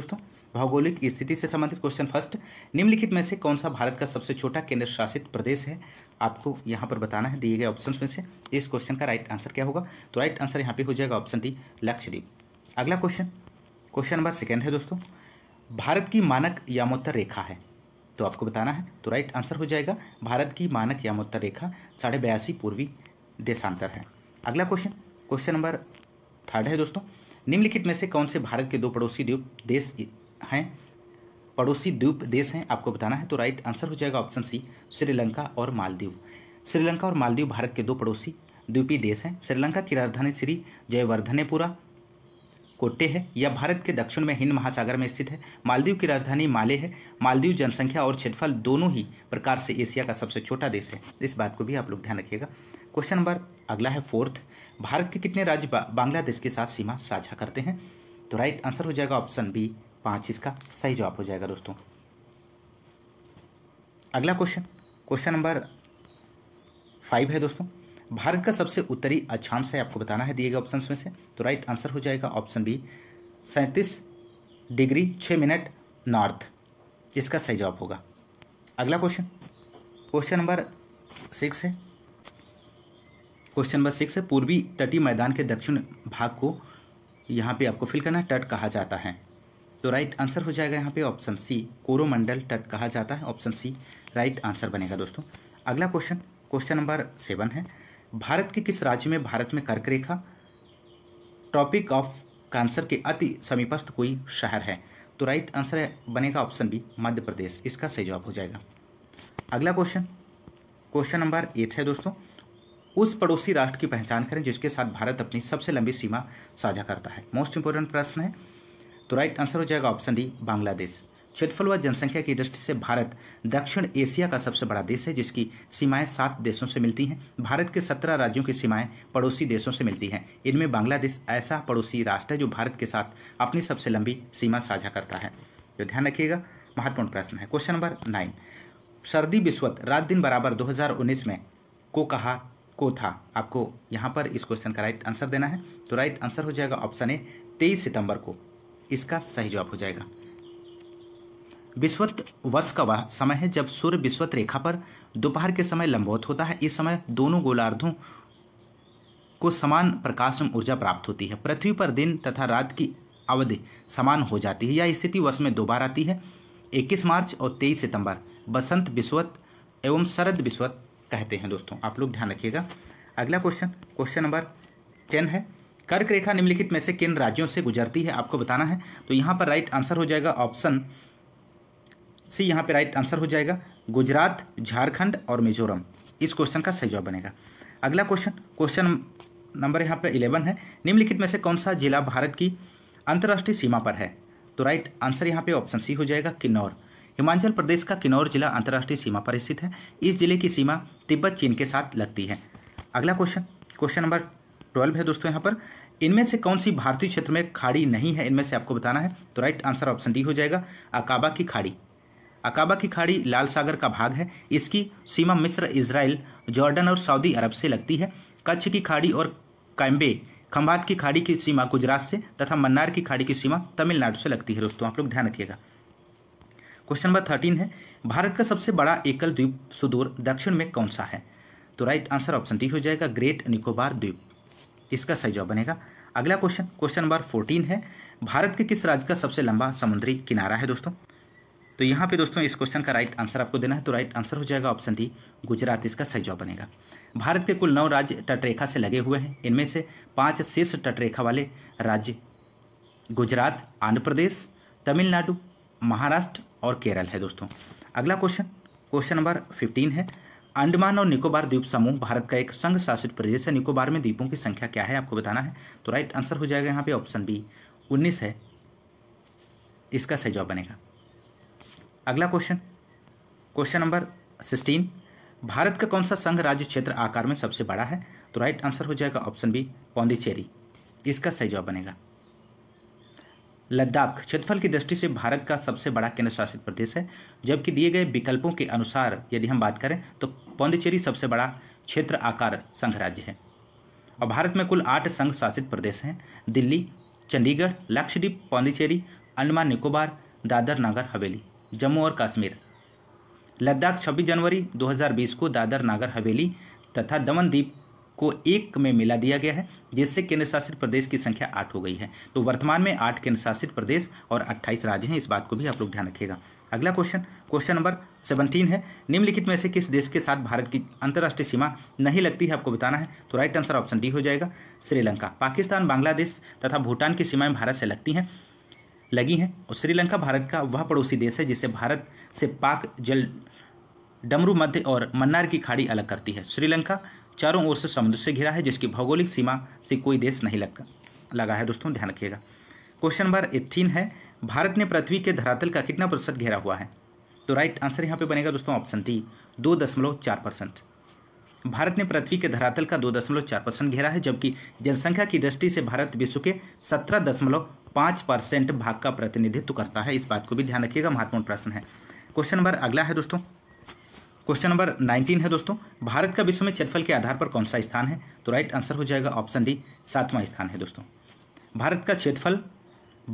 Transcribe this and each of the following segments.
दोस्तों भौगोलिक स्थिति से संबंधित क्वेश्चन फर्स्ट निम्नलिखित में से कौन सा भारत का सबसे छोटा केंद्र शासित प्रदेश है आपको यहाँ पर बताना है दिए गए ऑप्शन में से इस क्वेश्चन का राइट आंसर क्या होगा तो राइट आंसर यहाँ पे हो जाएगा ऑप्शन डी लक्षद्वीप अगला क्वेश्चन क्वेश्चन नंबर सेकेंड है दोस्तों भारत की मानक यामोत्तर रेखा है तो आपको बताना है तो राइट आंसर हो जाएगा भारत की मानक यामोत्तर रेखा साढ़े पूर्वी देशांतर है अगला क्वेश्चन क्वेश्चन नंबर थर्ड है दोस्तों निम्नलिखित में से कौन से भारत के दो पड़ोसी द्वीप देश हैं पड़ोसी द्वीप देश हैं आपको बताना है तो राइट आंसर हो जाएगा ऑप्शन सी श्रीलंका और मालदीव श्रीलंका और मालदीव भारत के दो पड़ोसी द्वीपीय देश हैं श्रीलंका की राजधानी श्री जयवर्धनेपुरा कोट्टे है यह भारत के दक्षिण में हिंद महासागर में स्थित है मालदीव की राजधानी माले है मालदीव जनसंख्या और क्षेत्रफल दोनों ही प्रकार से एशिया का सबसे छोटा देश है इस बात को भी आप लोग ध्यान रखिएगा क्वेश्चन नंबर अगला है फोर्थ भारत के कितने राज्य बांग्लादेश के साथ सीमा साझा करते हैं तो राइट आंसर हो जाएगा ऑप्शन बी पाँच इसका सही जवाब हो जाएगा दोस्तों अगला क्वेश्चन क्वेश्चन नंबर फाइव है दोस्तों भारत का सबसे उत्तरी अक्षांश है आपको बताना है दिए गए ऑप्शन में से तो राइट आंसर हो जाएगा ऑप्शन बी सैंतीस डिग्री छः मिनट नॉर्थ इसका सही जवाब होगा अगला क्वेश्चन क्वेश्चन नंबर सिक्स है क्वेश्चन नंबर सिक्स है पूर्वी तटीय मैदान के दक्षिण भाग को यहाँ पे आपको फिल करना तट कहा जाता है तो राइट आंसर हो जाएगा यहाँ पे ऑप्शन सी कोरोमंडल तट कहा जाता है ऑप्शन सी राइट आंसर बनेगा दोस्तों अगला क्वेश्चन क्वेश्चन नंबर सेवन है भारत के किस राज्य में भारत में कर्क रेखा टॉपिक ऑफ कैंसर के अति समीपस्थ कोई शहर है तो राइट आंसर है बनेगा ऑप्शन बी मध्य प्रदेश इसका सही जवाब हो जाएगा अगला क्वेश्चन क्वेश्चन नंबर एट है दोस्तों उस पड़ोसी राष्ट्र की पहचान करें जिसके साथ भारत अपनी सबसे लंबी सीमा साझा करता है मोस्ट इंपोर्टेंट प्रश्न है तो राइट आंसर हो जाएगा ऑप्शन डी बांग्लादेश क्षेत्रफल व जनसंख्या की दृष्टि से भारत दक्षिण एशिया का सबसे बड़ा देश है जिसकी सीमाएं सात देशों से मिलती हैं भारत के सत्रह राज्यों की सीमाएं पड़ोसी देशों से मिलती हैं इनमें बांग्लादेश ऐसा पड़ोसी राष्ट्र है जो भारत के साथ अपनी सबसे लंबी सीमा साझा करता है जो ध्यान रखिएगा महत्वपूर्ण प्रश्न है क्वेश्चन नंबर नाइन सर्दी बिस्वत रात दिन बराबर दो में को कहा को था आपको यहाँ पर इस क्वेश्चन का राइट आंसर देना है तो राइट आंसर हो जाएगा ऑप्शन ए तेईस सितंबर को इसका सही जवाब हो जाएगा विश्वत वर्ष का वह समय है जब सूर्य विश्वत रेखा पर दोपहर के समय लंबवत होता है इस समय दोनों गोलार्धों को समान प्रकाश एवं ऊर्जा प्राप्त होती है पृथ्वी पर दिन तथा रात की अवधि समान हो जाती है यह स्थिति वर्ष में दो बार आती है 21 मार्च और 23 सितंबर बसंत विश्वत एवं शरद विश्वत कहते हैं दोस्तों आप लोग ध्यान रखिएगा अगला क्वेश्चन क्वेश्चन नंबर टेन है कर्क रेखा निम्नलिखित में से किन राज्यों से गुजरती है आपको बताना है तो यहाँ पर राइट आंसर हो जाएगा ऑप्शन सी यहाँ पर राइट आंसर हो जाएगा गुजरात झारखंड और मिजोरम इस क्वेश्चन का सही जवाब बनेगा अगला क्वेश्चन क्वेश्चन नंबर यहाँ पर इलेवन है निम्नलिखित में से कौन सा जिला भारत की अंतर्राष्ट्रीय सीमा पर है तो राइट आंसर यहाँ पे ऑप्शन सी हो जाएगा किन्नौर हिमाचल प्रदेश का किन्नौर जिला अंतर्राष्ट्रीय सीमा पर स्थित है इस जिले की सीमा तिब्बत चीन के साथ लगती है अगला क्वेश्चन क्वेश्चन नंबर ट्वेल्व है दोस्तों यहाँ पर इनमें से कौन सी भारतीय क्षेत्र में खाड़ी नहीं है इनमें से आपको बताना है तो राइट आंसर ऑप्शन डी हो जाएगा अकाबा की खाड़ी अकाबा की खाड़ी लाल सागर का भाग है इसकी सीमा मिस्र इसराइल जॉर्डन और सऊदी अरब से लगती है कच्छ की खाड़ी और कैम्बे खम्भात की खाड़ी की सीमा गुजरात से तथा मन्नार की खाड़ी की सीमा तमिलनाडु से लगती है दोस्तों आप लोग ध्यान रखिएगा क्वेश्चन नंबर थर्टीन है भारत का सबसे बड़ा एकल द्वीप सुदूर दक्षिण में कौन सा है तो राइट आंसर ऑप्शन डी हो जाएगा ग्रेट निकोबार द्वीप इसका सही जवाब बनेगा अगला क्वेश्चन क्वेश्चन नंबर फोर्टीन है भारत के किस राज्य का सबसे लंबा समुद्री किनारा है दोस्तों तो यहाँ पे दोस्तों इस क्वेश्चन का राइट आंसर आपको देना है तो राइट आंसर हो जाएगा ऑप्शन डी गुजरात इसका सही जवाब बनेगा भारत के कुल नौ राज्य तटरेखा से लगे हुए हैं इनमें से पाँच शीर्ष तटरेखा वाले राज्य गुजरात आंध्र प्रदेश तमिलनाडु महाराष्ट्र और केरल है दोस्तों अगला क्वेश्चन क्वेश्चन नंबर फिफ्टीन है अंडमान और निकोबार द्वीप समूह भारत का एक संघ शासित प्रदेश है निकोबार में द्वीपों की संख्या क्या है आपको बताना है तो राइट आंसर हो जाएगा यहाँ पे ऑप्शन बी उन्नीस है इसका सही जवाब बनेगा अगला question question number sixteen Bharat का कौन सा संघ राज्य क्षेत्र आकार में सबसे बड़ा है तो राइट आंसर हो जाएगा ऑप्शन बी पौंडीचेरी इसका सही जवाब बनेगा लद्दाख क्षेत्रफल की दृष्टि से भारत का सबसे बड़ा केंद्र शासित प्रदेश है जबकि दिए गए विकल्पों के अनुसार यदि हम बात करें तो पौंडीचेरी सबसे बड़ा क्षेत्र आकार संघ राज्य है और भारत में कुल आठ संघ शासित प्रदेश हैं दिल्ली चंडीगढ़ लक्षद्वीप पौंडीचेरी अंडमान निकोबार दादर नागर हवेली जम्मू और कश्मीर लद्दाख 26 जनवरी 2020 को दादर नागर हवेली तथा दमन द्वीप को एक में मिला दिया गया है जिससे केंद्र शासित प्रदेश की संख्या आठ हो गई है तो वर्तमान में आठ केंद्र शासित प्रदेश और अट्ठाईस राज्य हैं इस बात को भी आप लोग ध्यान रखिएगा अगला क्वेश्चन क्वेश्चन नंबर सेवनटीन है निम्नलिखित में से किस देश के साथ भारत की अंतर्राष्ट्रीय सीमा नहीं लगती है आपको बताना है तो राइट आंसर ऑप्शन डी हो जाएगा श्रीलंका पाकिस्तान बांग्लादेश तथा भूटान की सीमाएं भारत से लगती हैं लगी हैं और श्रीलंका भारत का वह पड़ोसी देश है जिसे भारत से पाक जल डमरू मध्य और मन्नार की खाड़ी अलग करती है श्रीलंका चारों ओर से समुद्र से घिरा है जिसकी भौगोलिक सीमा से कोई देश नहीं लग, लगा है दोस्तों ध्यान रखिएगा क्वेश्चन नंबर एट्टीन है भारत ने पृथ्वी के धरातल का कितना प्रतिशत घेरा हुआ है तो राइट आंसर यहाँ पे बनेगा दोस्तों ऑप्शन डी दो दशमलव चार परसेंट भारत ने पृथ्वी के धरातल का दो दशमलव चार परसेंट घेरा है जबकि जनसंख्या की दृष्टि से भारत विश्व के सत्रह दशमलव पाँच परसेंट भाग का प्रतिनिधित्व करता है इस बात को भी ध्यान रखिएगा महत्वपूर्ण प्रश्न है क्वेश्चन नंबर अगला है दोस्तों क्वेश्चन नंबर 19 है दोस्तों भारत का विश्व में क्षेत्रफल के आधार पर कौन सा स्थान है तो राइट आंसर हो जाएगा ऑप्शन डी सातवां स्थान है दोस्तों भारत का क्षेत्रफल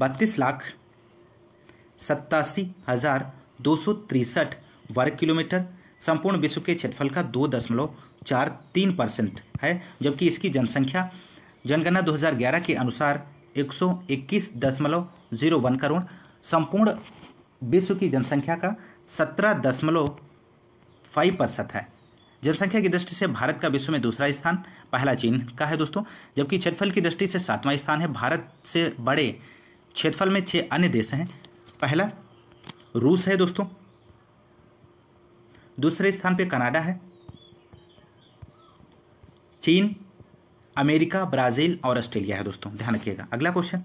बत्तीस लाख सत्तासी हजार दो सौ तिरसठ वर्ग किलोमीटर संपूर्ण विश्व के क्षेत्रफल का दो दशमलव चार तीन परसेंट है जबकि इसकी जनसंख्या जनगणना 2011 के अनुसार एक सौ इक्कीस दशमलव जीरो वन करोड़ संपूर्ण विश्व की जनसंख्या का सत्रह दशमलव फाइव प्रतिशत है जनसंख्या की दृष्टि से भारत का विश्व में दूसरा स्थान पहला चीन का है दोस्तों जबकि क्षेत्रफल की दृष्टि से सातवां स्थान है भारत से बड़े क्षेत्रफल में छः अन्य देश हैं पहला रूस है दोस्तों दूसरे स्थान पर कनाडा है चीन अमेरिका ब्राज़ील और ऑस्ट्रेलिया है दोस्तों ध्यान रखिएगा अगला क्वेश्चन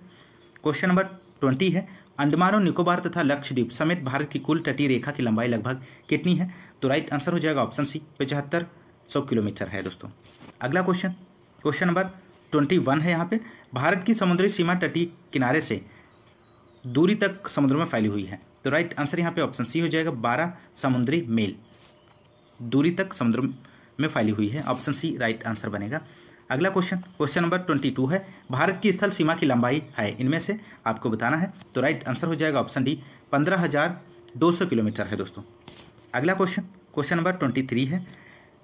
क्वेश्चन नंबर ट्वेंटी है अंडमान और निकोबार तथा लक्षद्वीप समेत भारत की कुल तटीय रेखा की लंबाई लगभग कितनी है तो राइट आंसर हो जाएगा ऑप्शन सी पचहत्तर सौ किलोमीटर है दोस्तों अगला question question number twenty one है यहाँ पे भारत की समुद्री सीमा तटीय किनारे से दूरी तक समुद्र में फैली हुई है तो राइट आंसर यहाँ पे ऑप्शन सी हो जाएगा बारह समुद्री मेल दूरी तक समुद्र में फैली हुई है ऑप्शन सी राइट आंसर बनेगा अगला question question number twenty two है भारत की स्थल सीमा की लंबाई है इनमें से आपको बताना है तो राइट आंसर हो जाएगा ऑप्शन डी पंद्रह हज़ार दो सौ किलोमीटर है दोस्तों अगला question question number twenty three है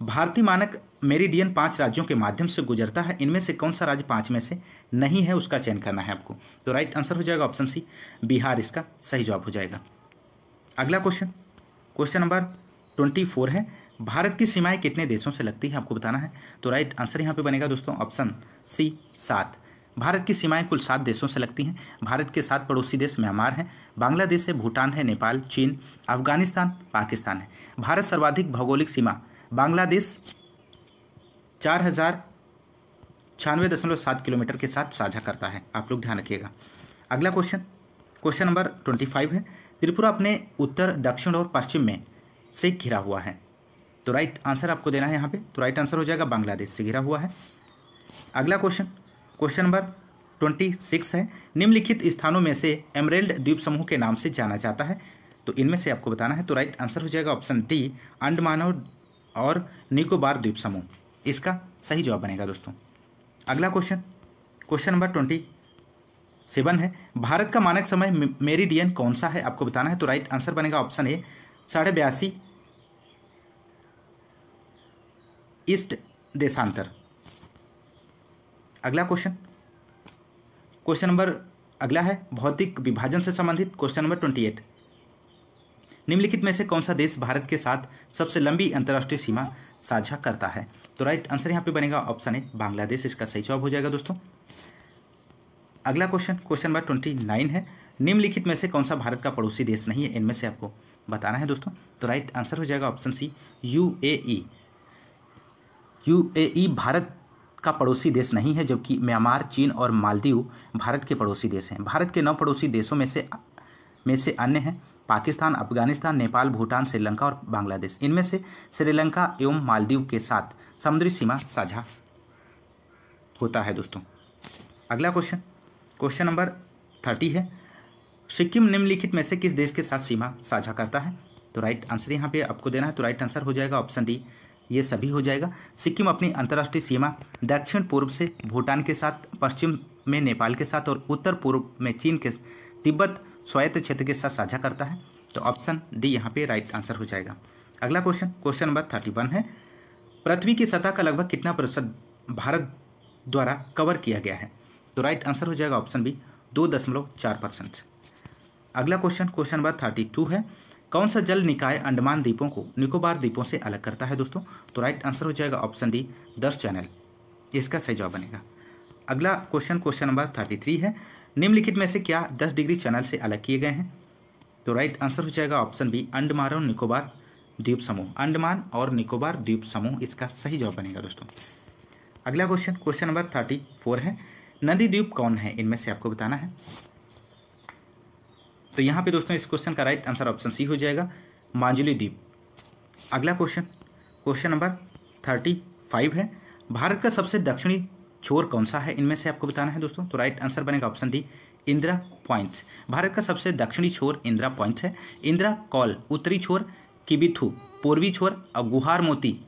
भारतीय मानक मेरिडियन पांच राज्यों के माध्यम से गुजरता है इनमें से कौन सा राज्य पांच में से नहीं है उसका चयन करना है आपको तो राइट आंसर हो जाएगा ऑप्शन सी बिहार इसका सही जवाब हो जाएगा अगला question question number twenty four है भारत की सीमाएं कितने देशों से लगती है आपको बताना है तो राइट आंसर यहाँ पे बनेगा दोस्तों ऑप्शन सी सात भारत की सीमाएं कुल सात देशों से लगती हैं भारत के सात पड़ोसी देश म्यांमार हैं बांग्लादेश है भूटान है नेपाल चीन अफगानिस्तान पाकिस्तान है भारत सर्वाधिक भौगोलिक सीमा बांग्लादेश चार हज़ार छियानवे दशमलव सात किलोमीटर के साथ साझा करता है आप लोग ध्यान रखिएगा अगला question question number twenty five है त्रिपुरा अपने उत्तर दक्षिण और पश्चिम में से घिरा हुआ है तो राइट आंसर आपको देना है यहाँ पे तो राइट आंसर हो जाएगा बांग्लादेश से घिरा हुआ है अगला question question number twenty six है निम्नलिखित स्थानों में से एमरेल्ड द्वीप समूह के नाम से जाना जाता है तो इनमें से आपको बताना है तो राइट आंसर हो जाएगा ऑप्शन डी अंडमान और निकोबार द्वीप समूह इसका सही जवाब बनेगा दोस्तों अगला question question number twenty seven है भारत का मानक समय मेरिडियन कौन सा है आपको बताना है तो राइट आंसर बनेगा ऑप्शन ए साढ़े बयासी ईस्ट देशांतर अगला क्वेश्चन क्वेश्चन नंबर अगला है भौतिक विभाजन से संबंधित क्वेश्चन नंबर ट्वेंटी एट निम्नलिखित में से कौन सा देश भारत के साथ सबसे लंबी अंतर्राष्ट्रीय सीमा साझा करता है तो राइट आंसर यहाँ पे बनेगा ऑप्शन ए बांग्लादेश इसका सही जवाब हो जाएगा दोस्तों अगला question question number twenty nine है निम्नलिखित में से कौन सा भारत का पड़ोसी देश नहीं है इनमें से आपको बताना है दोस्तों तो राइट आंसर हो जाएगा option C U A Bharat का पड़ोसी देश नहीं है जबकि म्यांमार चीन और मालदीव भारत के पड़ोसी देश हैं भारत के नौ पड़ोसी देशों में से में से अन्य हैं पाकिस्तान अफगानिस्तान नेपाल भूटान श्रीलंका और बांग्लादेश इनमें से श्रीलंका एवं मालदीव के साथ समुद्री सीमा साझा होता है दोस्तों अगला क्वेश्चन क्वेश्चन नंबर थर्टी है सिक्किम निम्नलिखित में से किस देश के साथ सीमा साझा करता है तो राइट आंसर यहाँ पे आपको देना है तो राइट आंसर हो जाएगा ऑप्शन डी ये सभी हो जाएगा सिक्किम अपनी अंतर्राष्ट्रीय सीमा दक्षिण पूर्व से भूटान के साथ पश्चिम में नेपाल के साथ और उत्तर पूर्व में चीन के तिब्बत स्वायत्त क्षेत्र के साथ साझा करता है तो ऑप्शन डी यहाँ पे राइट आंसर हो जाएगा अगला question question number thirty one है पृथ्वी की सतह का लगभग कितना प्रतिशत भारत द्वारा कवर किया गया है तो राइट आंसर हो जाएगा ऑप्शन बी दो दशमलव चार परसेंट अगला question question number thirty two है कौन सा जल निकाय अंडमान द्वीपों को निकोबार द्वीपों से अलग करता है दोस्तों तो राइट आंसर हो जाएगा ऑप्शन डी दस चैनल इसका सही जवाब बनेगा अगला question question number thirty three है निम्नलिखित में से क्या दस डिग्री चैनल से अलग किए गए हैं तो राइट आंसर हो जाएगा ऑप्शन बी अंडमान और निकोबार द्वीप समूह अंडमान और निकोबार द्वीप समूह इसका सही जवाब बनेगा दोस्तों अगला question question number thirty four है नदी द्वीप कौन है इनमें से आपको बताना है तो यहाँ पे दोस्तों इस क्वेश्चन का राइट आंसर ऑप्शन सी हो जाएगा मांजुली द्वीप अगला question question number thirty five है भारत का सबसे दक्षिणी छोर कौन सा है इनमें से आपको बताना है दोस्तों तो राइट आंसर बनेगा option D Indira points Bharat का सबसे दक्षिणी छोर इंदिरा पॉइंट्स है इंदिरा कॉल उत्तरी छोर किबिथू पूर्वी छोर और गुहार मोती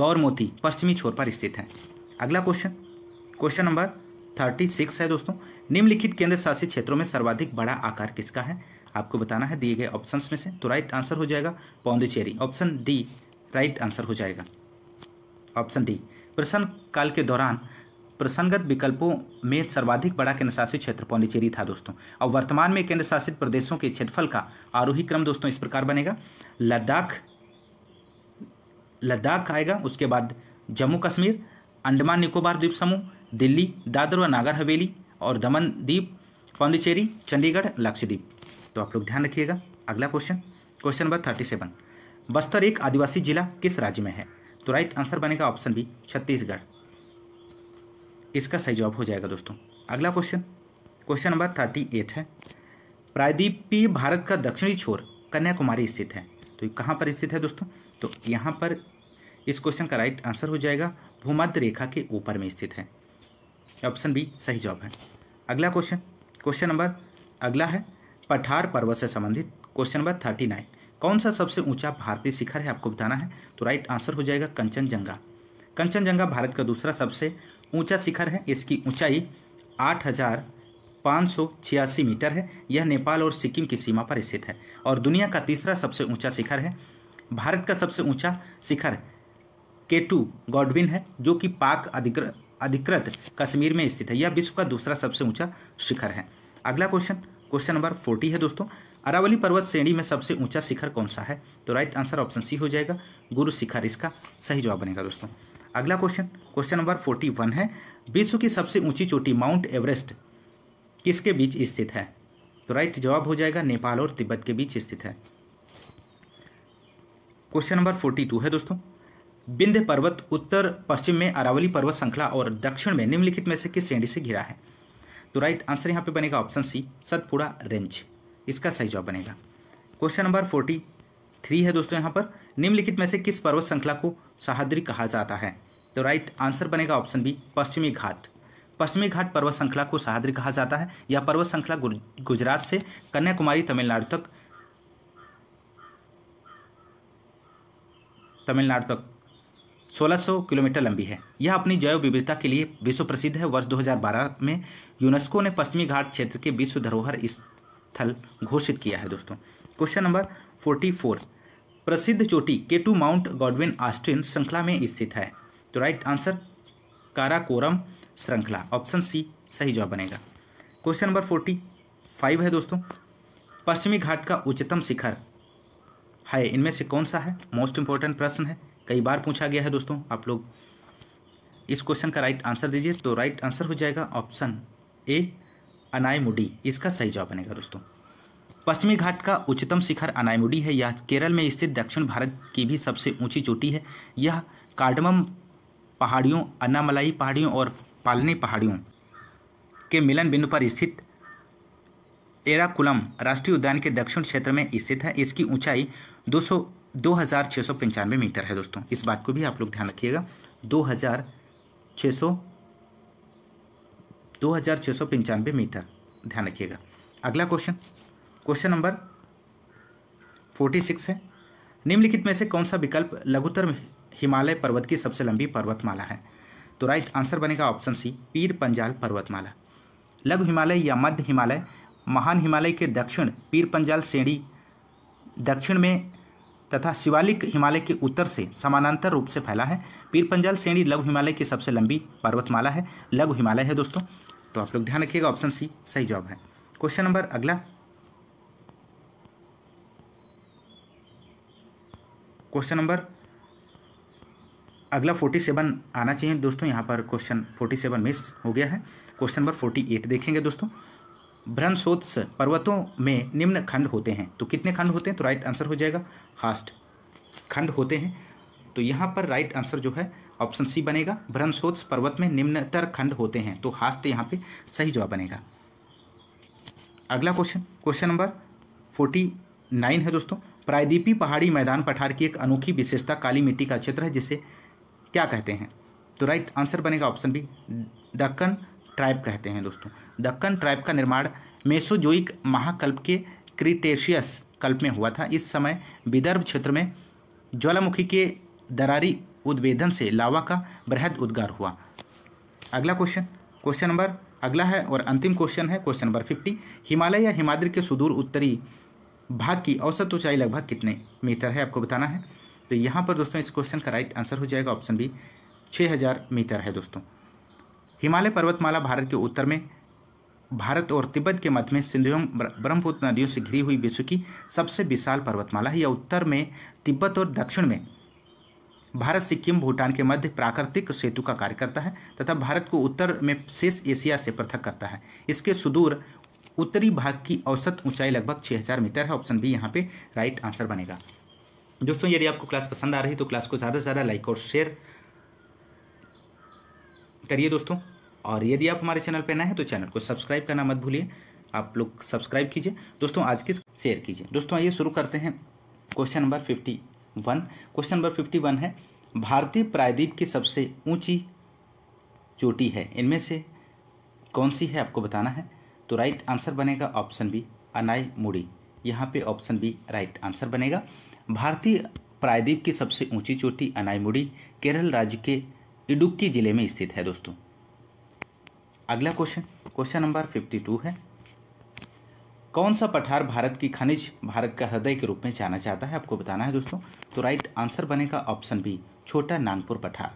गौर मोती पश्चिमी छोर पर स्थित है अगला question question number thirty six है दोस्तों निम्नलिखित केंद्र शासित क्षेत्रों में सर्वाधिक बड़ा आकार किसका है आपको बताना है दिए गए ऑप्शंस में से तो राइट आंसर हो जाएगा Pondicherry option D right answer हो जाएगा ऑप्शन डी प्रश्न काल के दौरान प्रसंगत विकल्पों में सर्वाधिक बड़ा केंद्र शासित क्षेत्र पौंडीचेरी था दोस्तों और वर्तमान में केंद्र शासित प्रदेशों के क्षेत्रफल का आरोही क्रम दोस्तों इस प्रकार बनेगा लद्दाख लद्दाख आएगा उसके बाद जम्मू कश्मीर अंडमान निकोबार द्वीप समूह दिल्ली दादर व नागर हवेली और दमन दीप पौंडीचेरी चंडीगढ़ लक्षद्वीप तो आप लोग ध्यान रखिएगा अगला question question number thirty seven Bastar एक आदिवासी जिला किस राज्य में है तो राइट आंसर बनेगा ऑप्शन बी छत्तीसगढ़ इसका सही जवाब हो जाएगा दोस्तों अगला question question number thirty eight है प्रायद्वीपीय भारत का दक्षिणी छोर कन्याकुमारी स्थित है तो कहाँ पर स्थित है दोस्तों तो यहाँ पर इस क्वेश्चन का राइट आंसर हो जाएगा भूमध्य रेखा के ऊपर में स्थित है ऑप्शन बी सही जवाब है अगला क्वेश्चन क्वेश्चन नंबर अगला है पठार पर्वत से संबंधित क्वेश्चन नंबर थर्टी नाइन कौन सा सबसे ऊंचा भारतीय शिखर है आपको बताना है तो राइट आंसर हो जाएगा कंचनजंगा कंचनजंगा भारत का दूसरा सबसे ऊंचा शिखर है इसकी ऊंचाई आठ हज़ार पाँच सौ छियासी मीटर है यह नेपाल और सिक्किम की सीमा पर स्थित है और दुनिया का तीसरा सबसे ऊँचा शिखर है भारत का सबसे ऊँचा शिखर केटू गॉडविन है जो कि पाक अधिकृत अधिकृत कश्मीर में स्थित है यह विश्व का दूसरा सबसे ऊंचा शिखर है अगला क्वेश्चन क्वेश्चन नंबर फोर्टी है दोस्तों अरावली पर्वत श्रेणी में सबसे ऊंचा शिखर कौन सा है तो राइट आंसर ऑप्शन सी हो जाएगा गुरु शिखर इसका सही जवाब बनेगा दोस्तों अगला क्वेश्चन क्वेश्चन नंबर फोर्टी है विश्व की सबसे ऊंची चोटी माउंट एवरेस्ट किसके बीच स्थित है तो राइट जवाब हो जाएगा नेपाल और तिब्बत के बीच स्थित है क्वेश्चन नंबर फोर्टी टू है दोस्तों विंध्य पर्वत उत्तर पश्चिम में अरावली पर्वत श्रृंखला और दक्षिण में निम्नलिखित में से किस श्रेणी से घिरा है तो राइट आंसर यहाँ पे बनेगा ऑप्शन सी सतपुड़ा रेंज इसका सही जवाब बनेगा क्वेश्चन नंबर फोर्टी थ्री है दोस्तों यहाँ पर निम्नलिखित में से किस पर्वत श्रृंखला को सहाद्री कहा जाता है तो राइट आंसर बनेगा ऑप्शन बी पश्चिमी घाट पश्चिमी घाट पर्वत श्रृंखला को सहाद्री कहा जाता है यह पर्वत श्रृंखला गुजरात से कन्याकुमारी तमिलनाडु तक तमिलनाडु तक 1600 किलोमीटर लंबी है यह अपनी जैव विविधता के लिए विश्व प्रसिद्ध है वर्ष 2012 में यूनेस्को ने पश्चिमी घाट क्षेत्र के विश्व धरोहर स्थल घोषित किया है दोस्तों क्वेश्चन नंबर 44 प्रसिद्ध चोटी के टू माउंट गॉडविन आस्टिन श्रृंखला में स्थित है तो राइट आंसर काराकोरम श्रृंखला ऑप्शन सी सही जवाब बनेगा क्वेश्चन नंबर फोर्टी फाइव है दोस्तों पश्चिमी घाट का उच्चतम शिखर है इनमें से कौन सा है मोस्ट इंपॉर्टेंट प्रश्न है कई बार पूछा गया है दोस्तों आप लोग इस क्वेश्चन का राइट आंसर दीजिए तो राइट आंसर हो जाएगा ऑप्शन ए अनायमुडी इसका सही जवाब बनेगा दोस्तों पश्चिमी घाट का उच्चतम शिखर अनायमुडी है यह केरल में स्थित दक्षिण भारत की भी सबसे ऊंची चोटी है यह कार्डमम पहाड़ियों अन्नामलाई पहाड़ियों और पालनी पहाड़ियों के मिलन बिंदु पर स्थित एराकुलम राष्ट्रीय उद्यान के दक्षिण क्षेत्र में स्थित है इसकी ऊंचाई दो दो हज़ार छः सौ पंचानवे मीटर है दोस्तों इस बात को भी आप लोग ध्यान रखिएगा दो हज़ार छ सौ दो हज़ार छः सौ पंचानवे मीटर ध्यान रखिएगा अगला question question number forty six है निम्नलिखित में से कौन सा विकल्प लघुतर हिमालय पर्वत की सबसे लंबी पर्वतमाला है तो राइट आंसर बनेगा ऑप्शन सी पीर पंजाल पर्वतमाला लघु हिमालय या मध्य हिमालय महान हिमालय के दक्षिण पीर पंजाल श्रेणी दक्षिण में तथा शिवालिक हिमालय के उत्तर से समानांतर रूप से फैला है पीर पंजाल श्रेणी लघु हिमालय की सबसे लंबी पर्वतमाला है लघु हिमालय है दोस्तों तो आप लोग ध्यान रखिएगा ऑप्शन सी सही जवाब है क्वेश्चन नंबर अगला क्वेश्चन नंबर अगला फोर्टी सेवन आना चाहिए दोस्तों यहाँ पर क्वेश्चन फोर्टी सेवन मिस हो गया है क्वेश्चन नंबर फोर्टी एट देखेंगे दोस्तों भ्रंशोत्स पर्वतों में निम्न खंड होते हैं तो कितने खंड होते हैं तो राइट आंसर हो जाएगा हास्ट खंड होते हैं तो यहाँ पर राइट आंसर जो है ऑप्शन सी बनेगा भ्रंशोत्स पर्वत में निम्नतर खंड होते हैं तो हास्ट यहाँ पे सही जवाब बनेगा अगला question question number forty nine है दोस्तों प्रायद्वीपी पहाड़ी मैदान पठार की एक अनोखी विशेषता काली मिट्टी का क्षेत्र है जिसे क्या कहते हैं तो राइट आंसर बनेगा ऑप्शन बी दक्कन ट्राइब कहते हैं दोस्तों दक्कन ट्राइब का निर्माण मेसोजोइक महाकल्प के क्रिटेशियस कल्प में हुआ था इस समय विदर्भ क्षेत्र में ज्वालामुखी के दरारी उद्भेदन से लावा का बृहद उद्गार हुआ अगला क्वेश्चन क्वेश्चन नंबर अगला है और अंतिम क्वेश्चन है क्वेश्चन नंबर फिफ्टी हिमालय या हिमाद्री के सुदूर उत्तरी भाग की औसत ऊंचाई लगभग कितने मीटर है आपको बताना है तो यहाँ पर दोस्तों इस क्वेश्चन का राइट आंसर हो जाएगा ऑप्शन बी हजार मीटर है दोस्तों हिमालय पर्वतमाला भारत के उत्तर में भारत और तिब्बत के मध्य में सिंधु एवं ब्रह्मपुत्र नदियों से घिरी हुई विश्व की सबसे विशाल पर्वतमाला है यह उत्तर में तिब्बत और दक्षिण में भारत सिक्किम भूटान के मध्य प्राकृतिक सेतु का कार्य करता है तथा भारत को उत्तर में शेष एशिया से पृथक करता है इसके सुदूर उत्तरी भाग की औसत ऊंचाई लगभग 6000 मीटर है ऑप्शन बी यहाँ पे राइट आंसर बनेगा दोस्तों यदि आपको क्लास पसंद आ रही है तो क्लास को ज़्यादा से ज़्यादा लाइक और शेयर करिए दोस्तों और यदि आप हमारे चैनल पर नए हैं तो चैनल को सब्सक्राइब करना मत भूलिए आप लोग सब्सक्राइब कीजिए दोस्तों आज के शेयर कीजिए दोस्तों आइए शुरू करते हैं question number fifty one question number fifty one है भारतीय प्रायद्वीप की सबसे ऊंची चोटी है इनमें से कौन सी है आपको बताना है तो राइट आंसर बनेगा ऑप्शन बी अनाई मुड़ी यहाँ पे ऑप्शन बी राइट आंसर बनेगा भारतीय प्रायद्वीप की सबसे ऊंची चोटी अनाईमुड़ी केरल राज्य के इडुक्की जिले में स्थित है दोस्तों अगला question question number fifty two है कौन सा पठार भारत की खनिज भारत का हृदय के रूप में जाना जाता है आपको बताना है दोस्तों तो राइट आंसर बनेगा ऑप्शन बी छोटा नागपुर पठार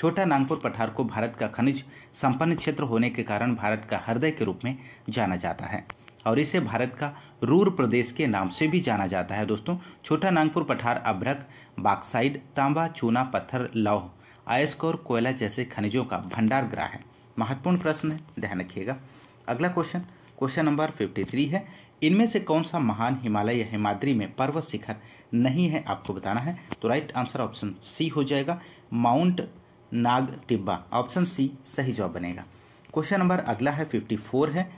छोटा नागपुर पठार को भारत का खनिज संपन्न क्षेत्र होने के कारण भारत का हृदय के रूप में जाना जाता है और इसे भारत का रूर प्रदेश के नाम से भी जाना जाता है दोस्तों छोटा नागपुर पठार अभ्रक बाक्साइड तांबा चूना पत्थर लौह आयस्क और कोयला जैसे खनिजों का भंडार ग्रह है महत्वपूर्ण प्रश्न है ध्यान रखिएगा अगला question question number fifty three है इनमें से कौन सा महान हिमालय या हिमाद्री में पर्वत शिखर नहीं है आपको बताना है तो राइट आंसर ऑप्शन सी हो जाएगा mount Nag Tibba option C सही जवाब बनेगा क्वेश्चन नंबर अगला है फिफ्टी फोर है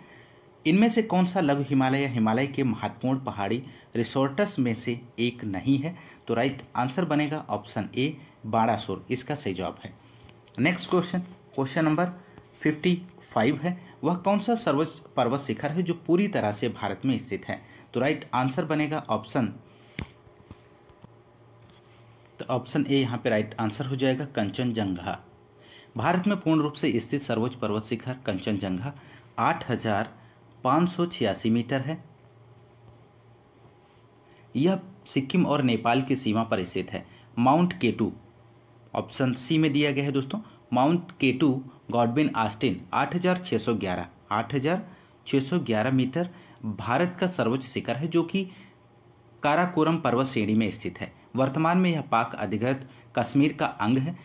इनमें से कौन सा लघु हिमालय या हिमालय के महत्वपूर्ण पहाड़ी रिसोर्टस में से एक नहीं है तो राइट आंसर बनेगा ऑप्शन ए बारासोर इसका सही जवाब है next question question number fifty five है वह कौन सा सर्वोच्च पर्वत शिखर है जो पूरी तरह से भारत में स्थित है तो राइट आंसर बनेगा ऑप्शन तो ऑप्शन ए यहाँ पे राइट आंसर हो जाएगा कंचनजंगा भारत में पूर्ण रूप से स्थित सर्वोच्च पर्वत शिखर कंचनजंगा आठ हजार पाँच सौ छियासी मीटर है यह सिक्किम और नेपाल की सीमा पर स्थित है माउंट केटू ऑप्शन सी में दिया गया है दोस्तों mount K two Godwin Austen 8611 8611 metre Bharat का सर्वोच्च शिखर है जो कि काराकोरम पर्वत श्रेणी में स्थित है वर्तमान में यह पाक अधिगत कश्मीर का अंग है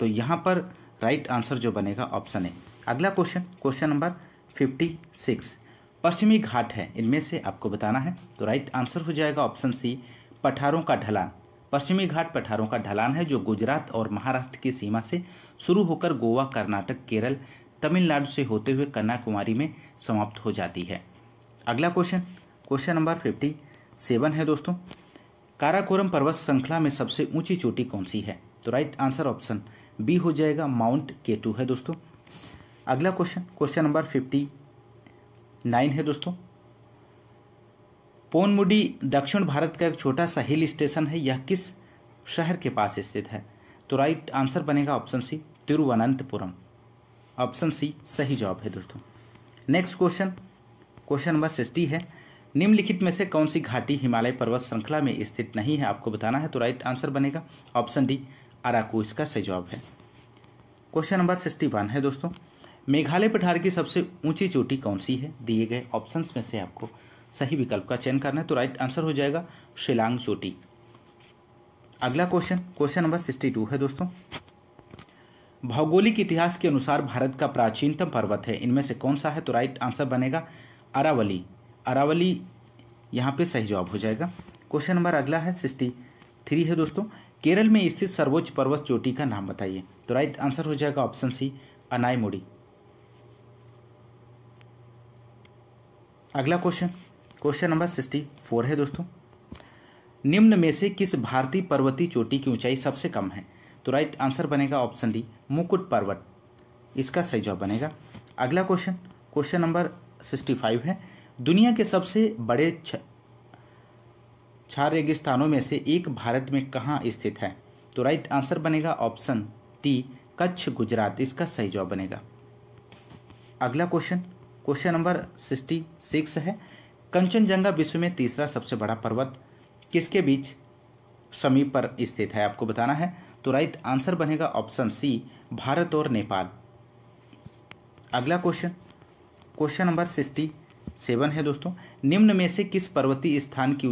तो यहाँ पर राइट आंसर जो बनेगा ऑप्शन है अगला question question number fifty six पश्चिमी घाट है इनमें से आपको बताना है तो राइट आंसर हो जाएगा ऑप्शन सी पठारों का ढलान पश्चिमी घाट पठारों का ढलान है जो गुजरात और महाराष्ट्र की सीमा से शुरू होकर गोवा कर्नाटक केरल तमिलनाडु से होते हुए कन्याकुमारी में समाप्त हो जाती है अगला question question number fifty seven है दोस्तों काराकोरम पर्वत श्रृंखला में सबसे ऊंची चोटी कौन सी है तो राइट आंसर ऑप्शन बी हो जाएगा माउंट केटू है दोस्तों अगला question question number fifty nine है दोस्तों पोनमुडी दक्षिण भारत का एक छोटा सा हिल स्टेशन है यह किस शहर के पास स्थित है तो राइट आंसर बनेगा option C Thiruvananthapuram option C सही जवाब है दोस्तों next question question number sixty है निम्नलिखित में से कौन सी घाटी हिमालय पर्वत श्रृंखला में स्थित नहीं है आपको बताना है तो राइट आंसर बनेगा ऑप्शन डी अराकू इसका सही जवाब है क्वेश्चन नंबर सिक्सटी वन है दोस्तों मेघालय पठार की सबसे ऊंची चोटी कौन सी है दिए गए ऑप्शंस में से आपको सही विकल्प का चयन करना है तो राइट आंसर हो जाएगा शिलांग चोटी अगला question question number sixty two है दोस्तों भौगोलिक इतिहास के अनुसार भारत का प्राचीनतम पर्वत है इनमें से कौन सा है तो राइट आंसर बनेगा अरावली अरावली यहाँ पे सही जवाब हो जाएगा क्वेश्चन नंबर अगला है सिक्सटी थ्री है दोस्तों केरल में स्थित सर्वोच्च पर्वत चोटी का नाम बताइए तो राइट आंसर हो जाएगा ऑप्शन सी अनायमुड़ी अगला question question number sixty four है दोस्तों निम्न में से किस भारतीय पर्वतीय चोटी की ऊंचाई सबसे कम है तो राइट आंसर बनेगा ऑप्शन डी मुकुट पर्वत इसका सही जवाब बनेगा अगला question question number sixty five है दुनिया के सबसे बड़े चार रेगिस्तानों में से एक भारत में कहाँ स्थित है तो राइट आंसर बनेगा ऑप्शन टी कच्छ गुजरात इसका सही जवाब बनेगा अगला question question number sixty six है कंचनजंगा विश्व में तीसरा सबसे बड़ा पर्वत किसके बीच समीप पर स्थित है आपको बताना है तो राइट आंसर बनेगा ऑप्शन सी भारत और नेपाल अगला question question number sixty seven है दोस्तों निम्न में से किस पर्वतीय स्थान की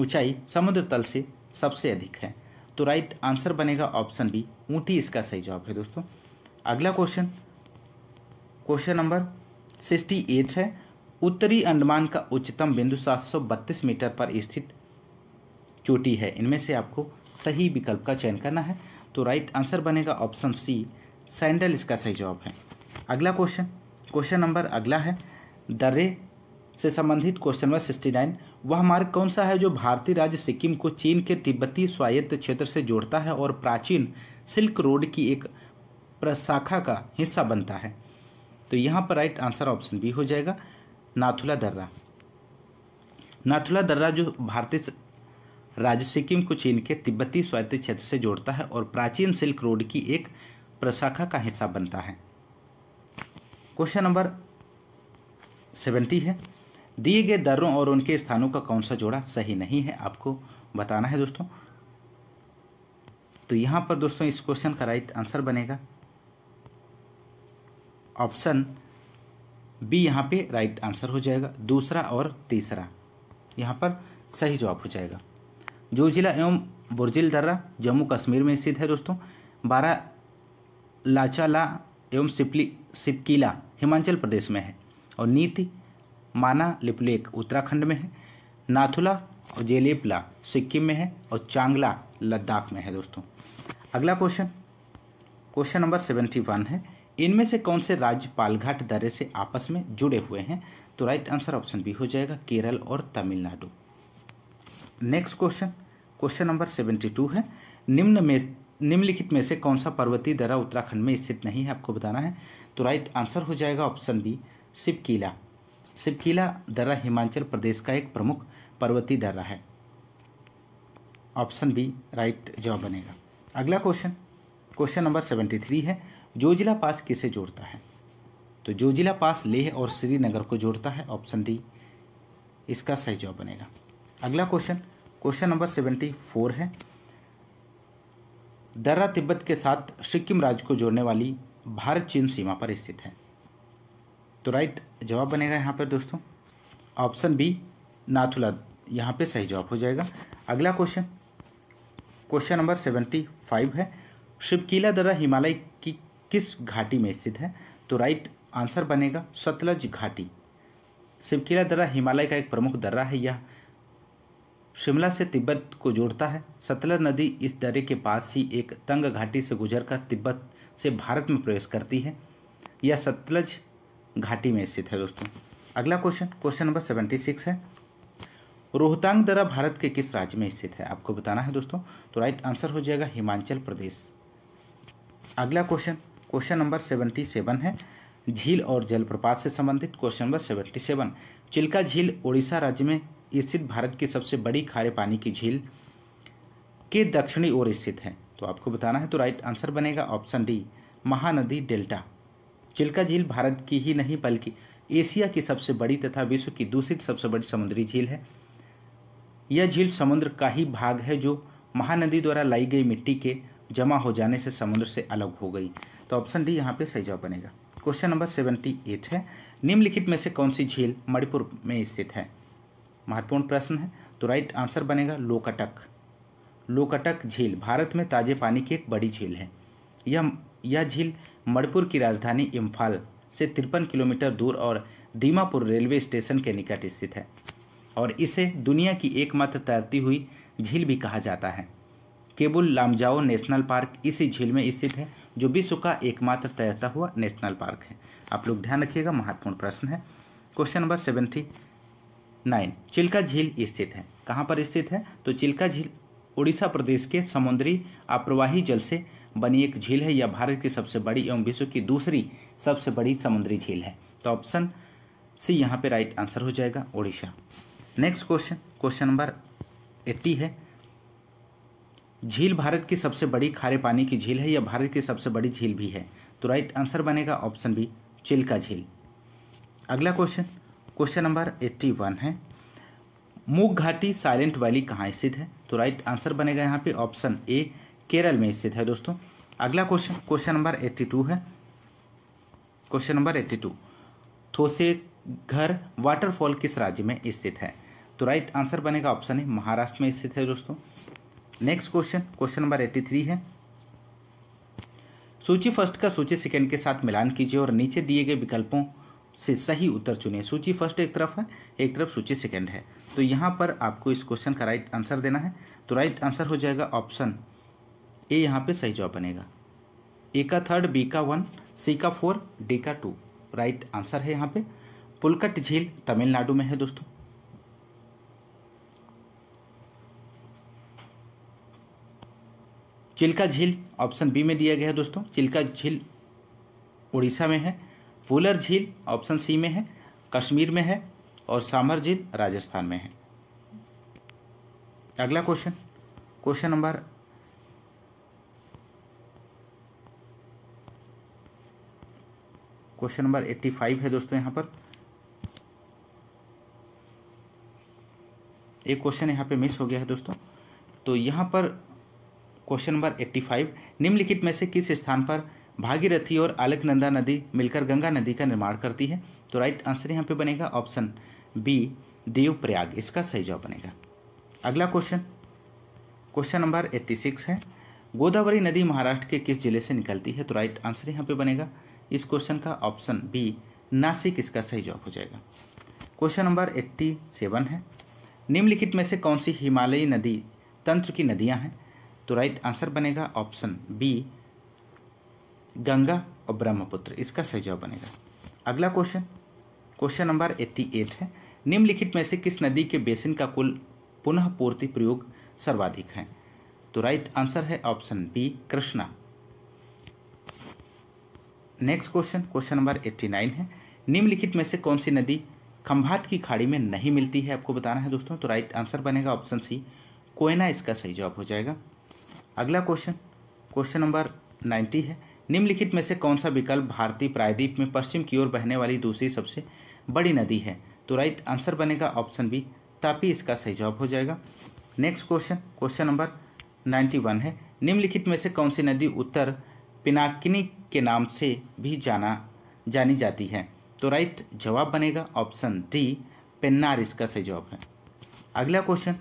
ऊंचाई समुद्र तल से सबसे अधिक है तो राइट आंसर बनेगा ऑप्शन बी ऊंटी इसका सही जवाब है दोस्तों अगला question question number sixty eight है उत्तरी अंडमान का उच्चतम बिंदु 732 मीटर पर स्थित चोटी है इनमें से आपको सही विकल्प का चयन करना है तो राइट आंसर बनेगा ऑप्शन सी सैंडल इसका सही जवाब है अगला क्वेश्चन क्वेश्चन नंबर अगला है दर्रे से संबंधित क्वेश्चन नंबर सिक्सटी नाइन वह मार्ग कौन सा है जो भारतीय राज्य सिक्किम को चीन के तिब्बती स्वायत्त क्षेत्र से जोड़ता है और प्राचीन सिल्क रोड की एक प्रशाखा का हिस्सा बनता है तो यहाँ पर राइट आंसर ऑप्शन बी हो जाएगा नाथुला दर्रा नाथुला दर्रा जो भारतीय राज्य सिक्किम को चीन के तिब्बती स्वायत्त क्षेत्र से जोड़ता है और प्राचीन सिल्क रोड की एक प्रशाखा का हिस्सा बनता है क्वेश्चन नंबर सेवेंटी है दिए गए दर्रों और उनके स्थानों का कौन सा जोड़ा सही नहीं है आपको बताना है दोस्तों तो यहां पर दोस्तों इस क्वेश्चन का राइट आंसर बनेगा ऑप्शन बी यहाँ पे राइट आंसर हो जाएगा दूसरा और तीसरा यहाँ पर सही जवाब हो जाएगा जो जिला एवं बुरजिल दर्रा जम्मू कश्मीर में स्थित है दोस्तों बारा लाचाला एवं सिपली सिपकीला हिमाचल प्रदेश में है और नीति माना लिपलेक उत्तराखंड में है नाथुला और जेलेपला सिक्किम में है और चांगला लद्दाख में है दोस्तों अगला question question number seventy one है इनमें से कौन से राज्य पालघाट दर्रे से आपस में जुड़े हुए हैं तो राइट आंसर ऑप्शन बी हो जाएगा केरल और Tamil Nadu next question question number seventy two है निम्न में निम्नलिखित में से कौन सा पर्वतीय दर्रा उत्तराखंड में स्थित नहीं है आपको बताना है तो राइट आंसर हो जाएगा ऑप्शन बी सिपकीला सिपकीला दर्रा हिमाचल प्रदेश का एक प्रमुख पर्वतीय दर्रा है ऑप्शन बी राइट जवाब बनेगा अगला question question number seventy three है जोजिला पास किसे जोड़ता है तो जोजिला पास लेह और श्रीनगर को जोड़ता है ऑप्शन डी इसका सही जवाब बनेगा अगला question question number seventy four है दर्रा तिब्बत के साथ सिक्किम राज्य को जोड़ने वाली भारत चीन सीमा पर स्थित है तो राइट जवाब बनेगा यहाँ पर दोस्तों ऑप्शन बी नाथुला यहाँ पे सही जवाब हो जाएगा अगला question question number seventy five है शिवकीला दर्रा हिमालय किस घाटी में स्थित है तो राइट आंसर बनेगा सतलज घाटी शिवकिला दर्रा हिमालय का एक प्रमुख दर्रा है यह शिमला से तिब्बत को जोड़ता है सतलज नदी इस दर्रे के पास ही एक तंग घाटी से गुजरकर तिब्बत से भारत में प्रवेश करती है यह सतलज घाटी में स्थित है दोस्तों अगला question question number seventy six है रोहतांग दर्रा भारत के किस राज्य में स्थित है आपको बताना है दोस्तों तो राइट आंसर हो जाएगा हिमाचल प्रदेश अगला question question number seventy seven है झील और जलप्रपात से संबंधित question number seventy seven Chilka झील उड़ीसा राज्य में स्थित भारत की सबसे बड़ी खारे पानी की झील के दक्षिणी ओर स्थित है तो आपको बताना है तो राइट आंसर बनेगा option D Mahanadi delta Chilka झील भारत की ही नहीं बल्कि एशिया की सबसे बड़ी तथा विश्व की दूसरी सबसे बड़ी समुद्री झील है यह झील समुद्र का ही भाग है जो महानदी द्वारा लाई गई मिट्टी के जमा हो जाने से समुद्र से अलग हो गई तो ऑप्शन डी यहाँ पे सही जवाब बनेगा क्वेश्चन नंबर सेवेंटी एट है निम्नलिखित में से कौन सी झील मणिपुर में स्थित है महत्वपूर्ण प्रश्न है तो राइट आंसर बनेगा लोकटक लोकटक झील भारत में ताजे पानी की एक बड़ी झील है यह यह झील मणिपुर की राजधानी इम्फाल से तिरपन किलोमीटर दूर और दीमापुर रेलवे स्टेशन के निकट स्थित है और इसे दुनिया की एकमात्र तैरती हुई झील भी कहा जाता है केबुल लामजाओ नेशनल पार्क इसी झील में स्थित है जो विश्व का एकमात्र तैरता हुआ नेशनल पार्क है आप लोग ध्यान रखिएगा महत्वपूर्ण प्रश्न है question number seventy nine Chilka झील स्थित है कहाँ पर स्थित है तो चिल्का झील उड़ीसा प्रदेश के समुद्री अप्रवाही जल से बनी एक झील है यह भारत की सबसे बड़ी एवं विश्व की दूसरी सबसे बड़ी समुद्री झील है तो ऑप्शन सी यहाँ पे राइट आंसर हो जाएगा Odisha next question question number eighty है झील भारत की सबसे बड़ी खारे पानी की झील है या भारत की सबसे बड़ी झील भी है तो राइट आंसर बनेगा ऑप्शन बी चिल्का झील अगला question question number eighty one है मूग घाटी साइलेंट वैली कहाँ स्थित है तो राइट आंसर बनेगा यहाँ पे ऑप्शन ए केरल में स्थित है दोस्तों अगला question question number eighty two है question number eighty two Thoseghar waterfall किस राज्य में स्थित है तो राइट आंसर बनेगा ऑप्शन ए महाराष्ट्र में स्थित है दोस्तों next question question number eighty three है सूची फर्स्ट का सूची सेकंड के साथ मिलान कीजिए और नीचे दिए गए विकल्पों से सही उत्तर चुनिए सूची फर्स्ट एक तरफ है एक तरफ सूची सेकंड है तो यहाँ पर आपको इस क्वेश्चन का राइट आंसर देना है तो राइट आंसर हो जाएगा ऑप्शन ए यहाँ पे सही जवाब बनेगा ए का थर्ड बी का वन सी का फोर डी का टू राइट आंसर है यहाँ पे पुलकट झील तमिलनाडु में है दोस्तों चिल्का झील ऑप्शन बी में दिया गया है दोस्तों चिल्का झील उड़ीसा में है फूलर झील ऑप्शन सी में है कश्मीर में है और सामर झील राजस्थान में है अगला question question number question number eighty five है दोस्तों यहाँ पर एक क्वेश्चन यहाँ पे मिस हो गया है दोस्तों तो यहाँ पर क्वेश्चन नंबर एट्टी फाइव निम्नलिखित में से किस स्थान पर भागीरथी और अलकनंदा नदी मिलकर गंगा नदी का निर्माण करती है तो राइट आंसर यहाँ पे बनेगा ऑप्शन बी देवप्रयाग इसका सही जवाब बनेगा अगला question question number eighty six है गोदावरी नदी महाराष्ट्र के किस जिले से निकलती है तो राइट आंसर यहाँ पे बनेगा इस क्वेश्चन का ऑप्शन बी नासिक इसका सही जवाब हो जाएगा क्वेश्चन नंबर एट्टी सेवन है निम्नलिखित में से कौन सी हिमालयी नदी तंत्र की नदियाँ हैं तो राइट आंसर बनेगा ऑप्शन बी गंगा और ब्रह्मपुत्र इसका सही जवाब बनेगा अगला question question number eighty eight है निम्नलिखित में से किस नदी के बेसिन का कुल पुनः पूर्ति प्रयोग सर्वाधिक है तो राइट आंसर है option B Krishna next question question number eighty nine है निम्नलिखित में से कौन सी नदी खंभात की खाड़ी में नहीं मिलती है आपको बताना है दोस्तों तो राइट आंसर बनेगा ऑप्शन सी कोयना इसका सही जवाब हो जाएगा अगला क्वेश्चन क्वेश्चन नंबर नाइन्टी है निम्नलिखित में से कौन सा विकल्प भारतीय प्रायद्वीप में पश्चिम की ओर बहने वाली दूसरी सबसे बड़ी नदी है तो राइट आंसर बनेगा ऑप्शन बी तापी इसका सही जवाब हो जाएगा next question question number ninety one है निम्नलिखित में से कौन सी नदी उत्तर पिनाकिनी के नाम से भी जाना जानी जाती है तो राइट जवाब बनेगा ऑप्शन डी पेन्नार इसका सही जवाब है अगला question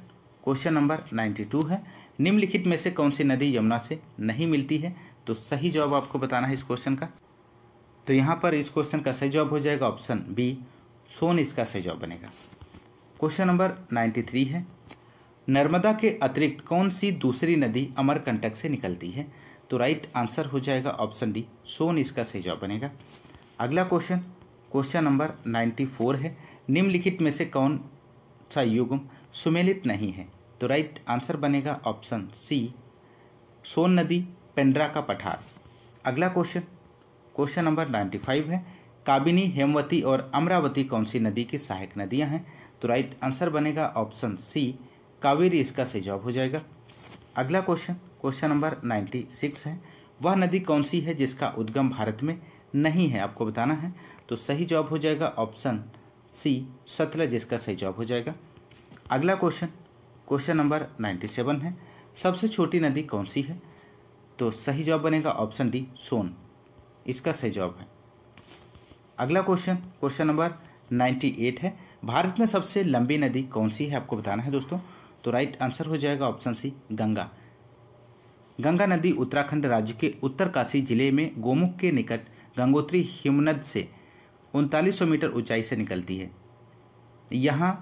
question number ninety two है निम्नलिखित में से कौन सी नदी यमुना से नहीं मिलती है तो सही जवाब आपको बताना है इस क्वेश्चन का तो यहाँ पर इस क्वेश्चन का सही जवाब हो जाएगा ऑप्शन बी सोन इसका सही जवाब बनेगा क्वेश्चन नंबर नाइन्टी थ्री है नर्मदा के अतिरिक्त कौन सी दूसरी नदी अमरकंटक से निकलती है तो राइट आंसर हो जाएगा ऑप्शन डी सोन इसका सही जवाब बनेगा अगला question question number ninety four है निम्नलिखित में से कौन सा युग्म सुमेलित नहीं है तो राइट आंसर बनेगा ऑप्शन सी सोन नदी पेंड्रा का पठार अगला question question number ninety five है काबिनी हेमवती और अमरावती कौन सी नदी की सहायक नदियां हैं तो राइट आंसर बनेगा ऑप्शन सी कावेरी इसका सही जवाब हो जाएगा अगला question question number ninety six है वह नदी कौन सी है जिसका उद्गम भारत में नहीं है आपको बताना है तो सही जवाब हो जाएगा ऑप्शन सी सतलज इसका सही जवाब हो जाएगा अगला question question number ninety seven है सबसे छोटी नदी कौन सी है तो सही जवाब बनेगा ऑप्शन डी सोन इसका सही जवाब है अगला question question number ninety eight है भारत में सबसे लंबी नदी कौन सी है आपको बताना है दोस्तों तो राइट आंसर हो जाएगा ऑप्शन सी गंगा गंगा नदी उत्तराखंड राज्य के उत्तरकाशी जिले में गोमुख के निकट गंगोत्री हिमनद से उनतालीस मीटर ऊंचाई से निकलती है यहाँ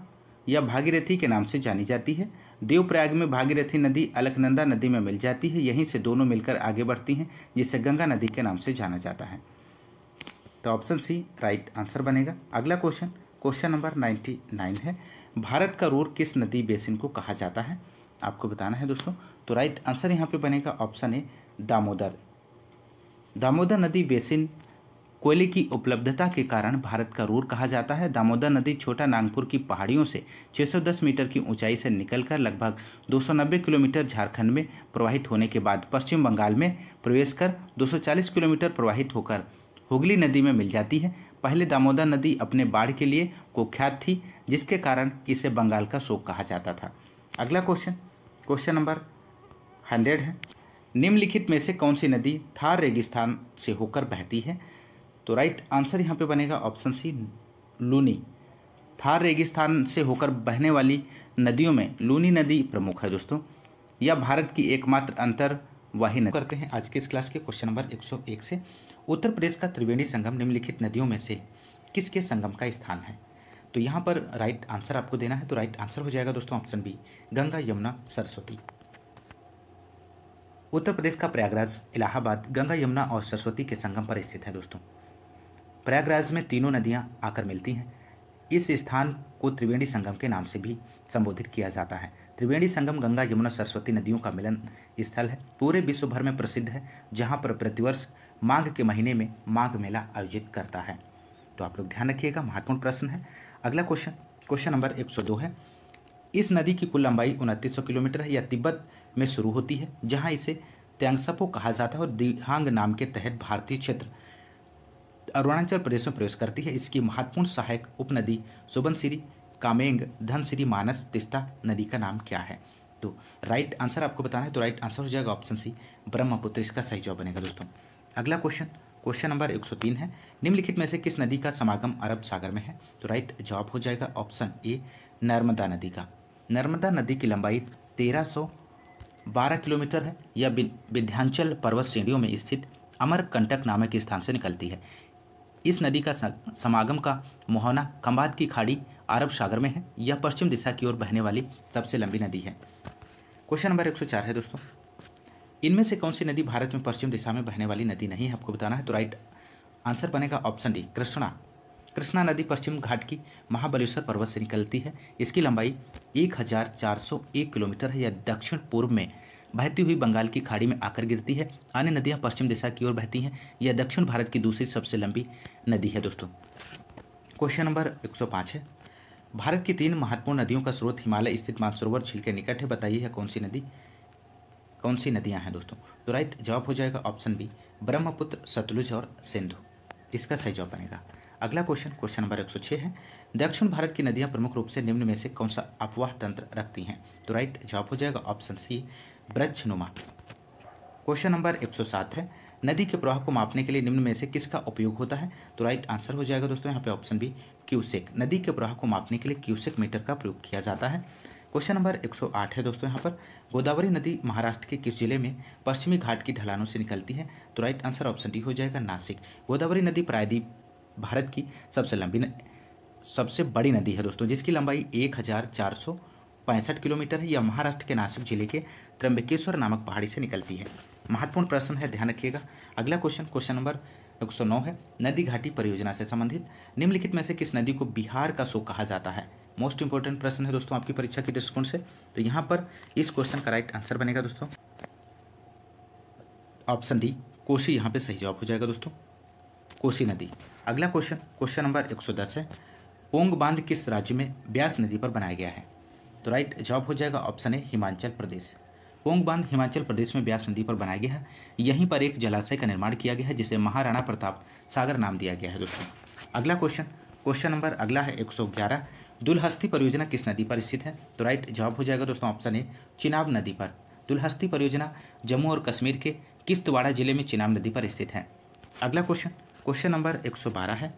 या भागीरथी के नाम से जानी जाती है देवप्रयाग में भागीरथी नदी अलकनंदा नदी में मिल जाती है यहीं से दोनों मिलकर आगे बढ़ती हैं जिसे गंगा नदी के नाम से जाना जाता है तो ऑप्शन सी राइट आंसर बनेगा अगला question question number ninety nine है भारत का रूर किस नदी बेसिन को कहा जाता है आपको बताना है दोस्तों तो राइट आंसर यहाँ पे बनेगा ऑप्शन ए दामोदर दामोदर नदी बेसिन कोयले की उपलब्धता के कारण भारत का रूर कहा जाता है दामोदर नदी छोटा नागपुर की पहाड़ियों से 610 मीटर की ऊंचाई से निकलकर लगभग 290 किलोमीटर झारखंड में प्रवाहित होने के बाद पश्चिम बंगाल में प्रवेश कर 240 किलोमीटर प्रवाहित होकर हुगली नदी में मिल जाती है पहले दामोदर नदी अपने बाढ़ के लिए कुख्यात थी जिसके कारण इसे बंगाल का शोक कहा जाता था अगला क्वेश्चन क्वेश्चन नंबर हंड्रेड है निम्नलिखित में से कौन सी नदी थार रेगिस्तान से होकर बहती है तो राइट आंसर यहाँ पे बनेगा ऑप्शन सी लूनी थार रेगिस्तान से होकर बहने वाली नदियों में लूनी नदी प्रमुख है दोस्तों यह भारत की एकमात्र अंतर वाही नदी करते हैं आज के इस क्लास के क्वेश्चन नंबर 101 से उत्तर प्रदेश का त्रिवेणी संगम निम्नलिखित नदियों में से किसके संगम का स्थान है तो यहाँ पर राइट आंसर आपको देना है तो राइट आंसर हो जाएगा दोस्तों ऑप्शन बी गंगा यमुना सरस्वती उत्तर प्रदेश का प्रयागराज इलाहाबाद गंगा यमुना और सरस्वती के संगम पर स्थित है दोस्तों प्रयागराज में तीनों नदियां आकर मिलती हैं इस स्थान को त्रिवेणी संगम के नाम से भी संबोधित किया जाता है त्रिवेणी संगम गंगा यमुना सरस्वती नदियों का मिलन स्थल है पूरे विश्व भर में प्रसिद्ध है जहाँ पर प्रतिवर्ष माघ के महीने में माघ मेला आयोजित करता है तो आप लोग ध्यान रखिएगा महत्वपूर्ण प्रश्न है अगला क्वेश्चन क्वेश्चन नंबर एक है इस नदी की कुल लंबाई उनतीस किलोमीटर है यह तिब्बत में शुरू होती है जहाँ इसे त्यांगसपो कहा जाता है और दिहांग नाम के तहत भारतीय क्षेत्र अरुणाचल प्रदेश में प्रवेश करती है इसकी महत्वपूर्ण सहायक उपनदी सुबनसिरी कामेंग धनसिरी मानस तिस्ता नदी का नाम क्या है तो राइट आंसर आपको बताना है तो राइट आंसर हो जाएगा ऑप्शन सी ब्रह्मपुत्र इसका सही जवाब बनेगा दोस्तों अगला क्वेश्चन क्वेश्चन नंबर 103 है निम्नलिखित में से किस नदी का समागम अरब सागर में है तो राइट जवाब हो जाएगा ऑप्शन ए नर्मदा नदी का नर्मदा नदी की लंबाई तेरह बारह किलोमीटर है यह विंध्यांचल पर्वत श्रेणियों में स्थित अमरकंटक नामक स्थान से निकलती है इस नदी का समागम का मोहना खम्बात की खाड़ी अरब सागर में है यह पश्चिम दिशा की ओर बहने वाली सबसे लंबी नदी है क्वेश्चन नंबर 104 है दोस्तों इनमें से कौन सी नदी भारत में पश्चिम दिशा में बहने वाली नदी नहीं है आपको बताना है तो राइट आंसर बनेगा ऑप्शन डी कृष्णा कृष्णा नदी पश्चिम घाट की महाबलेश्वर पर्वत से निकलती है इसकी लंबाई 1401 किलोमीटर है यह दक्षिण पूर्व में बहती हुई बंगाल की खाड़ी में आकर गिरती है अन्य नदियाँ पश्चिम दिशा की ओर बहती हैं यह दक्षिण भारत की दूसरी सबसे लंबी नदी है दोस्तों क्वेश्चन नंबर 105 है भारत की तीन महत्वपूर्ण नदियों का स्रोत हिमालय स्थित मानसरोवर झील के निकट है बताइए है कौन सी नदी कौन सी नदियाँ हैं दोस्तों तो राइट जवाब हो जाएगा ऑप्शन बी ब्रह्मपुत्र सतलुज और सिंधु इसका सही जवाब बनेगा अगला क्वेश्चन क्वेश्चन नंबर 106 है दक्षिण भारत की नदियाँ प्रमुख रूप से निम्न में से कौन सा अफवाह तंत्र रखती हैं तो राइट जवाब हो जाएगा ऑप्शन सी ब्रजनुमा क्वेश्चन नंबर 107 है नदी के प्रवाह को मापने के लिए निम्न में से किसका उपयोग होता है तो राइट आंसर हो जाएगा दोस्तों यहाँ पे ऑप्शन बी क्यूसेक नदी के प्रवाह को मापने के लिए क्यूसेक मीटर का प्रयोग किया जाता है क्वेश्चन नंबर 108 है दोस्तों यहाँ पर गोदावरी नदी महाराष्ट्र के किस जिले में पश्चिमी घाट की ढलानों से निकलती है तो राइट आंसर ऑप्शन डी हो जाएगा नासिक गोदावरी नदी प्रायद्वीप भारत की सबसे लंबी सबसे बड़ी नदी है दोस्तों जिसकी लंबाई एक हज़ार चार सौ पैंसठ किलोमीटर है यह महाराष्ट्र के नासिक जिले के त्र्यंबकेश्वर नामक पहाड़ी से निकलती है महत्वपूर्ण प्रश्न है ध्यान रखिएगा अगला क्वेश्चन क्वेश्चन नंबर एक सौ नौ है नदी घाटी परियोजना से संबंधित निम्नलिखित में से किस नदी को बिहार का शोक कहा जाता है मोस्ट इंपॉर्टेंट प्रश्न है दोस्तों आपकी परीक्षा के दृष्टिकोण से तो यहाँ पर इस क्वेश्चन का राइट आंसर बनेगा दोस्तों ऑप्शन डी कोसी यहाँ पे सही जवाब हो जाएगा दोस्तों कोसी नदी अगला क्वेश्चन क्वेश्चन नंबर 110 है पोंग बांध किस राज्य में ब्यास नदी पर बनाया गया है तो राइट जवाब हो जाएगा ऑप्शन ए हिमाचल प्रदेश पोंग बांध हिमाचल प्रदेश में ब्यास नदी पर बनाया गया है यहीं पर एक जलाशय का निर्माण किया गया है जिसे महाराणा प्रताप सागर नाम दिया गया है दोस्तों अगला क्वेश्चन क्वेश्चन नंबर अगला है 111 दुलहस्ती परियोजना किस नदी पर स्थित है तो राइट जवाब हो जाएगा दोस्तों ऑप्शन ए चिनाब नदी पर दुलहस्ती परियोजना जम्मू और कश्मीर के किश्तवाड़ा जिले में चिनाब नदी पर स्थित है अगला क्वेश्चन क्वेश्चन नंबर 112 है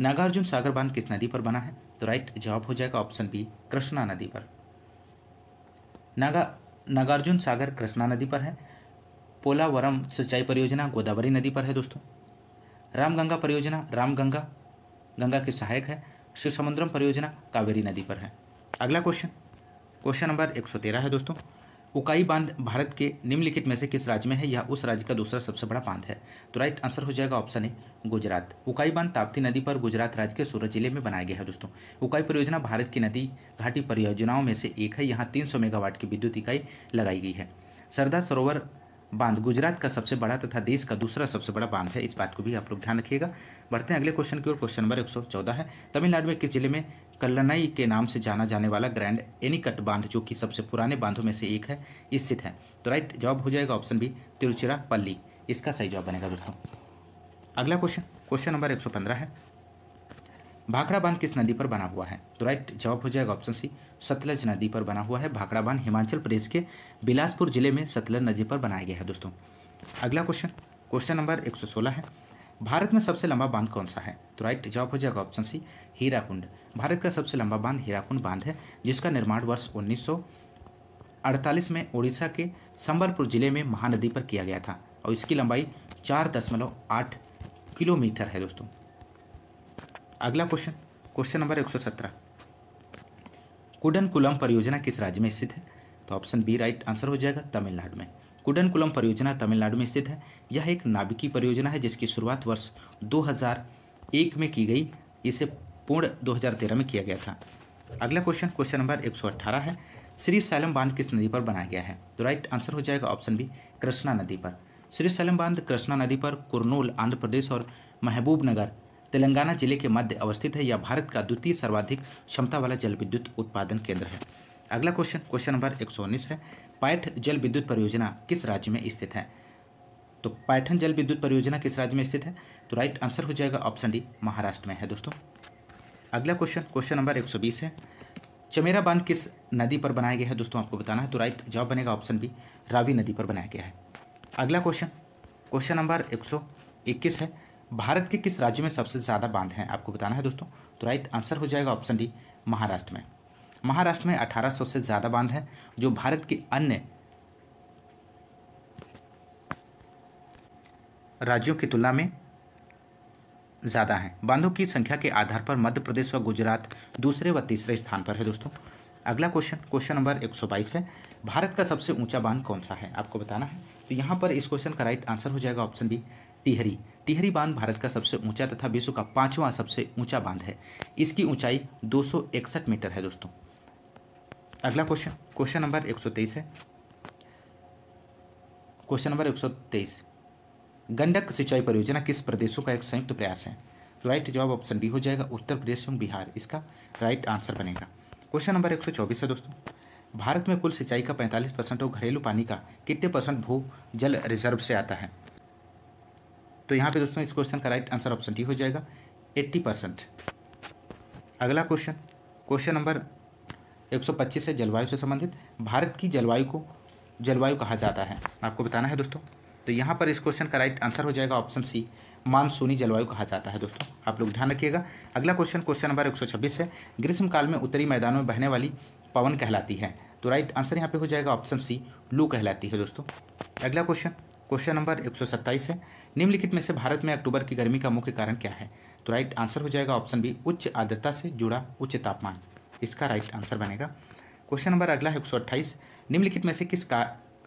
नागार्जुन सागर बांध किस नदी पर बना है तो राइट जवाब हो जाएगा ऑप्शन बी कृष्णा नदी पर नागा नागार्जुन सागर कृष्णा नदी पर है पोलावरम सिंचाई परियोजना गोदावरी नदी पर है दोस्तों रामगंगा परियोजना रामगंगा गंगा की सहायक है शिव समुद्रम परियोजना कावेरी नदी पर है अगला क्वेश्चन क्वेश्चन नंबर 113 है दोस्तों उकाई बांध भारत के निम्नलिखित में से किस राज्य में है यह उस राज्य का दूसरा सबसे बड़ा बांध है तो राइट आंसर हो जाएगा ऑप्शन ए गुजरात उकाई बांध ताप्ती नदी पर गुजरात राज्य के सूरत जिले में बनाया गया है दोस्तों उकाई परियोजना भारत की नदी घाटी परियोजनाओं में से एक है यहाँ तीन मेगावाट की विद्युत इकाई लगाई गई है सरदार सरोवर बांध गुजरात का सबसे बड़ा तथा देश का दूसरा सबसे बड़ा बांध है इस बात को भी आप लोग ध्यान रखिएगा बढ़ते हैं अगले क्वेश्चन की ओर क्वेश्चन नंबर 114 है तमिलनाडु में किस जिले में कल्लनाई के नाम से जाना जाने वाला ग्रैंड एनिकट बांध जो कि सबसे पुराने बांधों में से एक है स्थित है तो राइट जवाब हो जाएगा ऑप्शन बी तिरुचिरापल्ली इसका सही जवाब बनेगा दोस्तों अगला क्वेश्चन क्वेश्चन नंबर 115 है भाखड़ा बांध किस नदी पर बना हुआ है तो राइट जवाब हो जाएगा ऑप्शन सी सतलज नदी पर बना हुआ है भाखड़ा बांध हिमाचल प्रदेश के बिलासपुर जिले में सतलज नदी पर बनाया गया है दोस्तों अगला क्वेश्चन क्वेश्चन नंबर 116 है भारत में सबसे लंबा बांध कौन सा है तो राइट जवाब हो जाएगा ऑप्शन सी हीराकुंड भारत का सबसे लंबा बांध हीराकुंड बांध है जिसका निर्माण वर्ष 1948 में ओडिशा के संबलपुर जिले में महानदी पर किया गया था और इसकी लंबाई चार दशमलव आठ किलोमीटर है दोस्तों अगला क्वेश्चन क्वेश्चन नंबर एक सौ सत्रह कुडनकुलम परियोजना किस राज्य में स्थित है तो ऑप्शन बी राइट आंसर हो जाएगा तमिलनाडु में कुडनकुलम परियोजना तमिलनाडु में स्थित है यह एक नाभिकीय परियोजना है जिसकी शुरुआत वर्ष 2001 में की गई इसे पूर्ण 2013 में किया गया था अगला क्वेश्चन क्वेश्चन नंबर 118 है श्री सैलम बांध किस नदी पर बनाया गया है तो राइट आंसर हो जाएगा ऑप्शन बी कृष्णा नदी पर श्री सैलम बांध कृष्णा नदी पर कुरनूल आंध्र प्रदेश और महबूब नगर तेलंगाना जिले के मध्य अवस्थित है यह भारत का द्वितीय सर्वाधिक क्षमता वाला जल विद्युत उत्पादन केंद्र है अगला क्वेश्चन क्वेश्चन नंबर एक है पैठ जल विद्युत परियोजना किस राज्य में स्थित है तो पैठन जल विद्युत परियोजना किस राज्य में स्थित है तो राइट आंसर हो जाएगा ऑप्शन डी महाराष्ट्र में है दोस्तों अगला क्वेश्चन क्वेश्चन नंबर 120 है चमेरा बांध किस नदी पर बनाया गया है दोस्तों आपको बताना है तो राइट जवाब बनेगा ऑप्शन बी रावी नदी पर बनाया गया है अगला क्वेश्चन क्वेश्चन नंबर 121 है भारत के किस राज्य में सबसे ज़्यादा बांध हैं आपको बताना है दोस्तों तो राइट आंसर हो जाएगा ऑप्शन डी महाराष्ट्र में महाराष्ट्र में 1800 से ज़्यादा बांध हैं जो भारत के अन्य राज्यों की तुलना में ज़्यादा हैं बांधों की संख्या के आधार पर मध्य प्रदेश व गुजरात दूसरे व तीसरे स्थान पर है दोस्तों अगला क्वेश्चन क्वेश्चन नंबर 122 है भारत का सबसे ऊंचा बांध कौन सा है आपको बताना है तो यहाँ पर इस क्वेश्चन का राइट आंसर हो जाएगा ऑप्शन बी टिहरी टिहरी बांध भारत का सबसे ऊंचा तथा विश्व का पांचवा सबसे ऊंचा बांध है इसकी ऊंचाई 261 मीटर है दोस्तों अगला क्वेश्चन क्वेश्चन नंबर 123 है क्वेश्चन नंबर 123 गंडक सिंचाई परियोजना किस प्रदेशों का एक संयुक्त प्रयास है राइट जवाब ऑप्शन बी हो जाएगा उत्तर प्रदेश एवं बिहार इसका राइट आंसर बनेगा क्वेश्चन नंबर एक है दोस्तों भारत में कुल सिंचाई का 45 परसेंट और घरेलू पानी का कितने परसेंट भू जल रिजर्व से आता है तो यहाँ पे दोस्तों इस क्वेश्चन का राइट आंसर ऑप्शन डी हो जाएगा 80 परसेंट अगला क्वेश्चन क्वेश्चन नंबर 125 है जलवायु से संबंधित भारत की जलवायु को जलवायु कहा जाता है आपको बताना है दोस्तों तो यहाँ पर इस क्वेश्चन का राइट आंसर हो जाएगा ऑप्शन सी मानसूनी जलवायु कहा जाता है दोस्तों आप लोग ध्यान रखिएगा अगला क्वेश्चन क्वेश्चन नंबर एक है ग्रीष्मकाल में उत्तरी मैदानों में बहने वाली पवन कहलाती है तो राइट आंसर यहाँ पे हो जाएगा ऑप्शन सी लू कहलाती है दोस्तों अगला क्वेश्चन क्वेश्चन नंबर एक है निम्नलिखित में से भारत में अक्टूबर की गर्मी का मुख्य कारण क्या है तो राइट आंसर हो जाएगा ऑप्शन बी उच्च आर्द्रता से जुड़ा उच्च तापमान इसका राइट आंसर बनेगा क्वेश्चन नंबर अगला है एक निम्नलिखित में से किस का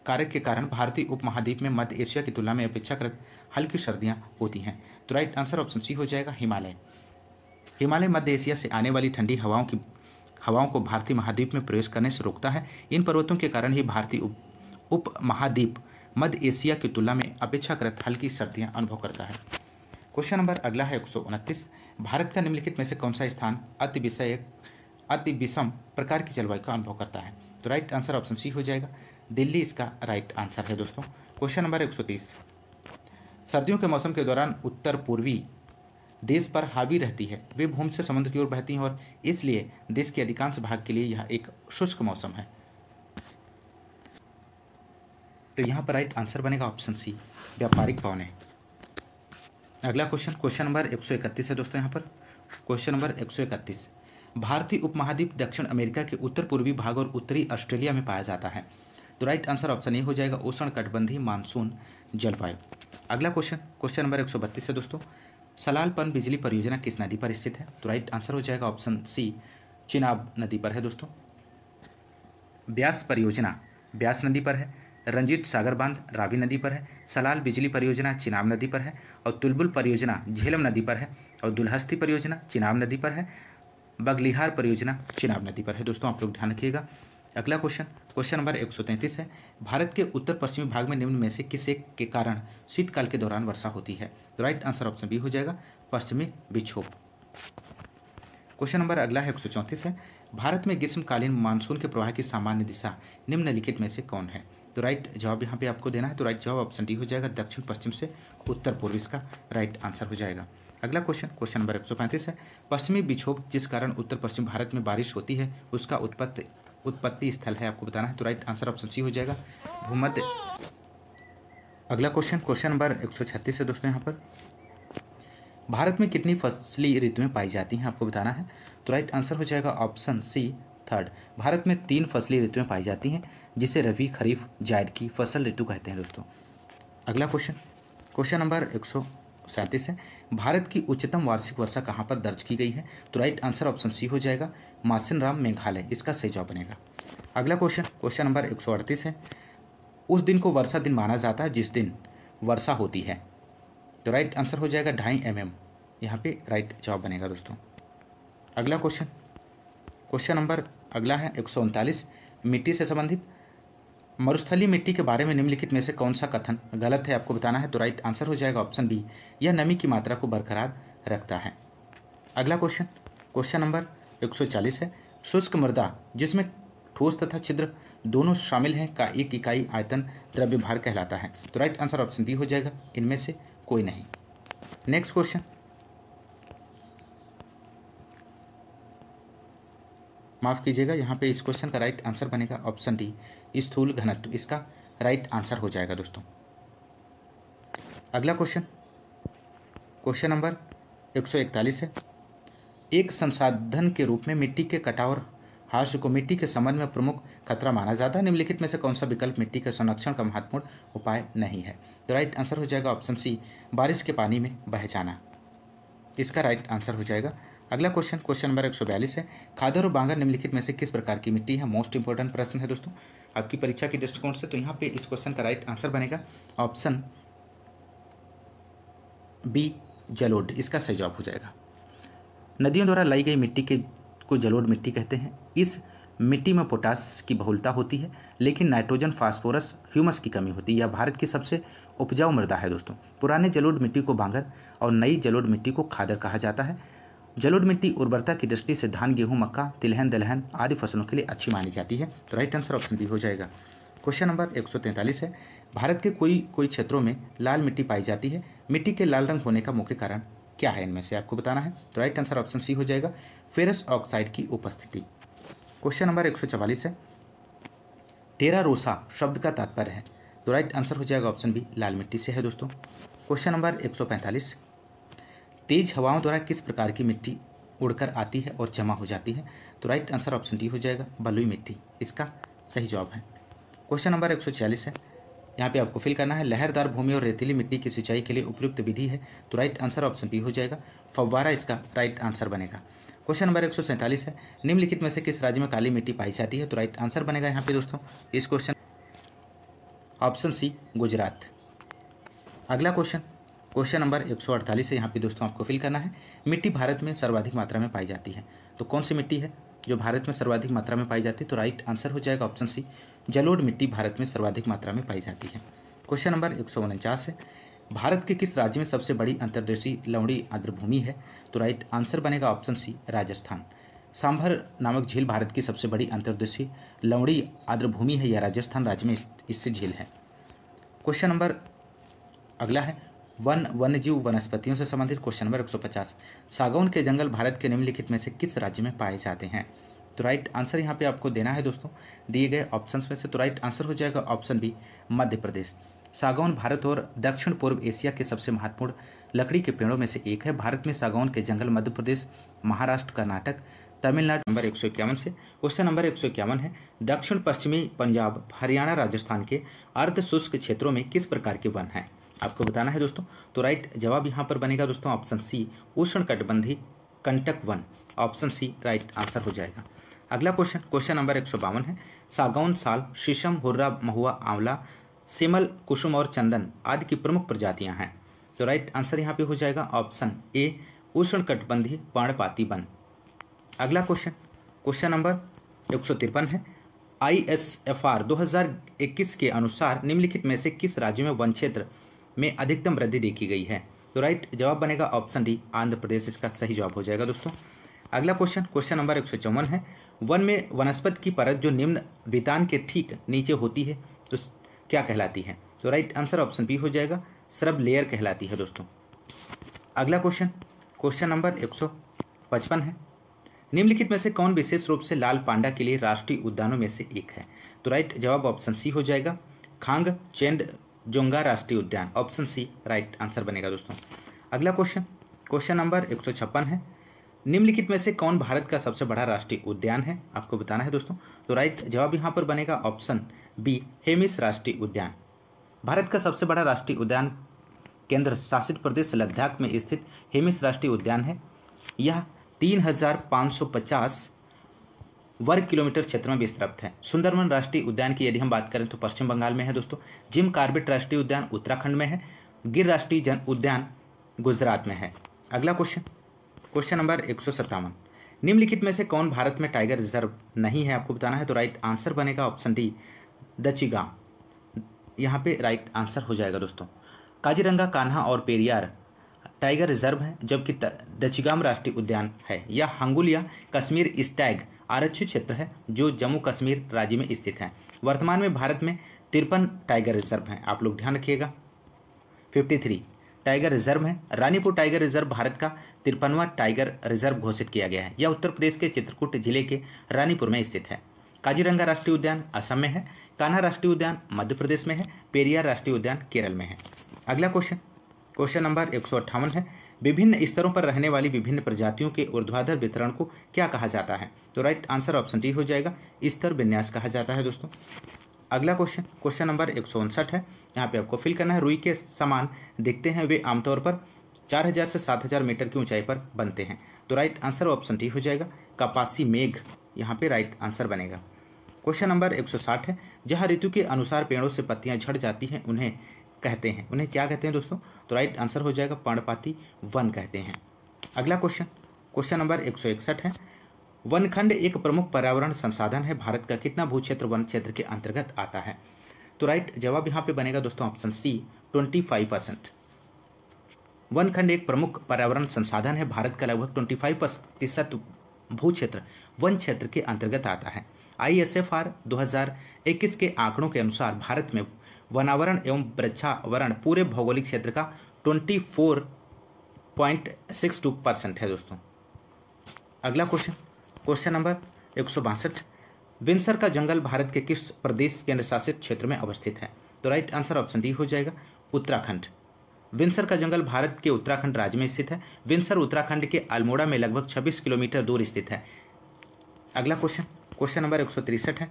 कारक के कारण भारतीय उपमहाद्वीप में मध्य एशिया की तुलना में अपेक्षाकृत हल्की सर्दियाँ होती हैं तो राइट आंसर ऑप्शन सी हो जाएगा हिमालय हिमालय मध्य एशिया से आने वाली ठंडी हवाओं की हवाओं को भारतीय महाद्वीप में प्रवेश करने से रोकता है इन पर्वतों के कारण ही भारतीय उप, उप महाद्वीप मध्य एशिया की तुलना में अपेक्षाकृत हल्की सर्दियां अनुभव करता है क्वेश्चन नंबर अगला है एक भारत का निम्नलिखित में से कौन सा स्थान अति विषय अति विषम प्रकार की जलवायु का अनुभव करता है तो राइट आंसर ऑप्शन सी हो जाएगा दिल्ली इसका राइट आंसर है दोस्तों क्वेश्चन नंबर एक सर्दियों के मौसम के दौरान उत्तर पूर्वी देश पर हावी रहती है वे भूमि से समुद्र की ओर बहती हैं और इसलिए देश के अधिकांश भाग के लिए यह एक शुष्क मौसम है तो यहाँ पर राइट आंसर बनेगा ऑप्शन सी व्यापारिक भवने अगला क्वेश्चन क्वेश्चन नंबर एक है दोस्तों यहाँ पर क्वेश्चन नंबर एक भारतीय उपमहाद्वीप दक्षिण अमेरिका के उत्तर पूर्वी भाग और उत्तरी ऑस्ट्रेलिया में पाया जाता है तो राइट आंसर ऑप्शन ए हो जाएगा उष्ण कटबंधी मानसून जलवायु अगला क्वेश्चन क्वेश्चन नंबर एक सौ बत्तीस है दोस्तों सलालपन बिजली परियोजना किस नदी पर स्थित है तो राइट आंसर हो जाएगा ऑप्शन सी चिनाब नदी पर है दोस्तों ब्यास परियोजना ब्यास नदी पर है रंजीत सागर बांध रावी नदी पर है सलाल बिजली परियोजना चिनाब नदी पर है और तुलबुल परियोजना झेलम नदी पर है और दुलहस्ती परियोजना चिनाब नदी पर है बगलिहार परियोजना चिनाब नदी पर है दोस्तों आप लोग ध्यान रखिएगा अगला क्वेश्चन क्वेश्चन नंबर एक सौ तैंतीस है भारत के उत्तर पश्चिमी भाग में निम्न में से किसे के कारण शीतकाल के दौरान वर्षा होती है तो राइट आंसर ऑप्शन बी हो जाएगा पश्चिमी विक्षोभ क्वेश्चन नंबर अगला है एक है भारत में ग्रीष्मकालीन मानसून के प्रवाह की सामान्य दिशा निम्नलिखित में से कौन है तो राइट जवाब यहाँ पे आपको देना है तो राइट जवाब ऑप्शन डी हो जाएगा दक्षिण पश्चिम से उत्तर पूर्व इसका राइट आंसर हो जाएगा अगला क्वेश्चन क्वेश्चन नंबर एक है पश्चिमी विक्षोभ जिस कारण उत्तर पश्चिम भारत में बारिश होती है उसका उत्पत्ति उत्पत्ति स्थल है आपको बताना है तो राइट आंसर ऑप्शन सी हो जाएगा भूमध्य अगला क्वेश्चन क्वेश्चन नंबर 136 है दोस्तों यहाँ पर भारत में कितनी फसली ऋतुएं पाई जाती हैं आपको बताना है तो राइट आंसर हो जाएगा ऑप्शन सी थर्ड भारत में तीन फसली ऋतुएं पाई जाती हैं जिसे रवि खरीफ जायद की फसल ऋतु कहते हैं दोस्तों अगला क्वेश्चन क्वेश्चन नंबर एक सैंतीस है भारत की उच्चतम वार्षिक वर्षा कहाँ पर दर्ज की गई है तो राइट आंसर ऑप्शन सी हो जाएगा मासिन राम मेघालय इसका सही जवाब बनेगा अगला क्वेश्चन क्वेश्चन नंबर एक है उस दिन को वर्षा दिन माना जाता है जिस दिन वर्षा होती है तो राइट आंसर हो जाएगा ढाई एम एम यहाँ पर राइट जवाब बनेगा दोस्तों अगला क्वेश्चन क्वेश्चन नंबर अगला है एक मिट्टी से संबंधित मरुस्थली मिट्टी के बारे में निम्नलिखित में से कौन सा कथन गलत है आपको बताना है तो राइट आंसर हो जाएगा ऑप्शन बी यह नमी की मात्रा को बरकरार रखता है अगला क्वेश्चन क्वेश्चन नंबर 140 है शुष्क मृदा जिसमें ठोस तथा छिद्र दोनों शामिल हैं का एक इकाई आयतन द्रव्य भार कहलाता है तो राइट आंसर ऑप्शन बी हो जाएगा इनमें से कोई नहीं नेक्स्ट क्वेश्चन माफ़ कीजिएगा यहाँ पे इस क्वेश्चन का राइट आंसर बनेगा ऑप्शन डी स्थूल घनत्व इसका राइट आंसर हो जाएगा दोस्तों अगला क्वेश्चन क्वेश्चन नंबर 141 है एक संसाधन के रूप में मिट्टी के कटाव और हाश को मिट्टी के संबंध में प्रमुख खतरा माना जाता है निम्नलिखित में से कौन सा विकल्प मिट्टी के संरक्षण का महत्वपूर्ण उपाय नहीं है तो राइट आंसर हो जाएगा ऑप्शन सी बारिश के पानी में बह जाना इसका राइट आंसर हो जाएगा अगला क्वेश्चन क्वेश्चन नंबर एक है खादर और बांगर निम्नलिखित में से किस प्रकार की मिट्टी है मोस्ट इंपॉर्टेंट प्रश्न है दोस्तों आपकी परीक्षा के दृष्टिकोण से तो यहाँ पे इस क्वेश्चन का राइट आंसर बनेगा ऑप्शन बी जलोड इसका सही जवाब हो जाएगा नदियों द्वारा लाई गई मिट्टी के को जलोढ़ मिट्टी कहते हैं इस मिट्टी में पोटास की बहुलता होती है लेकिन नाइट्रोजन फास्फोरस ह्यूमस की कमी होती है यह भारत की सबसे उपजाऊ मृदा है दोस्तों पुराने जलोढ़ मिट्टी को भांगर और नई जलोढ़ मिट्टी को खादर कहा जाता है जलोढ़ मिट्टी उर्वरता की दृष्टि से धान गेहूं मक्का तिलहन दलहन आदि फसलों के लिए अच्छी मानी जाती है तो राइट आंसर ऑप्शन बी हो जाएगा क्वेश्चन नंबर एक है भारत के कोई कोई क्षेत्रों में लाल मिट्टी पाई जाती है मिट्टी के लाल रंग होने का मुख्य कारण क्या है इनमें से आपको बताना है तो राइट आंसर ऑप्शन सी हो जाएगा फेरस ऑक्साइड की उपस्थिति क्वेश्चन नंबर एक है टेरा रोसा शब्द का तात्पर्य है तो राइट आंसर हो जाएगा ऑप्शन बी लाल मिट्टी से है दोस्तों क्वेश्चन नंबर एक तेज हवाओं द्वारा किस प्रकार की मिट्टी उड़कर आती है और जमा हो जाती है तो राइट आंसर ऑप्शन डी हो जाएगा बलुई मिट्टी इसका सही जवाब है क्वेश्चन नंबर एक है यहाँ पे आपको फिल करना है लहरदार भूमि और रेतीली मिट्टी की सिंचाई के लिए उपयुक्त विधि है तो राइट आंसर ऑप्शन बी हो जाएगा फव्वारा इसका राइट आंसर बनेगा क्वेश्चन नंबर एक है निम्नलिखित में से किस राज्य में काली मिट्टी पाई जाती है तो राइट आंसर बनेगा यहाँ पे दोस्तों इस क्वेश्चन ऑप्शन सी गुजरात अगला क्वेश्चन क्वेश्चन नंबर 148 है यहाँ पे दोस्तों आपको फिल करना है मिट्टी भारत में सर्वाधिक मात्रा में पाई जाती है तो कौन सी मिट्टी है जो भारत में सर्वाधिक मात्रा में पाई जाती है तो राइट आंसर हो जाएगा ऑप्शन सी जलोढ़ मिट्टी भारत में सर्वाधिक मात्रा में पाई जाती है क्वेश्चन नंबर एक सौ उनचास है भारत के किस राज्य में सबसे बड़ी अंतर्देशीय लवणी आर्द्रभूमि है तो राइट आंसर बनेगा ऑप्शन सी राजस्थान सांभर नामक झील भारत की सबसे बड़ी अंतर्देशीय लवड़ी आर्द्रभूमि है या राजस्थान राज्य में इससे झील है क्वेश्चन नंबर अगला है वन वन्य जीव वनस्पतियों से संबंधित क्वेश्चन नंबर एक सागौन के जंगल भारत के निम्नलिखित में से किस राज्य में पाए जाते हैं तो राइट आंसर यहाँ पे आपको देना है दोस्तों दिए गए ऑप्शन में से तो राइट आंसर हो जाएगा ऑप्शन बी मध्य प्रदेश सागौन भारत और दक्षिण पूर्व एशिया के सबसे महत्वपूर्ण लकड़ी के पेड़ों में से एक है भारत में सागौन के जंगल मध्य प्रदेश महाराष्ट्र कर्नाटक तमिलनाडु नंबर एक से क्वेश्चन नंबर एक है दक्षिण पश्चिमी पंजाब हरियाणा राजस्थान के अर्ध शुष्क क्षेत्रों में किस प्रकार के वन हैं आपको बताना है दोस्तों तो राइट जवाब यहाँ पर बनेगा दोस्तों ऑप्शन सी उष्ण कटबंधी कंटक वन ऑप्शन सी राइट आंसर हो जाएगा अगला क्वेश्चन क्वेश्चन नंबर एक है सागौन साल शीशम हुर्रा महुआ आंवला सिमल कुसुम और चंदन आदि की प्रमुख प्रजातियां हैं तो राइट आंसर यहाँ पे हो जाएगा ऑप्शन ए उष्ण कटबंधी पर्णपाती वन अगला क्वेश्चन क्वेश्चन नंबर एक है आई एस एफ आर दो के अनुसार निम्नलिखित में से किस राज्य में वन क्षेत्र में अधिकतम वृद्धि देखी गई है तो राइट जवाब बनेगा ऑप्शन डी आंध्र प्रदेश इसका सही जवाब हो जाएगा दोस्तों अगला क्वेश्चन क्वेश्चन नंबर एक है वन में वनस्पति की परत जो निम्न वितान के ठीक नीचे होती है तो क्या कहलाती है तो राइट आंसर ऑप्शन बी हो जाएगा सरब लेयर कहलाती है दोस्तों अगला क्वेश्चन क्वेश्चन नंबर एक सौ पचपन है निम्नलिखित में से कौन विशेष रूप से लाल पांडा के लिए राष्ट्रीय उद्यानों में से एक है तो राइट जवाब ऑप्शन सी हो जाएगा खांग चेंद जोंगा राष्ट्रीय उद्यान ऑप्शन सी राइट आंसर बनेगा दोस्तों अगला क्वेश्चन क्वेश्चन नंबर एक है निम्नलिखित में से कौन भारत का सबसे बड़ा राष्ट्रीय उद्यान है आपको बताना है दोस्तों तो राइट जवाब यहाँ पर बनेगा ऑप्शन बी हेमिस राष्ट्रीय उद्यान भारत का सबसे बड़ा राष्ट्रीय उद्यान केंद्र शासित प्रदेश लद्दाख में स्थित हेमिस राष्ट्रीय उद्यान है यह 3,550 वर्ग किलोमीटर क्षेत्र में विस्तृत है सुंदरवन राष्ट्रीय उद्यान की यदि हम बात करें तो पश्चिम बंगाल में है दोस्तों जिम कार्बेट राष्ट्रीय उद्यान उत्तराखंड में है गिर राष्ट्रीय जन उद्यान गुजरात में है अगला क्वेश्चन क्वेश्चन नंबर एक निम्नलिखित में से कौन भारत में टाइगर रिजर्व नहीं है आपको बताना है तो राइट आंसर बनेगा ऑप्शन डी दचिगा यहाँ पे राइट आंसर हो जाएगा दोस्तों काजीरंगा कान्हा और पेरियार टाइगर रिजर्व है जबकि दचिगाम राष्ट्रीय उद्यान है यह हंगुलिया कश्मीर स्टैग आरक्षित क्षेत्र है जो जम्मू कश्मीर राज्य में स्थित है वर्तमान में भारत में तिरपन टाइगर रिजर्व हैं आप लोग ध्यान रखिएगा फिफ्टी थ्री टाइगर रिजर्व है रानीपुर टाइगर रिजर्व भारत का तिरपनवा टाइगर रिजर्व घोषित किया गया है यह उत्तर प्रदेश के चित्रकूट जिले के रानीपुर में स्थित है काजीरंगा राष्ट्रीय उद्यान असम में है कान्हा राष्ट्रीय उद्यान मध्य प्रदेश में है पेरियार राष्ट्रीय उद्यान केरल में है अगला क्वेश्चन क्वेश्चन नंबर एक है विभिन्न स्तरों पर रहने वाली विभिन्न प्रजातियों के ऊर्ध्वाधर वितरण को क्या कहा जाता है तो राइट आंसर ऑप्शन डी हो जाएगा स्तर विन्यास कहा जाता है दोस्तों अगला क्वेश्चन क्वेश्चन नंबर एक है यहाँ पे आपको फिल करना है रुई के समान दिखते हैं वे आमतौर पर 4000 से 7000 मीटर की ऊंचाई पर बनते हैं तो राइट आंसर ऑप्शन डी हो जाएगा कपासी मेघ यहाँ पे राइट आंसर बनेगा क्वेश्चन नंबर 160 है जहाँ ऋतु के अनुसार पेड़ों से पत्तियाँ झड़ जाती हैं उन्हें कहते हैं उन्हें क्या कहते हैं दोस्तों तो राइट आंसर हो जाएगा पर्णपाती वन कहते हैं अगला क्वेश्चन क्वेश्चन नंबर एक है वन खंड एक प्रमुख पर्यावरण संसाधन है भारत का कितना भू क्षेत्र वन क्षेत्र के अंतर्गत आता है तो राइट जवाब यहाँ पे बनेगा दोस्तों option C twenty five percent वनखंड एक प्रमुख पर्यावरण संसाधन है भारत का लगभग ट्वेंटी फाइव प्रतिशत भू क्षेत्र वन क्षेत्र के अंतर्गत आता है आई एस एफ आर दो हजार इक्कीस के आंकड़ों के अनुसार भारत में वनावरण एवं वृक्षावरण पूरे भौगोलिक क्षेत्र का twenty four point six two percent है दोस्तों अगला क्वेश्चन क्वेश्चन नंबर एक सौ बासठ विंसर का जंगल भारत के किस प्रदेश केंद्रशासित क्षेत्र में अवस्थित है तो राइट आंसर ऑप्शन डी हो जाएगा उत्तराखंड विंसर का जंगल भारत के उत्तराखंड राज्य में स्थित है विंसर उत्तराखंड के अल्मोड़ा में लगभग 26 किलोमीटर दूर स्थित है अगला क्वेश्चन क्वेश्चन नंबर एक है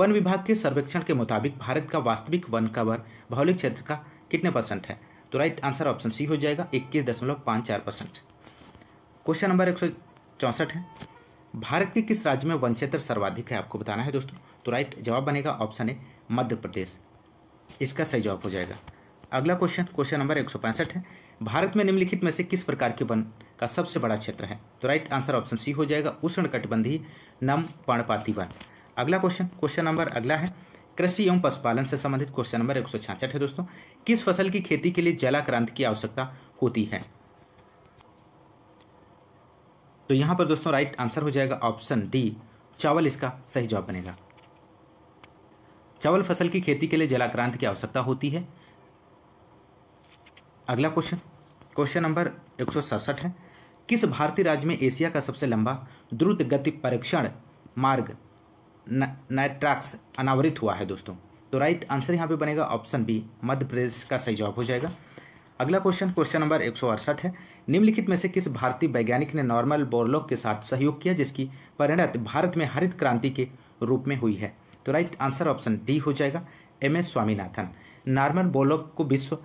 वन विभाग के सर्वेक्षण के मुताबिक भारत का वास्तविक वन कवर भौगोलिक क्षेत्र का कितने परसेंट है तो राइट आंसर ऑप्शन सी हो जाएगा इक्कीस दशमलव पाँच चार परसेंट क्वेश्चन नंबर एक सौ चौंसठ है भारत के किस राज्य में वन क्षेत्र सर्वाधिक है आपको बताना है दोस्तों तो राइट जवाब बनेगा ऑप्शन ए मध्य प्रदेश इसका सही जवाब हो जाएगा अगला क्वेश्चन क्वेश्चन नंबर एक है भारत में निम्नलिखित में से किस प्रकार के वन का सबसे बड़ा क्षेत्र है तो राइट आंसर ऑप्शन सी हो जाएगा उष्ण कटिबंधी नम पर्णपाती वन अगला क्वेश्चन क्वेश्चन नंबर अगला है कृषि एवं पशुपालन से संबंधित क्वेश्चन नंबर एक है दोस्तों किस फसल की खेती के लिए जलाक्रांत की आवश्यकता होती है तो यहाँ पर दोस्तों राइट आंसर हो जाएगा ऑप्शन डी चावल इसका सही जवाब बनेगा चावल फसल की खेती के लिए जलाक्रांत की आवश्यकता होती है अगला क्वेश्चन क्वेश्चन नंबर एक है किस भारतीय राज्य में एशिया का सबसे लंबा द्रुत गति परीक्षण मार्ग नाइट्राक्स अनावरित हुआ है दोस्तों तो राइट आंसर यहाँ पे बनेगा ऑप्शन बी मध्य प्रदेश का सही जवाब हो जाएगा अगला क्वेश्चन क्वेश्चन नंबर एक है निम्नलिखित में से किस भारतीय वैज्ञानिक ने नॉर्मल बोरलोक के साथ सहयोग किया जिसकी परिणत भारत में हरित क्रांति के रूप में हुई है तो राइट आंसर ऑप्शन डी हो जाएगा M S Swaminathan Norman Borlaug को विश्व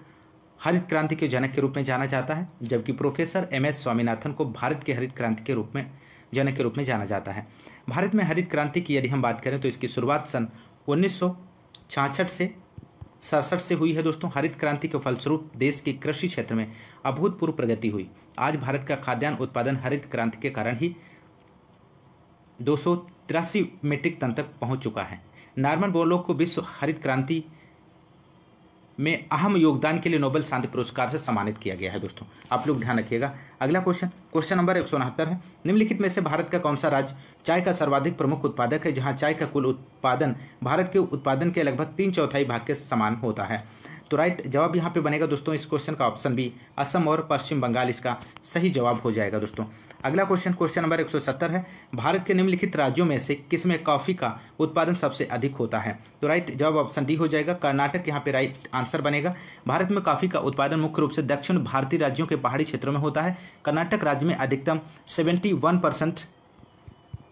हरित क्रांति के जनक के रूप में जाना जाता है जबकि प्रोफेसर एम एस स्वामीनाथन को भारत के हरित क्रांति के रूप में जनक के रूप में जाना जाता है भारत में हरित क्रांति की यदि हम बात करें तो इसकी शुरुआत सन उन्नीस से सड़सठ से हुई है दोस्तों हरित क्रांति के फलस्वरूप देश के कृषि क्षेत्र में अभूतपूर्व प्रगति हुई आज भारत का खाद्यान्न उत्पादन हरित क्रांति के कारण ही दो मीट्रिक टन तक पहुंच चुका है नार्मन बोरलोक को विश्व हरित क्रांति में अहम योगदान के लिए नोबेल शांति पुरस्कार से सम्मानित किया गया है दोस्तों आप लोग ध्यान रखिएगा अगला क्वेश्चन क्वेश्चन नंबर एक है निम्नलिखित में से भारत का कौन सा राज्य चाय का सर्वाधिक प्रमुख उत्पादक है जहां चाय का कुल उत्पादन भारत के उत्पादन के लगभग तीन चौथाई भाग के समान होता है तो राइट जवाब यहाँ पे बनेगा दोस्तों इस क्वेश्चन का ऑप्शन बी असम और पश्चिम बंगाल इसका सही जवाब हो जाएगा दोस्तों अगला क्वेश्चन क्वेश्चन नंबर 170 है भारत के निम्नलिखित राज्यों में से किस में कॉफ़ी का उत्पादन सबसे अधिक होता है तो राइट जवाब ऑप्शन डी हो जाएगा कर्नाटक यहाँ पे राइट आंसर बनेगा भारत में कॉफ़ी का उत्पादन मुख्य रूप से दक्षिण भारतीय राज्यों के पहाड़ी क्षेत्रों में होता है कर्नाटक राज्य में अधिकतम सेवेंटी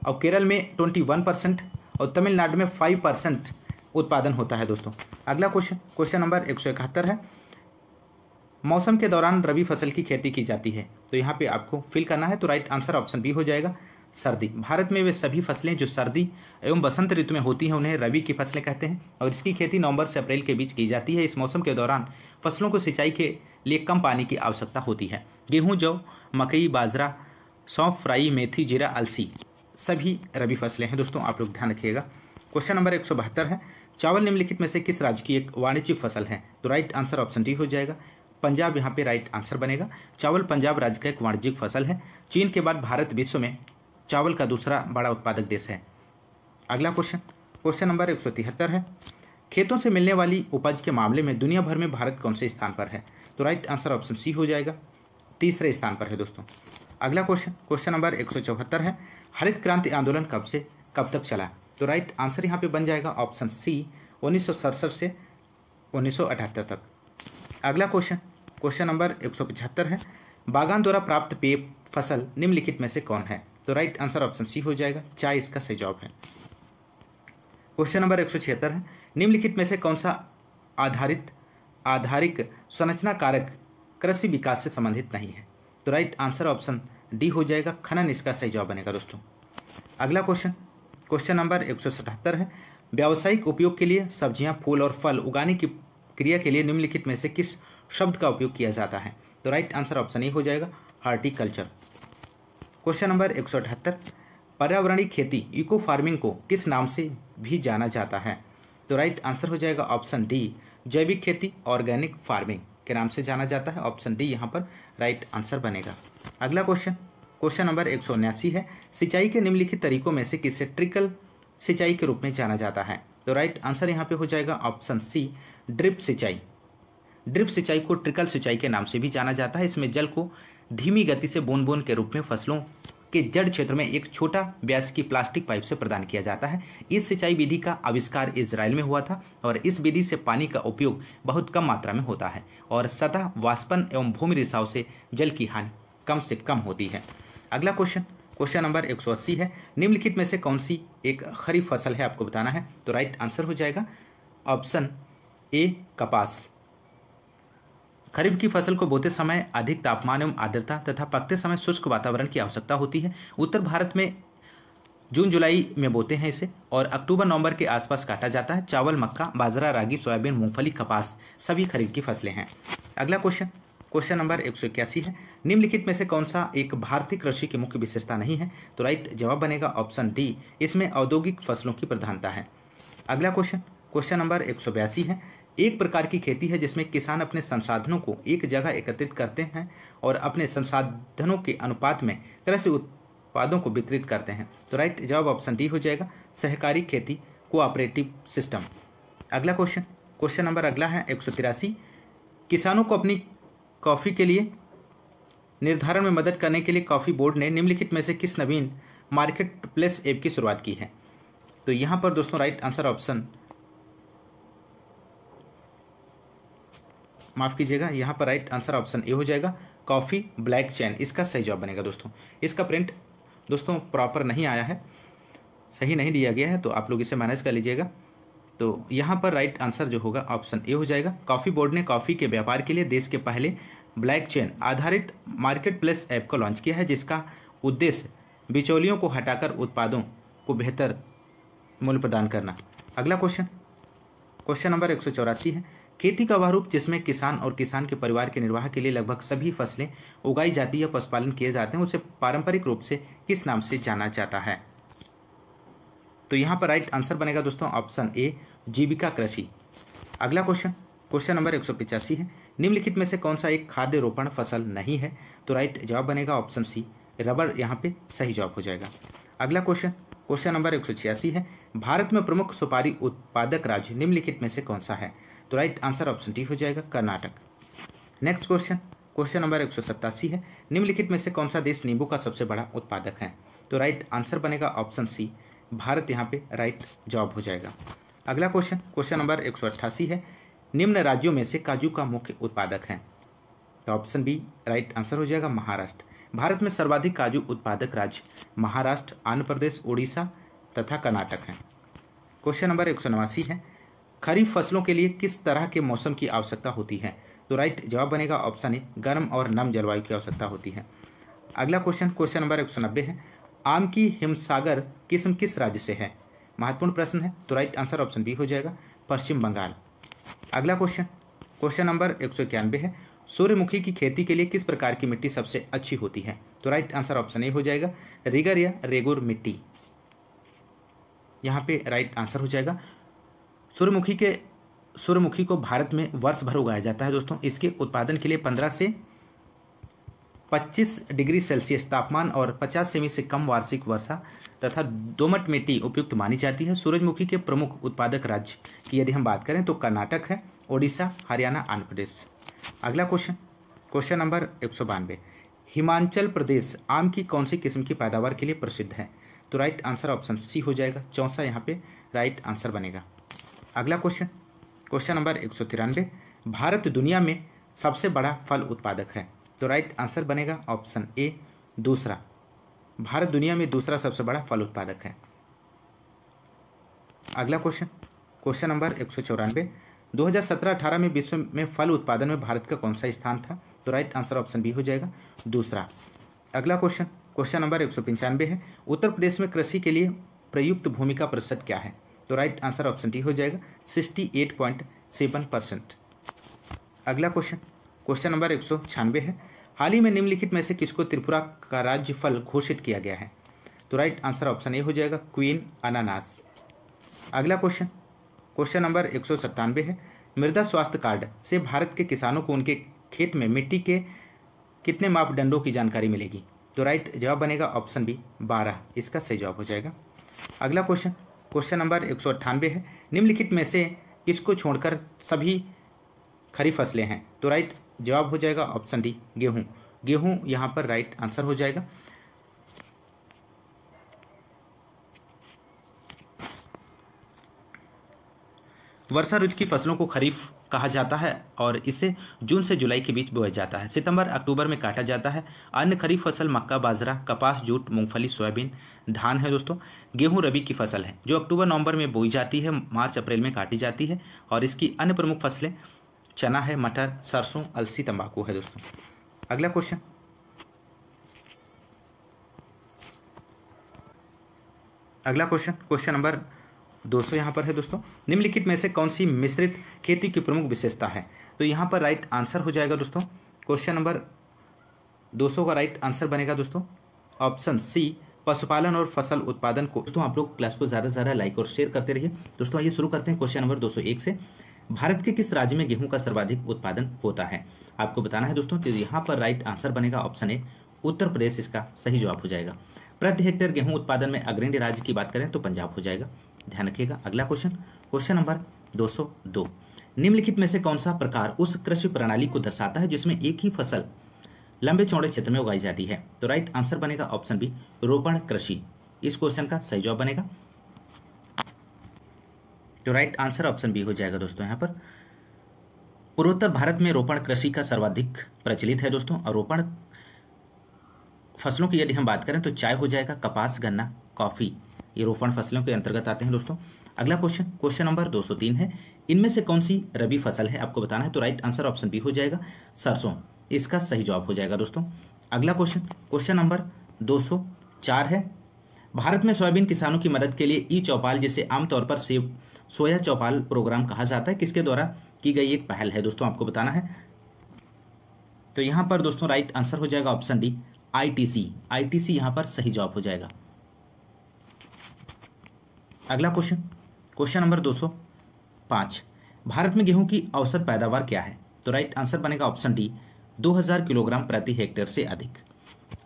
और केरल में ट्वेंटी और तमिलनाडु में फाइव उत्पादन होता है दोस्तों अगला क्वेश्चन क्वेश्चन नंबर एक सौ इकहत्तर है मौसम के दौरान रबी फसल की खेती की जाती है तो यहाँ पे आपको फिल करना है तो राइट आंसर ऑप्शन बी हो जाएगा सर्दी भारत में वे सभी फसलें जो सर्दी एवं बसंत ऋतु में होती हैं उन्हें रबी की फसलें कहते हैं और इसकी खेती नवंबर से अप्रैल के बीच की जाती है इस मौसम के दौरान फसलों को सिंचाई के लिए कम पानी की आवश्यकता होती है गेहूँ जौ मकई बाजरा सौंफ फ्राई मेथी जीरा अलसी सभी रबी फसलें हैं दोस्तों आप लोग ध्यान रखिएगा क्वेश्चन नंबर एक है चावल निम्नलिखित में से किस राज्य की एक वाणिज्यिक फसल है तो राइट आंसर ऑप्शन डी हो जाएगा पंजाब यहाँ पे राइट आंसर बनेगा चावल पंजाब राज्य का एक वाणिज्यिक फसल है चीन के बाद भारत विश्व में चावल का दूसरा बड़ा उत्पादक देश है अगला क्वेश्चन क्वेश्चन नंबर एक है खेतों से मिलने वाली उपज के मामले में दुनिया भर में भारत कौन से स्थान पर है तो राइट आंसर ऑप्शन सी हो जाएगा तीसरे स्थान पर है दोस्तों अगला क्वेश्चन क्वेश्चन नंबर एक है हरित क्रांति आंदोलन कब से कब तक चला तो राइट आंसर यहाँ पे बन जाएगा ऑप्शन सी उन्नीस से उन्नीस तक अगला क्वेश्चन क्वेश्चन नंबर एक है बागान द्वारा प्राप्त पेय फसल निम्नलिखित में से कौन है तो राइट आंसर ऑप्शन सी हो जाएगा चाय इसका सही जवाब है क्वेश्चन नंबर एक है निम्नलिखित में से कौन सा आधारित आधारिक संरचना कारक कृषि विकास से संबंधित नहीं है तो राइट आंसर ऑप्शन डी हो जाएगा खनन इसका सही जवाब बनेगा दोस्तों अगला क्वेश्चन क्वेश्चन नंबर एक है व्यावसायिक उपयोग के लिए सब्जियां फूल और फल उगाने की क्रिया के लिए निम्नलिखित में से किस शब्द का उपयोग किया जाता है तो राइट आंसर ऑप्शन ए हो जाएगा हार्टिकल्चर क्वेश्चन नंबर एक पर्यावरणीय खेती इको फार्मिंग को किस नाम से भी जाना जाता है तो राइट आंसर हो जाएगा ऑप्शन डी जैविक खेती ऑर्गेनिक फार्मिंग के नाम से जाना जाता है ऑप्शन डी यहाँ पर राइट आंसर बनेगा अगला क्वेश्चन क्वेश्चन नंबर एक है सिंचाई के निम्नलिखित तरीकों में से किसे ट्रिकल सिंचाई के रूप में जाना जाता है तो राइट आंसर यहाँ पे हो जाएगा ऑप्शन सी ड्रिप सिंचाई ड्रिप सिंचाई को ट्रिकल सिंचाई के नाम से भी जाना जाता है इसमें जल को धीमी गति से बूंद बूंद के रूप में फसलों के जड़ क्षेत्र में एक छोटा व्यास की प्लास्टिक पाइप से प्रदान किया जाता है इस सिंचाई विधि का आविष्कार इसराइल में हुआ था और इस विधि से पानी का उपयोग बहुत कम मात्रा में होता है और सतह वाष्पन एवं भूमि रिसाव से जल की हानि कम से कम होती है अगला क्वेश्चन क्वेश्चन नंबर अस्सी है निम्नलिखित में से कौन सी एक खरीफ फसल है आपको बताना है तो राइट आंसर हो जाएगा ऑप्शन ए कपास खरीफ की फसल को बोते समय अधिक तापमान एवं आर्द्रता तथा पकते समय शुष्क वातावरण की आवश्यकता होती है उत्तर भारत में जून जुलाई में बोते हैं इसे और अक्टूबर नवंबर के आसपास काटा जाता है चावल मक्का बाजरा रागी सोयाबीन मूंगफली कपास सभी खरीफ की फसलें हैं अगला क्वेश्चन क्वेश्चन नंबर एक सौ इक्यासी है निम्नलिखित में से कौन सा एक भारतीय कृषि की मुख्य विशेषता नहीं है तो राइट जवाब बनेगा ऑप्शन डी इसमें औद्योगिक फसलों की प्रधानता है अगला क्वेश्चन क्वेश्चन नंबर एक सौ बयासी है एक प्रकार की खेती है जिसमें किसान अपने संसाधनों को एक जगह एकत्रित करते हैं और अपने संसाधनों के अनुपात में तरह से उत्पादों को वितरित करते हैं तो राइट जवाब ऑप्शन डी हो जाएगा सहकारी खेती कोऑपरेटिव सिस्टम अगला क्वेश्चन क्वेश्चन नंबर अगला है एक किसानों को अपनी कॉफ़ी के लिए निर्धारण में मदद करने के लिए कॉफ़ी बोर्ड ने निम्नलिखित में से किस नवीन मार्केट प्लेस ऐप की शुरुआत की है तो यहाँ पर दोस्तों राइट आंसर ऑप्शन माफ़ कीजिएगा यहाँ पर राइट आंसर ऑप्शन ए हो जाएगा कॉफ़ी ब्लैक चैन इसका सही जवाब बनेगा दोस्तों इसका प्रिंट दोस्तों प्रॉपर नहीं आया है सही नहीं दिया गया है तो आप लोग इसे मैनेज कर लीजिएगा तो यहाँ पर राइट आंसर जो होगा ऑप्शन ए हो जाएगा कॉफ़ी बोर्ड ने कॉफ़ी के व्यापार के लिए देश के पहले ब्लैक चेन आधारित मार्केट प्लेस ऐप को लॉन्च किया है जिसका उद्देश्य बिचौलियों को हटाकर उत्पादों को बेहतर मूल्य प्रदान करना अगला क्वेश्चन क्वेश्चन नंबर एक है खेती का वह रूप जिसमें किसान और किसान के परिवार के निर्वाह के लिए लगभग सभी फसलें उगाई जाती या पशुपालन किए जाते हैं उसे पारंपरिक रूप से किस नाम से जाना जाता है तो यहाँ पर राइट आंसर बनेगा दोस्तों ऑप्शन ए जीविका कृषि अगला क्वेश्चन क्वेश्चन नंबर एक है निम्नलिखित में से कौन सा एक खाद्य रोपण फसल नहीं है तो राइट जवाब बनेगा ऑप्शन सी रबर यहाँ पे सही जवाब हो जाएगा अगला क्वेश्चन क्वेश्चन नंबर एक है भारत में प्रमुख सुपारी उत्पादक राज्य निम्नलिखित में से कौन सा है तो राइट आंसर ऑप्शन डी हो जाएगा Karnataka next question question number एक है निम्नलिखित में से कौन सा देश नींबू का सबसे बड़ा उत्पादक है तो राइट आंसर बनेगा ऑप्शन सी भारत यहाँ पे राइट जॉब हो जाएगा अगला क्वेश्चन क्वेश्चन नंबर एक है निम्न राज्यों में से काजू का मुख्य उत्पादक है तो ऑप्शन बी राइट आंसर हो जाएगा महाराष्ट्र भारत में सर्वाधिक काजू उत्पादक राज्य महाराष्ट्र आंध्र प्रदेश उड़ीसा तथा कर्नाटक हैं क्वेश्चन नंबर एक है खरीफ फसलों के लिए किस तरह के मौसम की आवश्यकता होती है तो राइट जवाब बनेगा ऑप्शन ए गर्म और नम जलवायु की आवश्यकता होती है अगला क्वेश्चन क्वेश्चन नंबर एक है आम की हिमसागर किस्म किस राज्य से है महत्वपूर्ण प्रश्न है तो राइट आंसर ऑप्शन बी हो जाएगा पश्चिम बंगाल अगला क्वेश्चन क्वेश्चन नंबर एक सौ इक्यानवे है सूर्यमुखी की खेती के लिए किस प्रकार की मिट्टी सबसे अच्छी होती है तो राइट आंसर ऑप्शन ए हो जाएगा रिगर या रेगुर मिट्टी यहाँ पे राइट आंसर हो जाएगा सूर्यमुखी के सूर्यमुखी को भारत में वर्ष भर उगाया जाता है दोस्तों इसके उत्पादन के लिए पंद्रह से 25 डिग्री सेल्सियस तापमान और 50 सेमी से कम वार्षिक वर्षा तथा दोमट मिट्टी उपयुक्त मानी जाती है सूरजमुखी के प्रमुख उत्पादक राज्य की यदि हम बात करें तो कर्नाटक है ओडिशा हरियाणा आंध्र प्रदेश अगला क्वेश्चन क्वेश्चन नंबर एक सौ बानवे हिमाचल प्रदेश आम की कौन सी किस्म की पैदावार के लिए प्रसिद्ध है तो राइट आंसर ऑप्शन सी हो जाएगा चौथा यहाँ पे राइट आंसर बनेगा अगला क्वेश्चन क्वेश्चन नंबर एक भारत दुनिया में सबसे बड़ा फल उत्पादक है तो राइट आंसर बनेगा ऑप्शन ए दूसरा भारत दुनिया में दूसरा सबसे बड़ा फल उत्पादक है अगला क्वेश्चन क्वेश्चन नंबर एक सौ चौरानवे दो हज़ार सत्रह अठारह में विश्व में फल उत्पादन में भारत का कौन सा स्थान था तो राइट आंसर ऑप्शन बी हो जाएगा दूसरा अगला क्वेश्चन क्वेश्चन नंबर एक सौ पंचानवे है उत्तर प्रदेश में कृषि के लिए प्रयुक्त भूमि का प्रतिशत क्या है तो राइट आंसर ऑप्शन डी हो जाएगा sixty eight point seven percent अगला क्वेश्चन क्वेश्चन नंबर एक सौ छियानवे है हाल ही में निम्नलिखित में से किसको त्रिपुरा का राज्यफल घोषित किया गया है तो राइट आंसर ऑप्शन ए हो जाएगा क्वीन अनानास अगला क्वेश्चन क्वेश्चन नंबर एक सौ सत्तानवे है मृदा स्वास्थ्य कार्ड से भारत के किसानों को उनके खेत में मिट्टी के कितने मापदंडों की जानकारी मिलेगी तो राइट जवाब बनेगा ऑप्शन बी बारह इसका सही जवाब हो जाएगा अगला क्वेश्चन क्वेश्चन नंबर एक सौ अट्ठानवे है निम्नलिखित में से किसको छोड़कर सभी खरीफ फसलें हैं तो राइट जवाब हो जाएगा ऑप्शन डी गेहूं गेहूं यहां पर राइट आंसर हो जाएगा वर्षा ऋतु की फसलों को खरीफ कहा जाता है और इसे जून से जुलाई के बीच बोया जाता है सितंबर अक्टूबर में काटा जाता है अन्य खरीफ फसल मक्का बाजरा कपास जूट मूंगफली सोयाबीन धान है दोस्तों गेहूं रबी की फसल है जो अक्टूबर नवंबर में बोई जाती है मार्च अप्रैल में काटी जाती है और इसकी अन्य प्रमुख फसलें चना है मटर सरसों अलसी तंबाकू है दोस्तों अगला क्वेश्चन अगला क्वेश्चन क्वेश्चन नंबर दो सौ यहाँ पर है दोस्तों निम्नलिखित में से कौन सी मिश्रित खेती की प्रमुख विशेषता है तो यहाँ पर राइट आंसर हो जाएगा दोस्तों क्वेश्चन नंबर दो सौ का राइट आंसर बनेगा दोस्तों ऑप्शन सी पशुपालन और फसल उत्पादन को दोस्तों आप लोग क्लास को ज़्यादा से ज़्यादा लाइक और शेयर करते रहिए दोस्तों आइए शुरू करते हैं क्वेश्चन नंबर दो सौ एक से भारत के किस राज्य में गेहूं का सर्वाधिक उत्पादन होता है आपको बताना है दोस्तों तो यहाँ पर राइट आंसर बनेगा ऑप्शन ए उत्तर प्रदेश इसका सही जवाब हो जाएगा प्रति हेक्टेयर गेहूं उत्पादन में अग्रणी राज्य की बात करें तो पंजाब हो जाएगा ध्यान रखिएगा अगला क्वेश्चन क्वेश्चन नंबर दो निम्नलिखित में से कौन सा प्रकार उस कृषि प्रणाली को दर्शाता है जिसमें एक ही फसल लंबे चौड़े क्षेत्र में उगाई जाती है तो राइट आंसर बनेगा ऑप्शन बी रोपण कृषि इस क्वेश्चन का सही जवाब बनेगा जो राइट आंसर ऑप्शन बी हो जाएगा दोस्तों यहाँ पर पूर्वोत्तर भारत में रोपण कृषि का सर्वाधिक प्रचलित है दोस्तों और रोपण फसलों की यदि हम बात करें तो चाय हो जाएगा कपास गन्ना कॉफ़ी ये रोपण फसलों के अंतर्गत आते हैं दोस्तों अगला क्वेश्चन क्वेश्चन नंबर 203 है इनमें से कौन सी रबी फसल है आपको बताना है तो राइट आंसर ऑप्शन बी हो जाएगा सरसों इसका सही जवाब हो जाएगा दोस्तों अगला क्वेश्चन क्वेश्चन नंबर 204 है भारत में सोयाबीन किसानों की मदद के लिए ई चौपाल जिसे आमतौर पर सेव सोया चौपाल प्रोग्राम कहा जाता है किसके द्वारा की गई एक पहल है दोस्तों आपको बताना है तो यहां पर दोस्तों राइट आंसर हो जाएगा ऑप्शन डी आईटीसी आईटीसी यहां पर सही जवाब हो जाएगा अगला क्वेश्चन क्वेश्चन नंबर दो सौ पांच भारत में गेहूं की औसत पैदावार क्या है तो राइट आंसर बनेगा ऑप्शन डी 2000 किलोग्राम प्रति हेक्टेयर से अधिक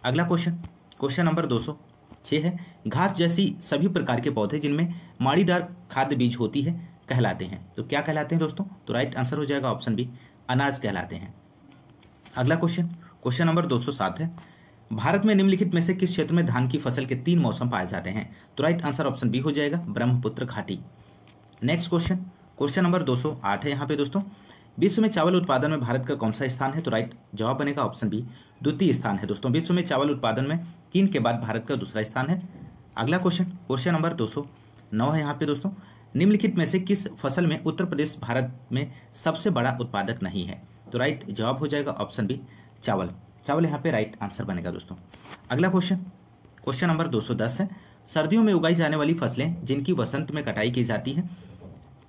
अगला क्वेश्चन क्वेश्चन नंबर दो सौ छः है घास जैसी सभी प्रकार के पौधे जिनमें माड़ीदार खाद्य बीज होती है कहलाते हैं तो क्या कहलाते हैं दोस्तों तो राइट आंसर हो जाएगा ऑप्शन बी अनाज कहलाते हैं अगला क्वेश्चन क्वेश्चन नंबर 207 है भारत में निम्नलिखित में से किस क्षेत्र में धान की फसल के तीन मौसम पाए जाते हैं तो राइट आंसर ऑप्शन बी हो जाएगा ब्रह्मपुत्र घाटी नेक्स्ट क्वेश्चन क्वेश्चन नंबर 208 है यहाँ पे दोस्तों विश्व में चावल उत्पादन में भारत का कौन सा स्थान है तो राइट जवाब बनेगा ऑप्शन बी द्वितीय स्थान है दोस्तों विश्व में चावल उत्पादन में चीन के बाद भारत का दूसरा स्थान है अगला क्वेश्चन क्वेश्चन नंबर दो सौ नौ है यहाँ पे दोस्तों निम्नलिखित में से किस फसल में उत्तर प्रदेश भारत में सबसे बड़ा उत्पादक नहीं है तो राइट जवाब हो जाएगा ऑप्शन बी चावल चावल यहाँ पे राइट आंसर बनेगा दोस्तों अगला क्वेश्चन क्वेश्चन नंबर 210 है सर्दियों में उगाई जाने वाली फसलें जिनकी वसंत में कटाई की जाती है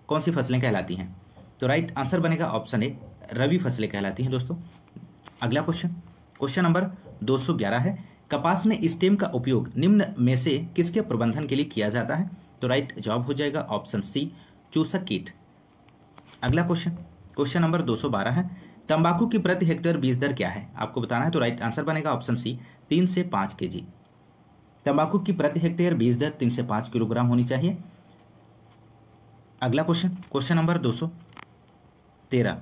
कौन सी फसलें कहलाती हैं तो राइट आंसर बनेगा ऑप्शन ए रवि फसलें कहलाती हैं दोस्तों अगला क्वेश्चन क्वेश्चन नंबर 211 है कपास में स्टेम का उपयोग निम्न में से किसके प्रबंधन के लिए किया जाता है तो राइट जवाब हो जाएगा ऑप्शन सी चूसक कीट अगला क्वेश्चन क्वेश्चन नंबर 212 है तंबाकू की प्रति हेक्टेयर बीज दर क्या है आपको बताना है तो राइट आंसर बनेगा ऑप्शन सी तीन से पाँच के जी तंबाकू की प्रति हेक्टेयर बीज दर तीन से पाँच किलोग्राम होनी चाहिए अगला क्वेश्चन क्वेश्चन नंबर दो सौ तेरह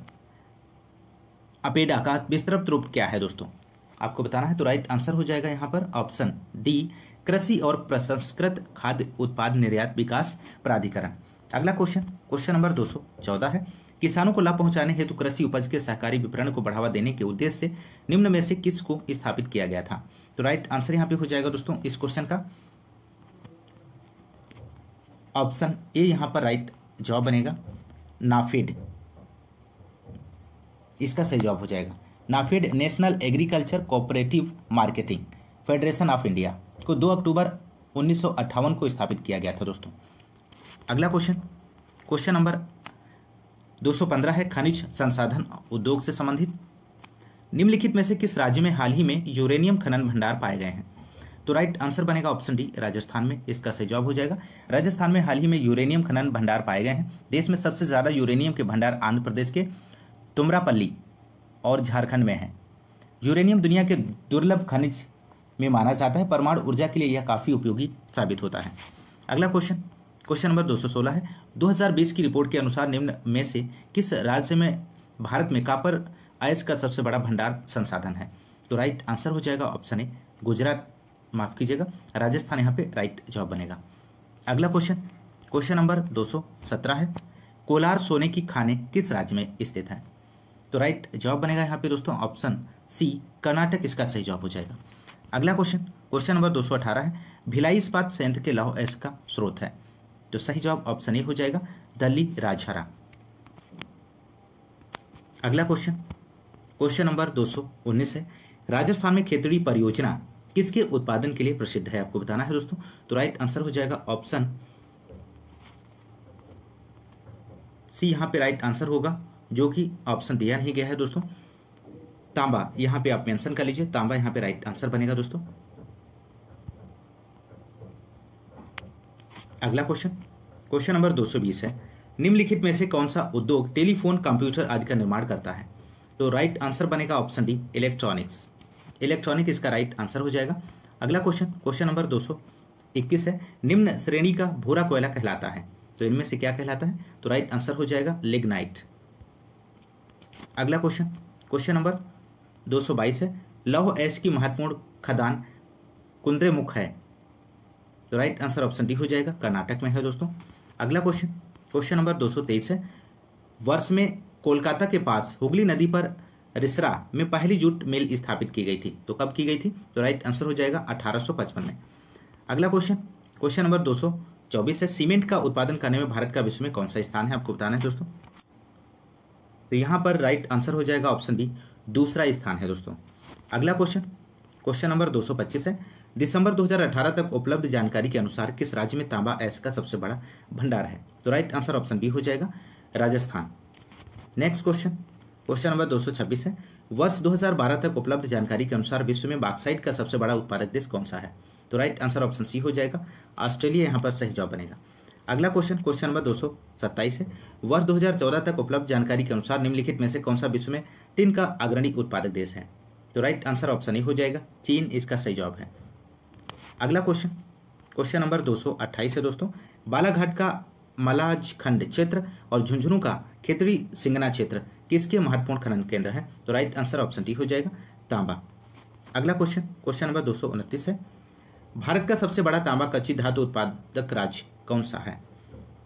अपेडा का विस्तृत रूप क्या है दोस्तों आपको बताना है तो राइट आंसर हो जाएगा यहाँ पर ऑप्शन डी कृषि और प्रसंस्कृत खाद्य उत्पाद निर्यात विकास प्राधिकरण अगला क्वेश्चन क्वेश्चन नंबर दो है किसानों को लाभ पहुंचाने हेतु कृषि उपज के सहकारी विपणन को बढ़ावा देने के उद्देश्य से निम्न में से किस को स्थापित किया गया था तो राइट आंसर यहाँ पे हो जाएगा दोस्तों इस क्वेश्चन का ऑप्शन ए यहाँ पर राइट जवाब बनेगा नाफेड इसका सही जवाब हो जाएगा NAFED national agriculture cooperative marketing federation of India को 2 अक्टूबर उन्नीस को स्थापित किया गया था दोस्तों अगला क्वेश्चन क्वेश्चन नंबर 215 है खनिज संसाधन उद्योग से संबंधित निम्नलिखित में से किस राज्य में हाल ही में यूरेनियम खनन भंडार पाए गए हैं तो राइट आंसर बनेगा ऑप्शन डी राजस्थान में इसका सही जवाब हो जाएगा राजस्थान में हाल ही में यूरेनियम खनन भंडार पाए गए हैं देश में सबसे ज़्यादा यूरेनियम के भंडार आंध्र प्रदेश के तुमरापल्ली और झारखंड में है यूरेनियम दुनिया के दुर्लभ खनिज में माना जाता है परमाणु ऊर्जा के लिए यह काफ़ी उपयोगी साबित होता है अगला क्वेश्चन क्वेश्चन नंबर 216 है 2020 की रिपोर्ट के अनुसार निम्न में से किस राज्य में भारत में कापर आयस का सबसे बड़ा भंडार संसाधन है तो राइट आंसर हो जाएगा ऑप्शन ए गुजरात माफ कीजिएगा राजस्थान यहाँ पे राइट जवाब बनेगा अगला क्वेश्चन क्वेश्चन नंबर 217 है कोलार सोने की खाने किस राज्य में स्थित है तो राइट जवाब बनेगा यहाँ पे दोस्तों ऑप्शन सी कर्नाटक इसका सही जवाब हो जाएगा अगला क्वेश्चन क्वेश्चन नंबर दो है भिलाई इस्पात संयंत्र के लाहौ एस का स्रोत है तो सही जवाब ऑप्शन ए हो जाएगा दली राजहरा अगला क्वेश्चन क्वेश्चन नंबर 219 है राजस्थान में खेतड़ी परियोजना किसके उत्पादन के लिए प्रसिद्ध है आपको बताना है दोस्तों तो राइट आंसर हो जाएगा ऑप्शन सी यहाँ पे राइट आंसर होगा जो कि ऑप्शन दिया नहीं गया है दोस्तों तांबा यहाँ पे आप मेंशन कर लीजिए तांबा यहाँ पे राइट आंसर बनेगा दोस्तों अगला क्वेश्चन क्वेश्चन नंबर 220 है निम्नलिखित में से कौन सा उद्योग टेलीफोन कंप्यूटर आदि का निर्माण करता है तो राइट आंसर बनेगा ऑप्शन डी इलेक्ट्रॉनिक्स इलेक्ट्रॉनिक इसका राइट आंसर हो जाएगा अगला क्वेश्चन क्वेश्चन नंबर इक्कीस है निम्न श्रेणी का भूरा कोयला कहलाता है तो इनमें से क्या कहलाता है तो राइट आंसर हो जाएगा लिग्नाइट अगला क्वेश्चन क्वेश्चन नंबर 222 है लौह एस की महत्वपूर्ण खदान कुंद्रेमुख है तो राइट आंसर ऑप्शन डी हो जाएगा कर्नाटक में है दोस्तों अगला क्वेश्चन क्वेश्चन नंबर 223 है वर्ष में कोलकाता के पास हुगली नदी पर रिसरा में पहली जूट मिल स्थापित की गई थी तो कब की गई थी तो राइट आंसर हो जाएगा 1855 में अगला क्वेश्चन क्वेश्चन नंबर 224 है सीमेंट का उत्पादन करने में भारत का विश्व में कौन सा स्थान है आपको बताना है दोस्तों तो यहाँ पर राइट आंसर हो जाएगा ऑप्शन बी दूसरा स्थान है दोस्तों अगला क्वेश्चन क्वेश्चन नंबर 225 है दिसंबर 2018 तक उपलब्ध जानकारी के अनुसार किस राज्य में तांबा एस का सबसे बड़ा भंडार है तो राइट आंसर ऑप्शन बी हो जाएगा Rajasthan next question question number 226 है वर्ष 2012 तक उपलब्ध जानकारी के अनुसार विश्व में बाक्साइड का सबसे बड़ा उत्पादक देश कौन सा है तो राइट आंसर ऑप्शन सी हो जाएगा ऑस्ट्रेलिया यहाँ पर सही जॉब बनेगा अगला क्वेश्चन क्वेश्चन नंबर दो है वर्ष 2014 तक उपलब्ध जानकारी के अनुसार निम्नलिखित में से कौन सा विश्व में टिन का अग्रणी उत्पादक देश है तो राइट आंसर ऑप्शन ए हो जाएगा चीन इसका सही जवाब है अगला क्वेश्चन क्वेश्चन नंबर दो है दोस्तों बालाघाट का मलाज खंड क्षेत्र और झुंझुनू का खेतरी सिंगना क्षेत्र किसके महत्वपूर्ण खनन केंद्र है तो राइट आंसर ऑप्शन डी हो जाएगा तांबा अगला क्वेश्चन क्वेश्चन नंबर दो है भारत का सबसे बड़ा तांबा कच्ची धातु उत्पादक राज्य कौन सा है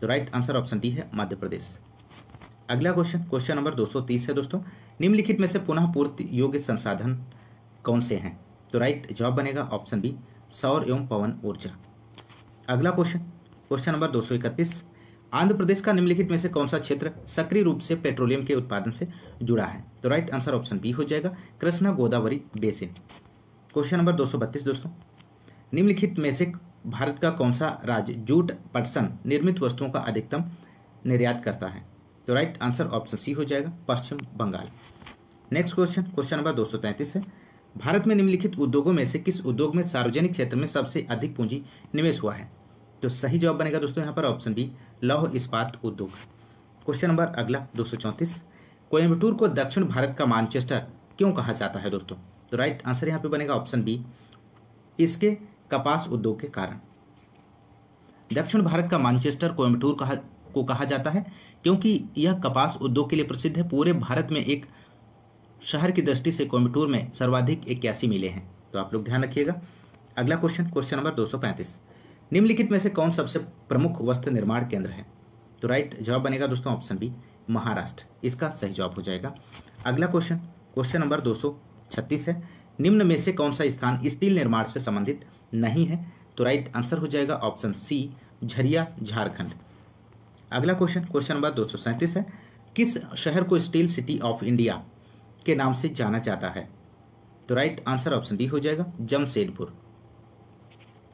तो राइट आंसर ऑप्शन डी है मध्य प्रदेश अगला क्वेश्चन क्वेश्चन नंबर 230 है दोस्तों निम्नलिखित में से पुनः पूर्ति योग्य संसाधन कौन से हैं तो राइट जवाब बनेगा ऑप्शन बी सौर एवं पवन ऊर्जा अगला question question number 231 Andhra Pradesh का निम्नलिखित में से कौन सा क्षेत्र सक्रिय रूप से पेट्रोलियम के उत्पादन से जुड़ा है तो राइट आंसर ऑप्शन बी हो जाएगा Krishna Godavari basin question number 232 दोस्तों निम्नलिखित में से भारत का कौन सा राज्य जूट पटसन निर्मित वस्तुओं का अधिकतम निर्यात करता है तो राइट आंसर ऑप्शन सी हो जाएगा Paschim Bangal next question question number दो है भारत में निम्नलिखित उद्योगों में से किस उद्योग में सार्वजनिक क्षेत्र में सबसे अधिक पूंजी निवेश हुआ है तो सही जवाब बनेगा दोस्तों यहाँ पर ऑप्शन बी लौह इस्पात उद्योग क्वेश्चन नंबर अगला दो कोयम्बटूर को दक्षिण भारत का मानचेस्टर क्यों कहा जाता है दोस्तों तो राइट आंसर यहाँ पे बनेगा ऑप्शन बी इसके कपास उद्योग के कारण दक्षिण भारत का मानचेस्टर कोयम्बटूर कहा को कहा जाता है क्योंकि यह कपास उद्योग के लिए प्रसिद्ध है पूरे भारत में एक शहर की दृष्टि से कोयम्बटूर में सर्वाधिक इक्यासी मिले हैं तो आप लोग ध्यान रखिएगा अगला क्वेश्चन क्वेश्चन नंबर 235 निम्नलिखित में से कौन सबसे प्रमुख वस्त्र निर्माण केंद्र है तो राइट जवाब बनेगा दोस्तों ऑप्शन बी महाराष्ट्र इसका सही जवाब हो जाएगा अगला क्वेश्चन क्वेश्चन नंबर दो है निम्न में से कौन सा स्थान स्टील निर्माण से संबंधित नहीं है तो राइट आंसर हो जाएगा ऑप्शन सी झरिया झारखंड अगला क्वेश्चन क्वेश्चन नंबर दो है किस शहर को स्टील सिटी ऑफ इंडिया के नाम से जाना जाता है तो राइट आंसर ऑप्शन डी हो जाएगा जमशेदपुर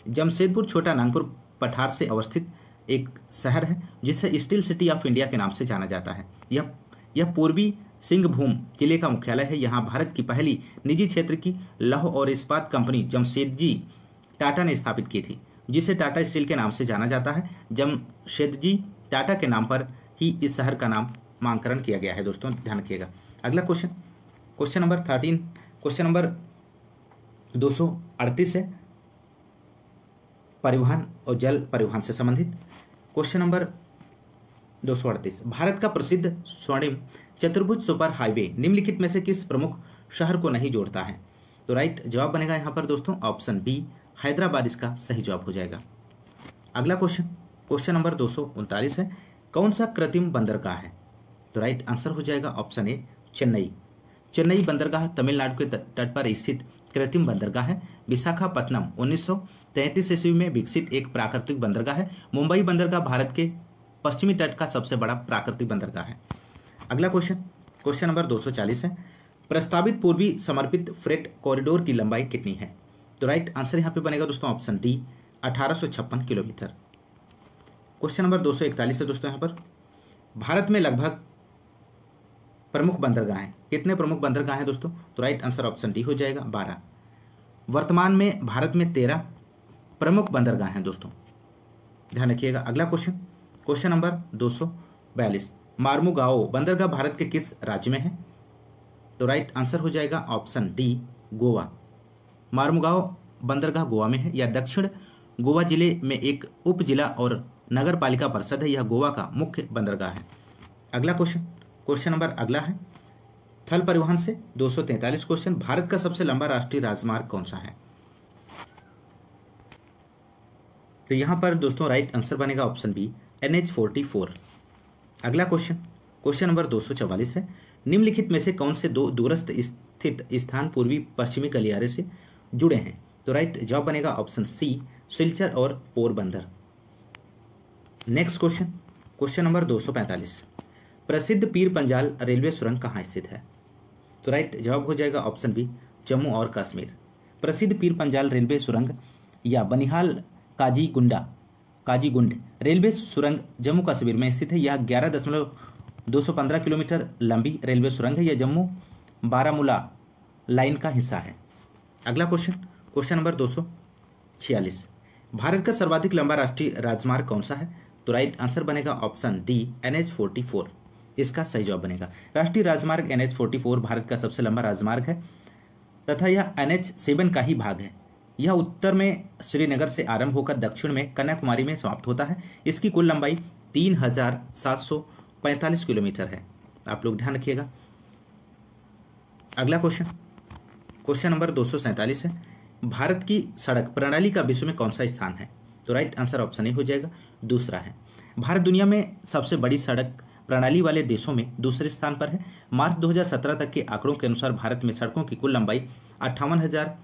जमशेदपुर छोटा नागपुर पठार से अवस्थित एक शहर है जिसे स्टील सिटी ऑफ इंडिया के नाम से जाना जाता है यह यह पूर्वी सिंहभूम जिले का मुख्यालय है यहाँ भारत की पहली निजी क्षेत्र की लौह और इस्पात कंपनी जमशेदजी टाटा ने स्थापित की थी जिसे टाटा स्टील के नाम से जाना जाता है जी टाटा के नाम पर ही इस शहर का नाम नामकरण किया गया है दोस्तों ध्यान रखिएगा अगला question question number thirteen question number दो सौ अड़तीस है परिवहन और जल परिवहन से संबंधित क्वेश्चन नंबर दो सौ अड़तीस भारत का प्रसिद्ध स्वर्णिम चतुर्भुज सुपर हाईवे निम्नलिखित में से किस प्रमुख शहर को नहीं जोड़ता है तो राइट जवाब बनेगा यहाँ पर दोस्तों ऑप्शन बी हैदराबाद इसका सही जवाब हो जाएगा अगला क्वेश्चन क्वेश्चन नंबर दो है कौन सा कृत्रिम बंदरगाह है तो राइट आंसर हो जाएगा ऑप्शन ए चेन्नई चेन्नई बंदरगाह तमिलनाडु के तट पर स्थित कृत्रिम बंदरगाह है विशाखापट्टनम उन्नीस सौ ईस्वी में विकसित एक प्राकृतिक बंदरगाह है मुंबई बंदरगाह भारत के पश्चिमी तट का सबसे बड़ा प्राकृतिक बंदरगाह है अगला क्वेश्चन क्वेश्चन नंबर 240 है प्रस्तावित पूर्वी समर्पित फ्रेट कॉरिडोर की लंबाई कितनी है तो राइट आंसर यहाँ पे बनेगा दोस्तों ऑप्शन डी अठारह किलोमीटर क्वेश्चन नंबर दो है दोस्तों यहाँ पर भारत में लगभग प्रमुख बंदरगाह हैं कितने प्रमुख बंदरगाह हैं दोस्तों तो राइट आंसर ऑप्शन डी हो जाएगा बारह वर्तमान में भारत में तेरह प्रमुख बंदरगाह हैं दोस्तों ध्यान रखिएगा अगला क्वेश्चन क्वेश्चन नंबर दो सौ बयालीस मार्मुगाओ बंदरगाह भारत के किस राज्य में है तो राइट आंसर हो जाएगा ऑप्शन डी गोवा मार्मुगांव बंदरगाह गोवा में है यह दक्षिण गोवा जिले में एक उप जिला और नगर पालिका परिषद है यह गोवा का मुख्य बंदरगाह है अगला क्वेश्चन क्वेश्चन नंबर अगला है थल परिवहन से दो क्वेश्चन भारत का सबसे लंबा राष्ट्रीय राजमार्ग कौन सा है तो यहां पर दोस्तों राइट आंसर बनेगा ऑप्शन बी एन एच अगला क्वेश्चन क्वेश्चन नंबर दो है निम्नलिखित में से कौन से दो दूरस्थ स्थित स्थान पूर्वी पश्चिमी गलियारे से जुड़े हैं तो राइट जवाब बनेगा ऑप्शन सी सिलचर और Porbandar next question question number 245 प्रसिद्ध पीर पंजाल रेलवे सुरंग कहाँ स्थित है तो राइट जवाब हो जाएगा ऑप्शन बी जम्मू और कश्मीर प्रसिद्ध पीर पंजाल रेलवे सुरंग या बनिहाल काजी गुंडा काजीगुंड रेलवे सुरंग जम्मू कश्मीर में स्थित है यह ग्यारह दशमलव दो सौ पंद्रह किलोमीटर लंबी रेलवे सुरंग है यह जम्मू बारामूला लाइन का हिस्सा है अगला क्वेश्चन क्वेश्चन नंबर दो भारत का सर्वाधिक लंबा राष्ट्रीय राजमार्ग कौन सा है तो राइट आंसर बनेगा option D N H forty four इसका सही जवाब बनेगा राष्ट्रीय राजमार्ग N H forty four Bharat का सबसे लंबा राजमार्ग है तथा यह एन एच सेवन का ही भाग है यह उत्तर में श्रीनगर से आरंभ होकर दक्षिण में कन्याकुमारी में समाप्त होता है इसकी कुल लंबाई तीन किलोमीटर है आप लोग ध्यान रखिएगा अगला क्वेश्चन क्वेश्चन नंबर दो है भारत की सड़क प्रणाली का विश्व में कौन सा स्थान है तो राइट आंसर ऑप्शन ए हो जाएगा दूसरा है भारत दुनिया में सबसे बड़ी सड़क प्रणाली वाले देशों में दूसरे स्थान पर है मार्च 2017 तक के आंकड़ों के अनुसार भारत में सड़कों की कुल लंबाई अट्ठावन हजार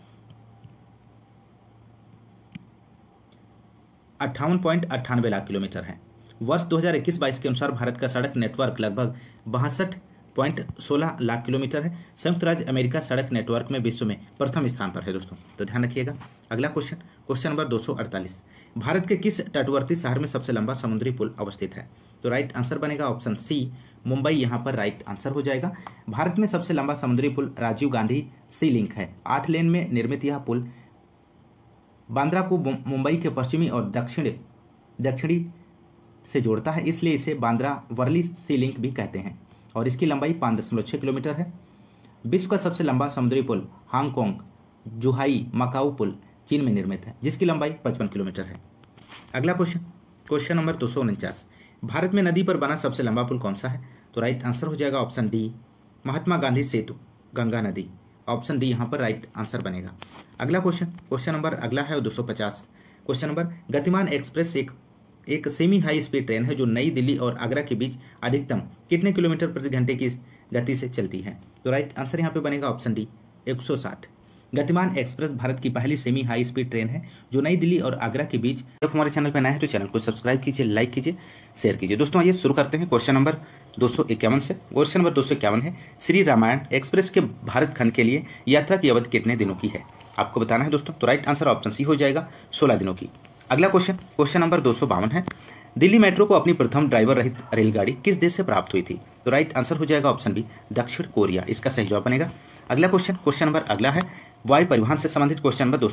अट्ठावन पॉइंट अट्ठानवे लाख किलोमीटर है वर्ष 2021-22 के अनुसार भारत का सड़क नेटवर्क लगभग बासठ पॉइंट सोलह लाख किलोमीटर है संयुक्त राज्य अमेरिका सड़क नेटवर्क में विश्व में प्रथम स्थान पर है दोस्तों तो ध्यान रखिएगा अगला क्वेश्चन क्वेश्चन नंबर 248 भारत के किस तटवर्ती शहर में सबसे लंबा समुद्री पुल अवस्थित है तो राइट आंसर बनेगा ऑप्शन सी मुंबई यहाँ पर राइट आंसर हो जाएगा भारत में सबसे लंबा समुद्री पुल राजीव गांधी सी लिंक है आठ लेन में निर्मित यह पुल बांद्रा को मुंबई के पश्चिमी और दक्षिण दक्षिणी से जोड़ता है इसलिए इसे बांद्रा वर्ली सी लिंक भी कहते हैं और इसकी लंबाई पाँच दशमलव छः किलोमीटर है विश्व का सबसे लंबा समुद्री पुल हांगकॉन्ग जुहाई मकाऊ पुल चीन में निर्मित है जिसकी लंबाई पचपन किलोमीटर है अगला क्वेश्चन क्वेश्चन नंबर दो सौ उनचास भारत में नदी पर बना सबसे लंबा पुल कौन सा है तो राइट आंसर हो जाएगा ऑप्शन डी महात्मा गांधी सेतु गंगा नदी ऑप्शन डी यहाँ पर राइट आंसर बनेगा अगला क्वेश्चन क्वेश्चन नंबर अगला है दो सौ पचास क्वेश्चन नंबर गतिमान एक्सप्रेस एक एक सेमी हाई स्पीड ट्रेन है जो नई दिल्ली और आगरा के बीच अधिकतम कितने किलोमीटर प्रति घंटे की गति से चलती है तो राइट आंसर यहाँ पे बनेगा ऑप्शन डी 160 गतिमान एक्सप्रेस भारत की पहली सेमी हाई स्पीड ट्रेन है जो नई दिल्ली और आगरा के बीच जब हमारे चैनल पर नया है तो चैनल को सब्सक्राइब कीजिए लाइक कीजिए शेयर कीजिए दोस्तों आइए शुरू करते हैं क्वेश्चन नंबर दो से क्वेश्चन नंबर दो है श्री रामायण एक्सप्रेस के भारत खंड के लिए यात्रा की अवधि कितने दिनों की है आपको बताना है दोस्तों तो राइट आंसर ऑप्शन सी हो जाएगा सोलह दिनों की अगला क्वेश्चन क्वेश्चन नंबर दो है दिल्ली मेट्रो को अपनी प्रथम ड्राइवर रहित रेलगाड़ी किस देश से प्राप्त हुई थी तो राइट आंसर हो जाएगा ऑप्शन बी दक्षिण कोरिया इसका सही जवाब बनेगा अगला क्वेश्चन क्वेश्चन नंबर अगला है वायु परिवहन से संबंधित क्वेश्चन नंबर दो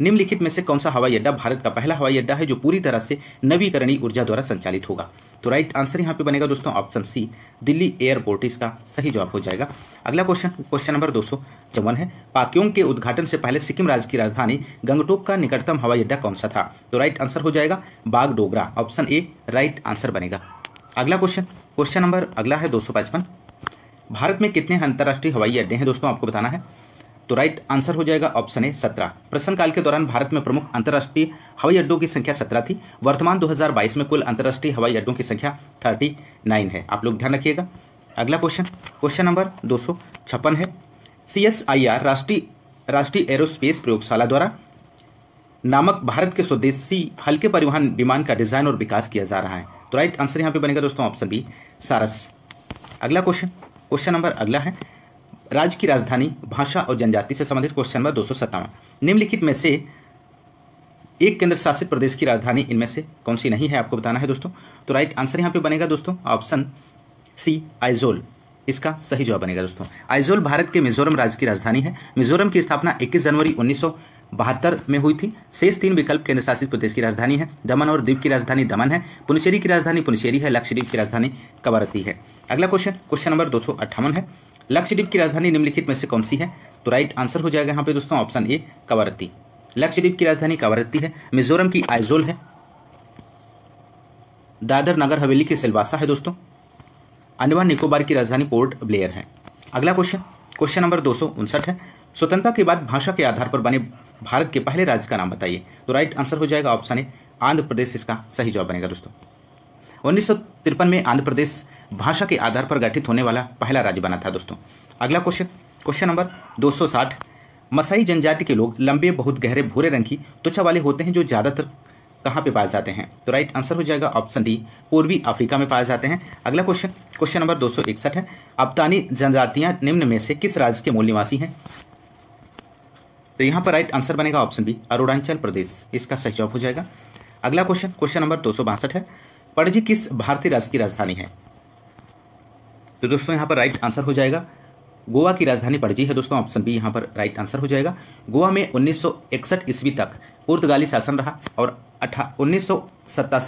निम्नलिखित में से कौन सा हवाई अड्डा भारत का पहला हवाई अड्डा है जो पूरी तरह से नवीकरणीय ऊर्जा द्वारा संचालित होगा तो राइट आंसर यहाँ पे बनेगा दोस्तों ऑप्शन सी दिल्ली एयरपोर्ट इसका सही जवाब हो जाएगा अगला क्वेश्चन क्वेश्चन नंबर दो चौवन है पाक्योंग के उद्घाटन से पहले सिक्किम राज्य की राजधानी गंगटोक का निकटतम हवाई अड्डा कौन सा था तो राइट आंसर हो जाएगा Bagdogra option A right answer बनेगा अगला क्वेश्चन क्वेश्चन नंबर अगला है दो भारत में कितने अंतर्राष्ट्रीय हवाई अड्डे हैं दोस्तों आपको बताना है तो राइट आंसर हो जाएगा ऑप्शन ए सत्रह प्रश्न काल के दौरान भारत में प्रमुख अंतर्राष्ट्रीय हवाई अड्डों की संख्या सत्रह थी वर्तमान 2022 में कुल अंतर्राष्ट्रीय हवाई अड्डों की संख्या थर्टी नाइन है आप लोग ध्यान रखिएगा अगला क्वेश्चन क्वेश्चन नंबर दो है सी एस आई आर राष्ट्रीय राष्ट्रीय एरोस्पेस प्रयोगशाला द्वारा नामक भारत के स्वदेशी हल्के परिवहन विमान का डिजाइन और विकास किया जा रहा है तो राइट आंसर यहाँ पे बनेगा दोस्तों ऑप्शन बी सारस अगला क्वेश्चन क्वेश्चन नंबर अगला है राज्य की राजधानी भाषा और जनजाति से संबंधित क्वेश्चन नंबर दो निम्नलिखित में से एक केंद्र शासित प्रदेश की राजधानी इनमें से कौन सी नहीं है आपको बताना है दोस्तों तो राइट आंसर यहाँ पे बनेगा दोस्तों ऑप्शन सी आइजोल इसका सही जवाब बनेगा दोस्तों आइजोल भारत के मिजोरम राज्य की राजधानी है मिजोरम की स्थापना 21 जनवरी उन्नीस में हुई थी शेष तीन विकल्प केंद्र शासित प्रदेश की राजधानी है दमन और द्वीप की राजधानी दमन है पुनचेरी की राजधानी पुनचेरी है लक्षद्वीप की राजधानी कवारती है अगला क्वेश्चन क्वेश्चन नंबर दो है लक्षद्वीप की राजधानी निम्नलिखित में से कौन सी है तो राइट आंसर हो जाएगा यहाँ पे दोस्तों ऑप्शन ए कावारत्ती लक्षद्वीप की राजधानी कवारत्ती है मिजोरम की आइजोल है दादर नगर हवेली की सिलवासा है दोस्तों अनुमान निकोबार की राजधानी पोर्ट ब्लेयर है अगला क्वेश्चन क्वेश्चन नंबर दो है स्वतंत्रता के बाद भाषा के आधार पर बने भारत के पहले राज्य का नाम बताइए तो राइट आंसर हो जाएगा ऑप्शन ए आंध्र प्रदेश इसका सही जवाब बनेगा दोस्तों उन्नीस में आंध्र प्रदेश भाषा के आधार पर गठित होने वाला पहला राज्य बना था दोस्तों अगला क्वेश्चन क्वेश्चन नंबर 260 मसाई जनजाति के लोग लंबे बहुत गहरे भूरे रंग की त्वचा वाले होते हैं जो ज़्यादातर कहाँ पे पाए जाते हैं तो राइट आंसर हो जाएगा ऑप्शन डी पूर्वी अफ्रीका में पाए जाते हैं अगला क्वेश्चन क्वेश्चन नंबर 261 है अब्तानी जनजातियाँ निम्न में से किस राज्य के मूल निवासी हैं तो यहाँ पर राइट आंसर बनेगा ऑप्शन बी अरुणाचल प्रदेश इसका सही जवाब हो जाएगा अगला क्वेश्चन क्वेश्चन नंबर दो है पणजी किस भारतीय राज्य की राजधानी है तो दोस्तों यहाँ पर राइट आंसर हो जाएगा गोवा की राजधानी पणजी है दोस्तों ऑप्शन बी यहां पर राइट आंसर हो जाएगा गोवा में 1961 ईस्वी तक पुर्तगाली शासन रहा और अठा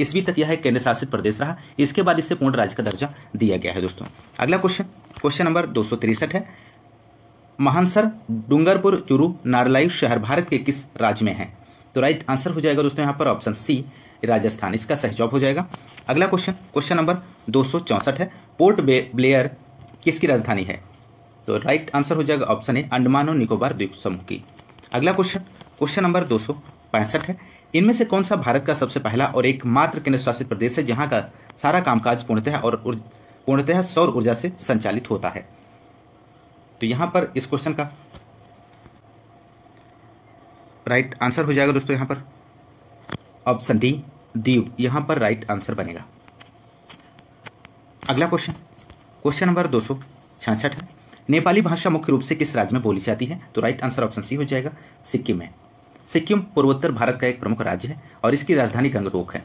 ईस्वी तक यह केंद्र शासित प्रदेश रहा इसके बाद इसे पूर्ण राज्य का दर्जा दिया गया है दोस्तों अगला क्वेश्चन क्वेश्चन नंबर दो है महानसर डूंगरपुर चुरू नारलाई शहर भारत के किस राज्य में है तो राइट आंसर हो जाएगा दोस्तों यहां पर ऑप्शन सी राजस्थान इसका सही जवाब हो जाएगा अगला क्वेश्चन क्वेश्चन नंबर दो है पोर्ट ब्लेयर किसकी राजधानी है तो राइट आंसर हो जाएगा ऑप्शन ए अंडमान और निकोबार द्वीप समूह की अगला क्वेश्चन क्वेश्चन नंबर दो है इनमें से कौन सा भारत का सबसे पहला और एकमात्र केंद्र शासित प्रदेश है जहां का सारा कामकाज पूर्णतः और पूर्णतः सौर ऊर्जा से संचालित होता है तो यहां पर इस क्वेश्चन का राइट आंसर हो जाएगा दोस्तों यहां पर ऑप्शन डी दीव यहाँ पर राइट आंसर बनेगा अगला क्वेश्चन क्वेश्चन नंबर दो सौ छियासठ है नेपाली भाषा मुख्य रूप से किस राज्य में बोली जाती है तो राइट आंसर ऑप्शन सी हो जाएगा सिक्किम में सिक्किम पूर्वोत्तर भारत का एक प्रमुख राज्य है और इसकी राजधानी गंगटोक है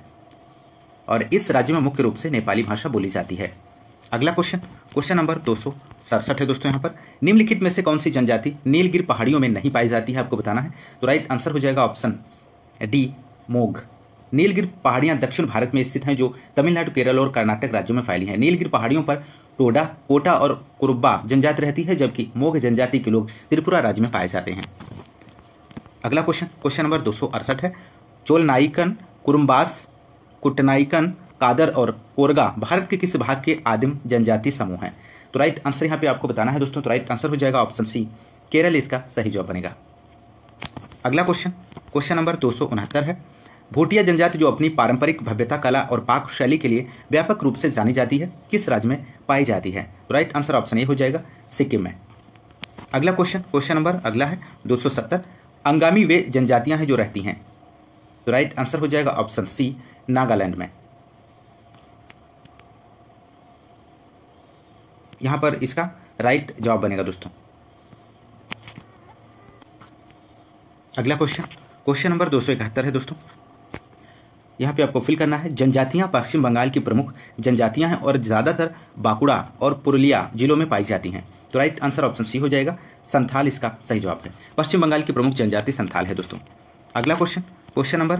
और इस राज्य में मुख्य रूप से नेपाली भाषा बोली जाती है अगला क्वेश्चन क्वेश्चन नंबर दो सौ सड़सठ है दोस्तों यहाँ पर निम्नलिखित में से कौन सी जनजाति नीलगिर पहाड़ियों में नहीं पाई जाती है आपको बताना है तो राइट आंसर हो जाएगा ऑप्शन डी मोग नीलगिर पहाड़ियां दक्षिण भारत में स्थित हैं जो तमिलनाडु केरल और कर्नाटक राज्यों में फैली हैं नीलगिर पहाड़ियों पर टोडा कोटा और कुरुबा जनजाति रहती है जबकि मोघ जनजाति के लोग त्रिपुरा राज्य में पाए जाते हैं अगला क्वेश्चन क्वेश्चन नंबर दो है चोलनाइकन कुरुम्बास कुटनाइकन कादर और कोरगा भारत के किस भाग के आदिम जनजाति समूह हैं तो राइट आंसर यहाँ पे आपको बताना है दोस्तों तो राइट आंसर हो जाएगा ऑप्शन सी केरल इसका सही जवाब बनेगा अगला क्वेश्चन क्वेश्चन नंबर दो है भोटिया जनजाति जो अपनी पारंपरिक भव्यता कला और पाक शैली के लिए व्यापक रूप से जानी जाती है किस राज्य में पाई जाती है तो राइट आंसर ऑप्शन ए हो जाएगा सिक्किम में अगला क्वेश्चन क्वेश्चन नंबर अगला है 270 अंगामी वे जनजातियां हैं जो रहती हैं तो राइट आंसर हो जाएगा ऑप्शन सी नागालैंड में यहां पर इसका राइट जवाब बनेगा दोस्तों अगला क्वेश्चन क्वेश्चन नंबर दो है दोस्तों यहाँ पे आपको फिल करना है जनजातियाँ पश्चिम बंगाल की प्रमुख जनजातियाँ हैं और ज़्यादातर बांकुड़ा और पुरुलिया जिलों में पाई जाती हैं तो राइट आंसर ऑप्शन सी हो जाएगा संथाल इसका सही जवाब है पश्चिम बंगाल की प्रमुख जनजाति संथाल है दोस्तों अगला क्वेश्चन क्वेश्चन नंबर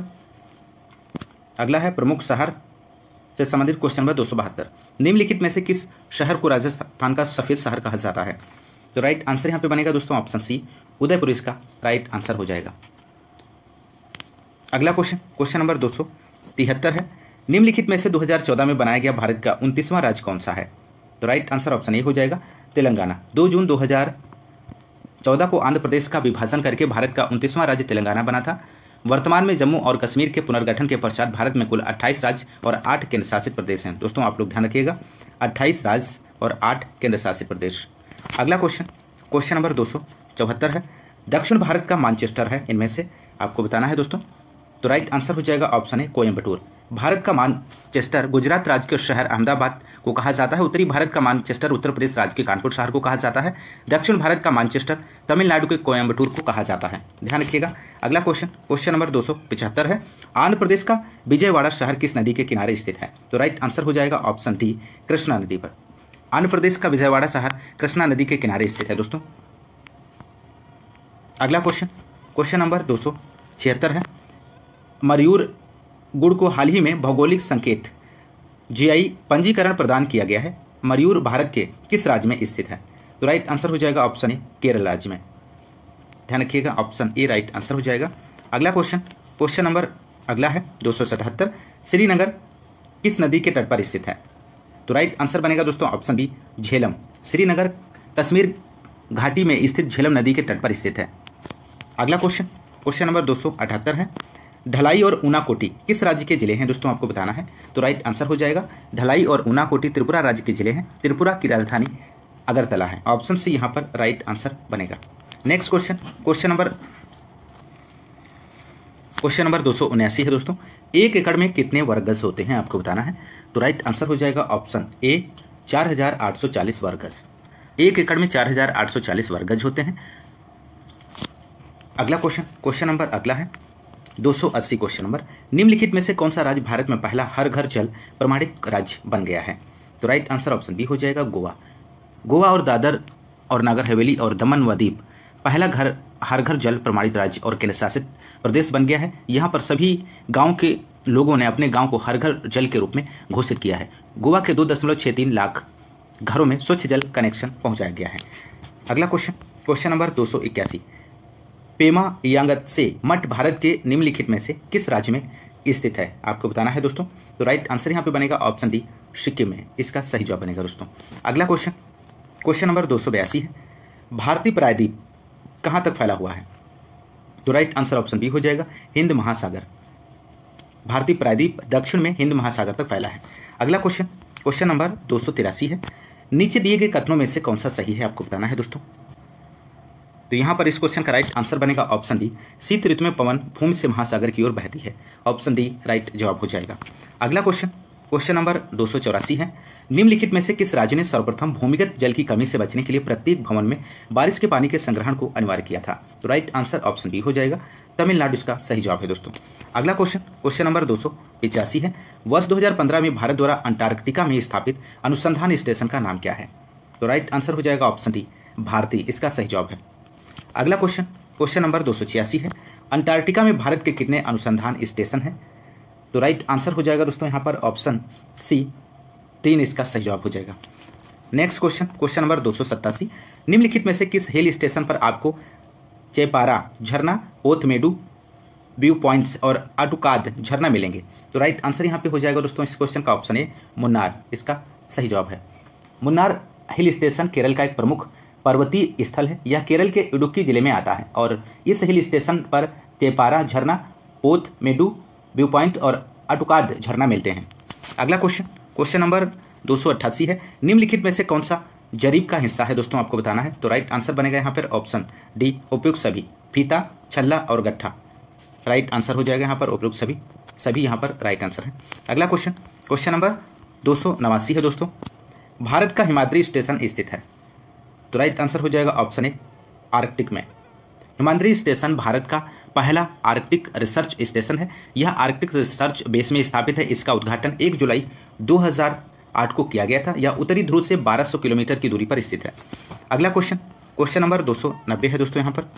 अगला है प्रमुख शहर से संबंधित क्वेश्चन नंबर दो निम्नलिखित में से किस शहर को राजस्थान का सफ़ेद शहर कहा जाता है तो राइट आंसर यहाँ पे बनेगा दोस्तों ऑप्शन सी उदयपुर इसका राइट आंसर हो जाएगा अगला क्वेश्चन क्वेश्चन नंबर दो तिहत्तर है निम्नलिखित में से 2014 में बनाया गया भारत का उनतीसवां राज्य कौन सा है तो राइट आंसर ऑप्शन ए हो जाएगा तेलंगाना 2 जून 2014 को आंध्र प्रदेश का विभाजन करके भारत का उनतीसवां राज्य तेलंगाना बना था वर्तमान में जम्मू और कश्मीर के पुनर्गठन के पश्चात भारत में कुल 28 राज्य और आठ केंद्रशासित प्रदेश हैं दोस्तों आप लोग ध्यान रखिएगा अट्ठाईस राज्य और आठ केंद्रशासित प्रदेश अगला क्वेश्चन क्वेश्चन नंबर दो है दक्षिण भारत का मानचेस्टर है इनमें से आपको बताना है दोस्तों तो राइट आंसर हो जाएगा ऑप्शन है कोयम्बटूर भारत का मानचेस्टर गुजरात राज्य के शहर अहमदाबाद को कहा जाता है उत्तरी भारत का मानचेस्टर उत्तर प्रदेश राज्य के कानपुर शहर को कहा जाता है दक्षिण भारत का मानचेस्टर तमिलनाडु के कोयम्बटूर को कहा जाता है ध्यान रखिएगा अगला क्वेश्चन क्वेश्चन नंबर दो है आंध्र प्रदेश का विजयवाड़ा शहर किस नदी के किनारे स्थित है तो राइट आंसर हो जाएगा ऑप्शन डी कृष्णा नदी पर आंध्र प्रदेश का विजयवाड़ा शहर कृष्णा नदी के किनारे स्थित है दोस्तों अगला क्वेश्चन क्वेश्चन नंबर दो है मयूर गुड़ को हाल ही में भौगोलिक संकेत जीआई पंजीकरण प्रदान किया गया है मयूर भारत के किस राज्य में स्थित है तो राइट आंसर हो जाएगा ऑप्शन ए केरल राज्य में ध्यान रखिएगा ऑप्शन ए राइट आंसर हो जाएगा अगला क्वेश्चन क्वेश्चन नंबर अगला है दो श्रीनगर किस नदी के तट पर स्थित है तो राइट आंसर बनेगा दोस्तों ऑप्शन बी झेलम श्रीनगर कश्मीर घाटी में स्थित झेलम नदी के तट पर स्थित है अगला क्वेश्चन क्वेश्चन नंबर दो है ढलाई और ऊनाकोटी किस राज्य के जिले हैं दोस्तों आपको बताना है तो राइट आंसर हो जाएगा ढलाई और ऊनाकोटी त्रिपुरा राज्य के जिले हैं त्रिपुरा की राजधानी अगरतला है ऑप्शन सी यहाँ पर राइट आंसर बनेगा next question question number question number दो है दोस्तों एक एकड़ में कितने वर्ग गज होते हैं आपको बताना है तो राइट आंसर हो जाएगा ऑप्शन ए 4840 वर्ग गज एक एकड़ में 4840 वर्ग गज होते हैं अगला क्वेश्चन क्वेश्चन नंबर अगला है 280 क्वेश्चन नंबर निम्नलिखित में से कौन सा राज्य भारत में पहला हर घर जल प्रमाणित राज्य बन गया है तो राइट आंसर ऑप्शन बी हो जाएगा गोवा गोवा और दादर और नागर हवेली और दमन व दीप पहला घर हर घर जल प्रमाणित राज्य और केंद्र शासित प्रदेश बन गया है यहाँ पर सभी गाँव के लोगों ने अपने गाँव को हर घर जल के रूप में घोषित किया है गोवा के दो दशमलव छः तीन लाख घरों में स्वच्छ जल कनेक्शन पहुँचाया गया है अगला क्वेश्चन क्वेश्चन नंबर दो सौ इक्यासी पेमा यांगत से मठ भारत के निम्नलिखित में से किस राज्य में स्थित है आपको बताना है दोस्तों तो राइट आंसर यहाँ पे बनेगा ऑप्शन डी सिक्किम में इसका सही जवाब बनेगा दोस्तों अगला क्वेश्चन क्वेश्चन नंबर दो है भारतीय प्रायद्वीप कहाँ तक फैला हुआ है तो राइट आंसर ऑप्शन बी हो जाएगा हिंद महासागर भारतीय प्रायद्वीप दक्षिण में हिंद महासागर तक फैला है अगला क्वेश्चन क्वेश्चन नंबर दो है नीचे दिए गए कथनों में से कौन सा सही है आपको बताना है दोस्तों तो यहाँ पर इस क्वेश्चन का राइट आंसर बनेगा ऑप्शन डी शीत ऋतु में पवन भूमि से महासागर की ओर बहती है ऑप्शन डी राइट जवाब हो जाएगा अगला क्वेश्चन क्वेश्चन नंबर दो है निम्नलिखित में से किस राज्य ने सर्वप्रथम भूमिगत जल की कमी से बचने के लिए प्रत्येक भवन में बारिश के पानी के संग्रहण को अनिवार्य किया था तो राइट आंसर ऑप्शन बी हो जाएगा तमिलनाडु इसका सही जवाब है दोस्तों अगला क्वेश्चन क्वेश्चन नंबर दो है वर्ष 2015 में भारत द्वारा अंटार्कटिका में स्थापित अनुसंधान स्टेशन का नाम क्या है तो राइट आंसर हो जाएगा ऑप्शन डी भारती इसका सही जवाब है अगला क्वेश्चन क्वेश्चन नंबर दो है अंटार्कटिका में भारत के कितने अनुसंधान स्टेशन हैं तो राइट आंसर हो जाएगा दोस्तों यहाँ पर ऑप्शन सी तीन इसका सही जवाब हो जाएगा नेक्स्ट क्वेश्चन क्वेश्चन नंबर दो निम्नलिखित में से किस हिल स्टेशन पर आपको चेपारा झरना ओथमेडू व्यू पॉइंट्स और अटुकाद झरना मिलेंगे तो राइट आंसर यहाँ पे हो जाएगा दोस्तों इस क्वेश्चन का ऑप्शन ए मुन्नार इसका सही जवाब है मुन्नार हिल स्टेशन केरल का एक प्रमुख पर्वतीय स्थल है यह केरल के इडुक्की जिले में आता है और इस हिल स्टेशन पर चेपारा झरना पोथ मेडू व्यू पॉइंट और अटुकाद झरना मिलते हैं अगला क्वेश्चन क्वेश्चन नंबर दो है निम्नलिखित में से कौन सा जरीब का हिस्सा है दोस्तों आपको बताना है तो राइट आंसर बनेगा यहाँ पर ऑप्शन डी उपयुक्त सभी फीता छल्ला और गट्ठा राइट आंसर हो जाएगा यहाँ पर उपयुक्त सभी सभी यहाँ पर राइट आंसर है अगला क्वेश्चन क्वेश्चन नंबर दो है दोस्तों भारत का हिमाद्री स्टेशन स्थित है तो राइट आंसर हो जाएगा ऑप्शन ए आर्कटिक में हिमांद्री स्टेशन भारत का पहला आर्कटिक रिसर्च स्टेशन है यह आर्कटिक रिसर्च बेस में स्थापित है इसका उद्घाटन 1 जुलाई 2008 को किया गया था यह उत्तरी ध्रुव से 1200 किलोमीटर की दूरी पर स्थित है अगला क्वेश्चन क्वेश्चन नंबर 290 है दोस्तों यहाँ पर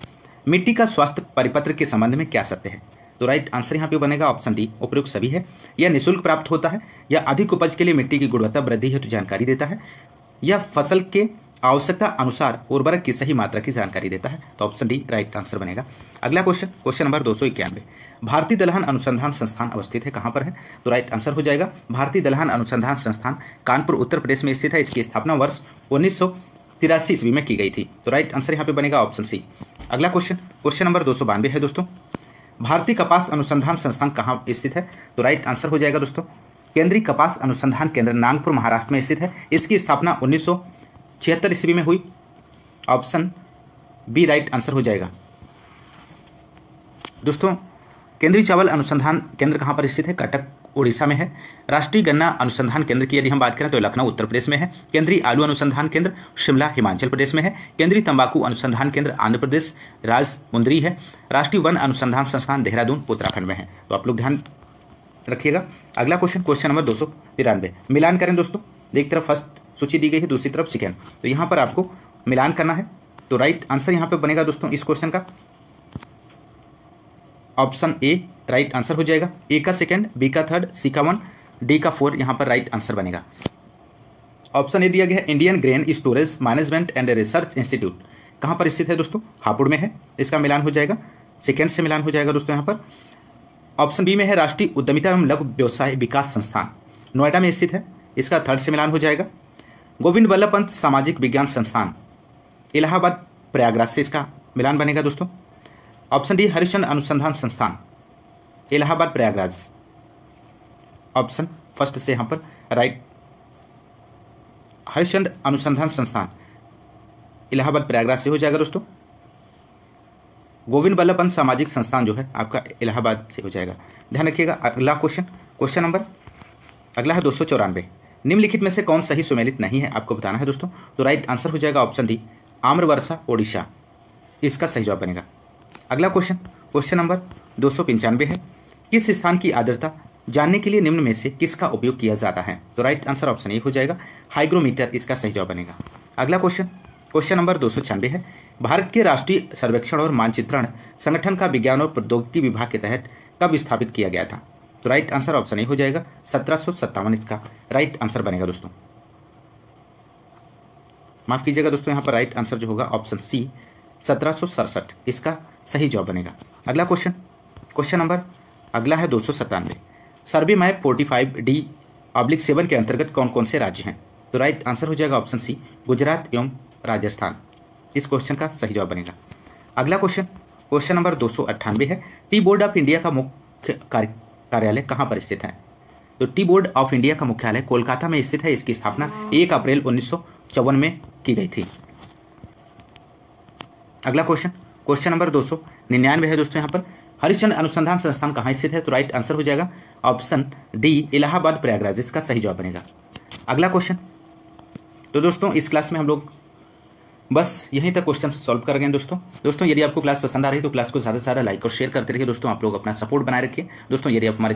मिट्टी का स्वास्थ्य परिपत्र के संबंध में क्या सत्य है तो राइट आंसर यहाँ पे बनेगा ऑप्शन डी उपयुक्त सभी है यह निःशुल्क प्राप्त होता है यह अधिक उपज के लिए मिट्टी की गुणवत्ता वृद्धि हेतु तो जानकारी देता है यह फसल के आवश्यकता अनुसार उर्वरक की सही मात्रा की जानकारी देता है तो ऑप्शन डी राइट आंसर बनेगा अगला क्वेश्चन क्वेश्चन नंबर दो भारतीय दलहन अनुसंधान संस्थान अवस्थित है कहाँ पर है तो राइट आंसर हो जाएगा भारतीय दलहन अनुसंधान संस्थान कानपुर उत्तर प्रदेश में स्थित है इसकी स्थापना वर्ष उन्नीस तिरासी ईस्वी में की गई थी तो राइट आंसर यहाँ पे बनेगा ऑप्शन सी अगला क्वेश्चन क्वेश्चन नंबर दो है दोस्तों भारतीय कपास अनुसंधान संस्थान कहाँ स्थित है तो राइट आंसर हो जाएगा दोस्तों केंद्रीय कपास अनुसंधान केंद्र नागपुर महाराष्ट्र में स्थित है इसकी स्थापना उन्नीस छिहत्तर ईस्वी में हुई ऑप्शन बी राइट आंसर हो जाएगा दोस्तों केंद्रीय चावल अनुसंधान केंद्र कहाँ पर स्थित है कटक उड़ीसा में है राष्ट्रीय गन्ना अनुसंधान केंद्र की यदि हम बात करें तो लखनऊ उत्तर प्रदेश में है केंद्रीय आलू अनुसंधान केंद्र शिमला हिमाचल प्रदेश में है केंद्रीय तंबाकू अनुसंधान केंद्र आंध्र प्रदेश राज मुंदरी है राष्ट्रीय वन अनुसंधान संस्थान देहरादून उत्तराखंड में है तो आप लोग ध्यान रखिएगा अगला क्वेश्चन क्वेश्चन नंबर दो मिलान करें दोस्तों एक तरफ फर्स्ट सूची दी गई है दूसरी तरफ चिकन तो यहाँ पर आपको मिलान करना है तो राइट आंसर यहाँ पर बनेगा दोस्तों इस क्वेश्चन का ऑप्शन ए राइट आंसर हो जाएगा ए का सेकेंड बी का थर्ड सी का वन डी का फोर यहाँ पर राइट आंसर बनेगा ऑप्शन ए दिया गया है Indian grain storage management and research institute कहाँ पर स्थित है दोस्तों हापुड़ में है इसका मिलान हो जाएगा सेकेंड से मिलान हो जाएगा दोस्तों यहाँ पर ऑप्शन बी में है राष्ट्रीय उद्यमिता एवं लघु व्यवसाय विकास संस्थान नोएडा में स्थित है इसका थर्ड से मिलान हो जाएगा गोविंद वल्लभ पंत सामाजिक विज्ञान संस्थान इलाहाबाद प्रयागराज से इसका मिलान बनेगा दोस्तों ऑप्शन डी हरिश्चंद अनुसंधान संस्थान इलाहाबाद प्रयागराज ऑप्शन फर्स्ट से यहां पर राइट हरिश्चंद अनुसंधान संस्थान इलाहाबाद प्रयागराज से हो जाएगा दोस्तों गोविंद वल्लभ पंत सामाजिक संस्थान जो है आपका इलाहाबाद से हो जाएगा ध्यान रखिएगा अगला क्वेश्चन क्वेश्चन नंबर अगला है दो सौ चौरानवे निम्नलिखित में से कौन सही सुमेलित नहीं है आपको बताना है दोस्तों तो राइट आंसर हो जाएगा ऑप्शन डी आम्र वर्षा ओडिशा इसका सही जवाब बनेगा अगला क्वेश्चन क्वेश्चन नंबर दो है किस स्थान की आर्द्रता जानने के लिए निम्न में से किसका उपयोग किया जाता है तो राइट आंसर ऑप्शन ए हो जाएगा हाइग्रोमीटर इसका सही जवाब बनेगा अगला क्वेश्चन क्वेश्चन नंबर दो है भारत के राष्ट्रीय सर्वेक्षण और मानचित्रण संगठन का विज्ञान और प्रौद्योगिकी विभाग के तहत कब स्थापित किया गया था तो राइट आंसर ऑप्शन ए हो जाएगा सत्रह इसका राइट आंसर बनेगा दोस्तों माफ़ कीजिएगा दोस्तों यहाँ पर राइट आंसर जो होगा ऑप्शन सी सत्रह इसका सही जवाब बनेगा अगला क्वेश्चन क्वेश्चन नंबर अगला है दो सौ सत्तानवे survey map forty five D public seven के अंतर्गत कौन कौन से राज्य हैं तो राइट आंसर हो जाएगा ऑप्शन सी गुजरात एवं राजस्थान इस क्वेश्चन का सही जवाब बनेगा अगला क्वेश्चन क्वेश्चन नंबर दो है टी बोर्ड ऑफ इंडिया का मुख्य कार्य कार्यालय कहाँ पर स्थित है तो टी बोर्ड ऑफ इंडिया का मुख्यालय कोलकाता में स्थित है इसकी स्थापना हाँ। एक अप्रैल उन्नीस में की गई थी अगला क्वेश्चन क्वेश्चन नंबर दो सौ निन्यानवे है दोस्तों यहाँ पर हरिश्चंद अनुसंधान संस्थान कहाँ स्थित है तो राइट आंसर हो जाएगा ऑप्शन डी इलाहाबाद प्रयागराज इसका सही जवाब बनेगा अगला क्वेश्चन तो दोस्तों इस क्लास में हम लोग बस यहीं तक क्वेश्चन सॉल्व कर गए दोस्तों दोस्तों यदि आपको क्लास पसंद आ रही है तो क्लास को ज़्यादा से ज़्यादा लाइक और शेयर करते रहिए दोस्तों आप लोग अपना सपोर्ट बनाए रखिए दोस्तों यदि आप हमारे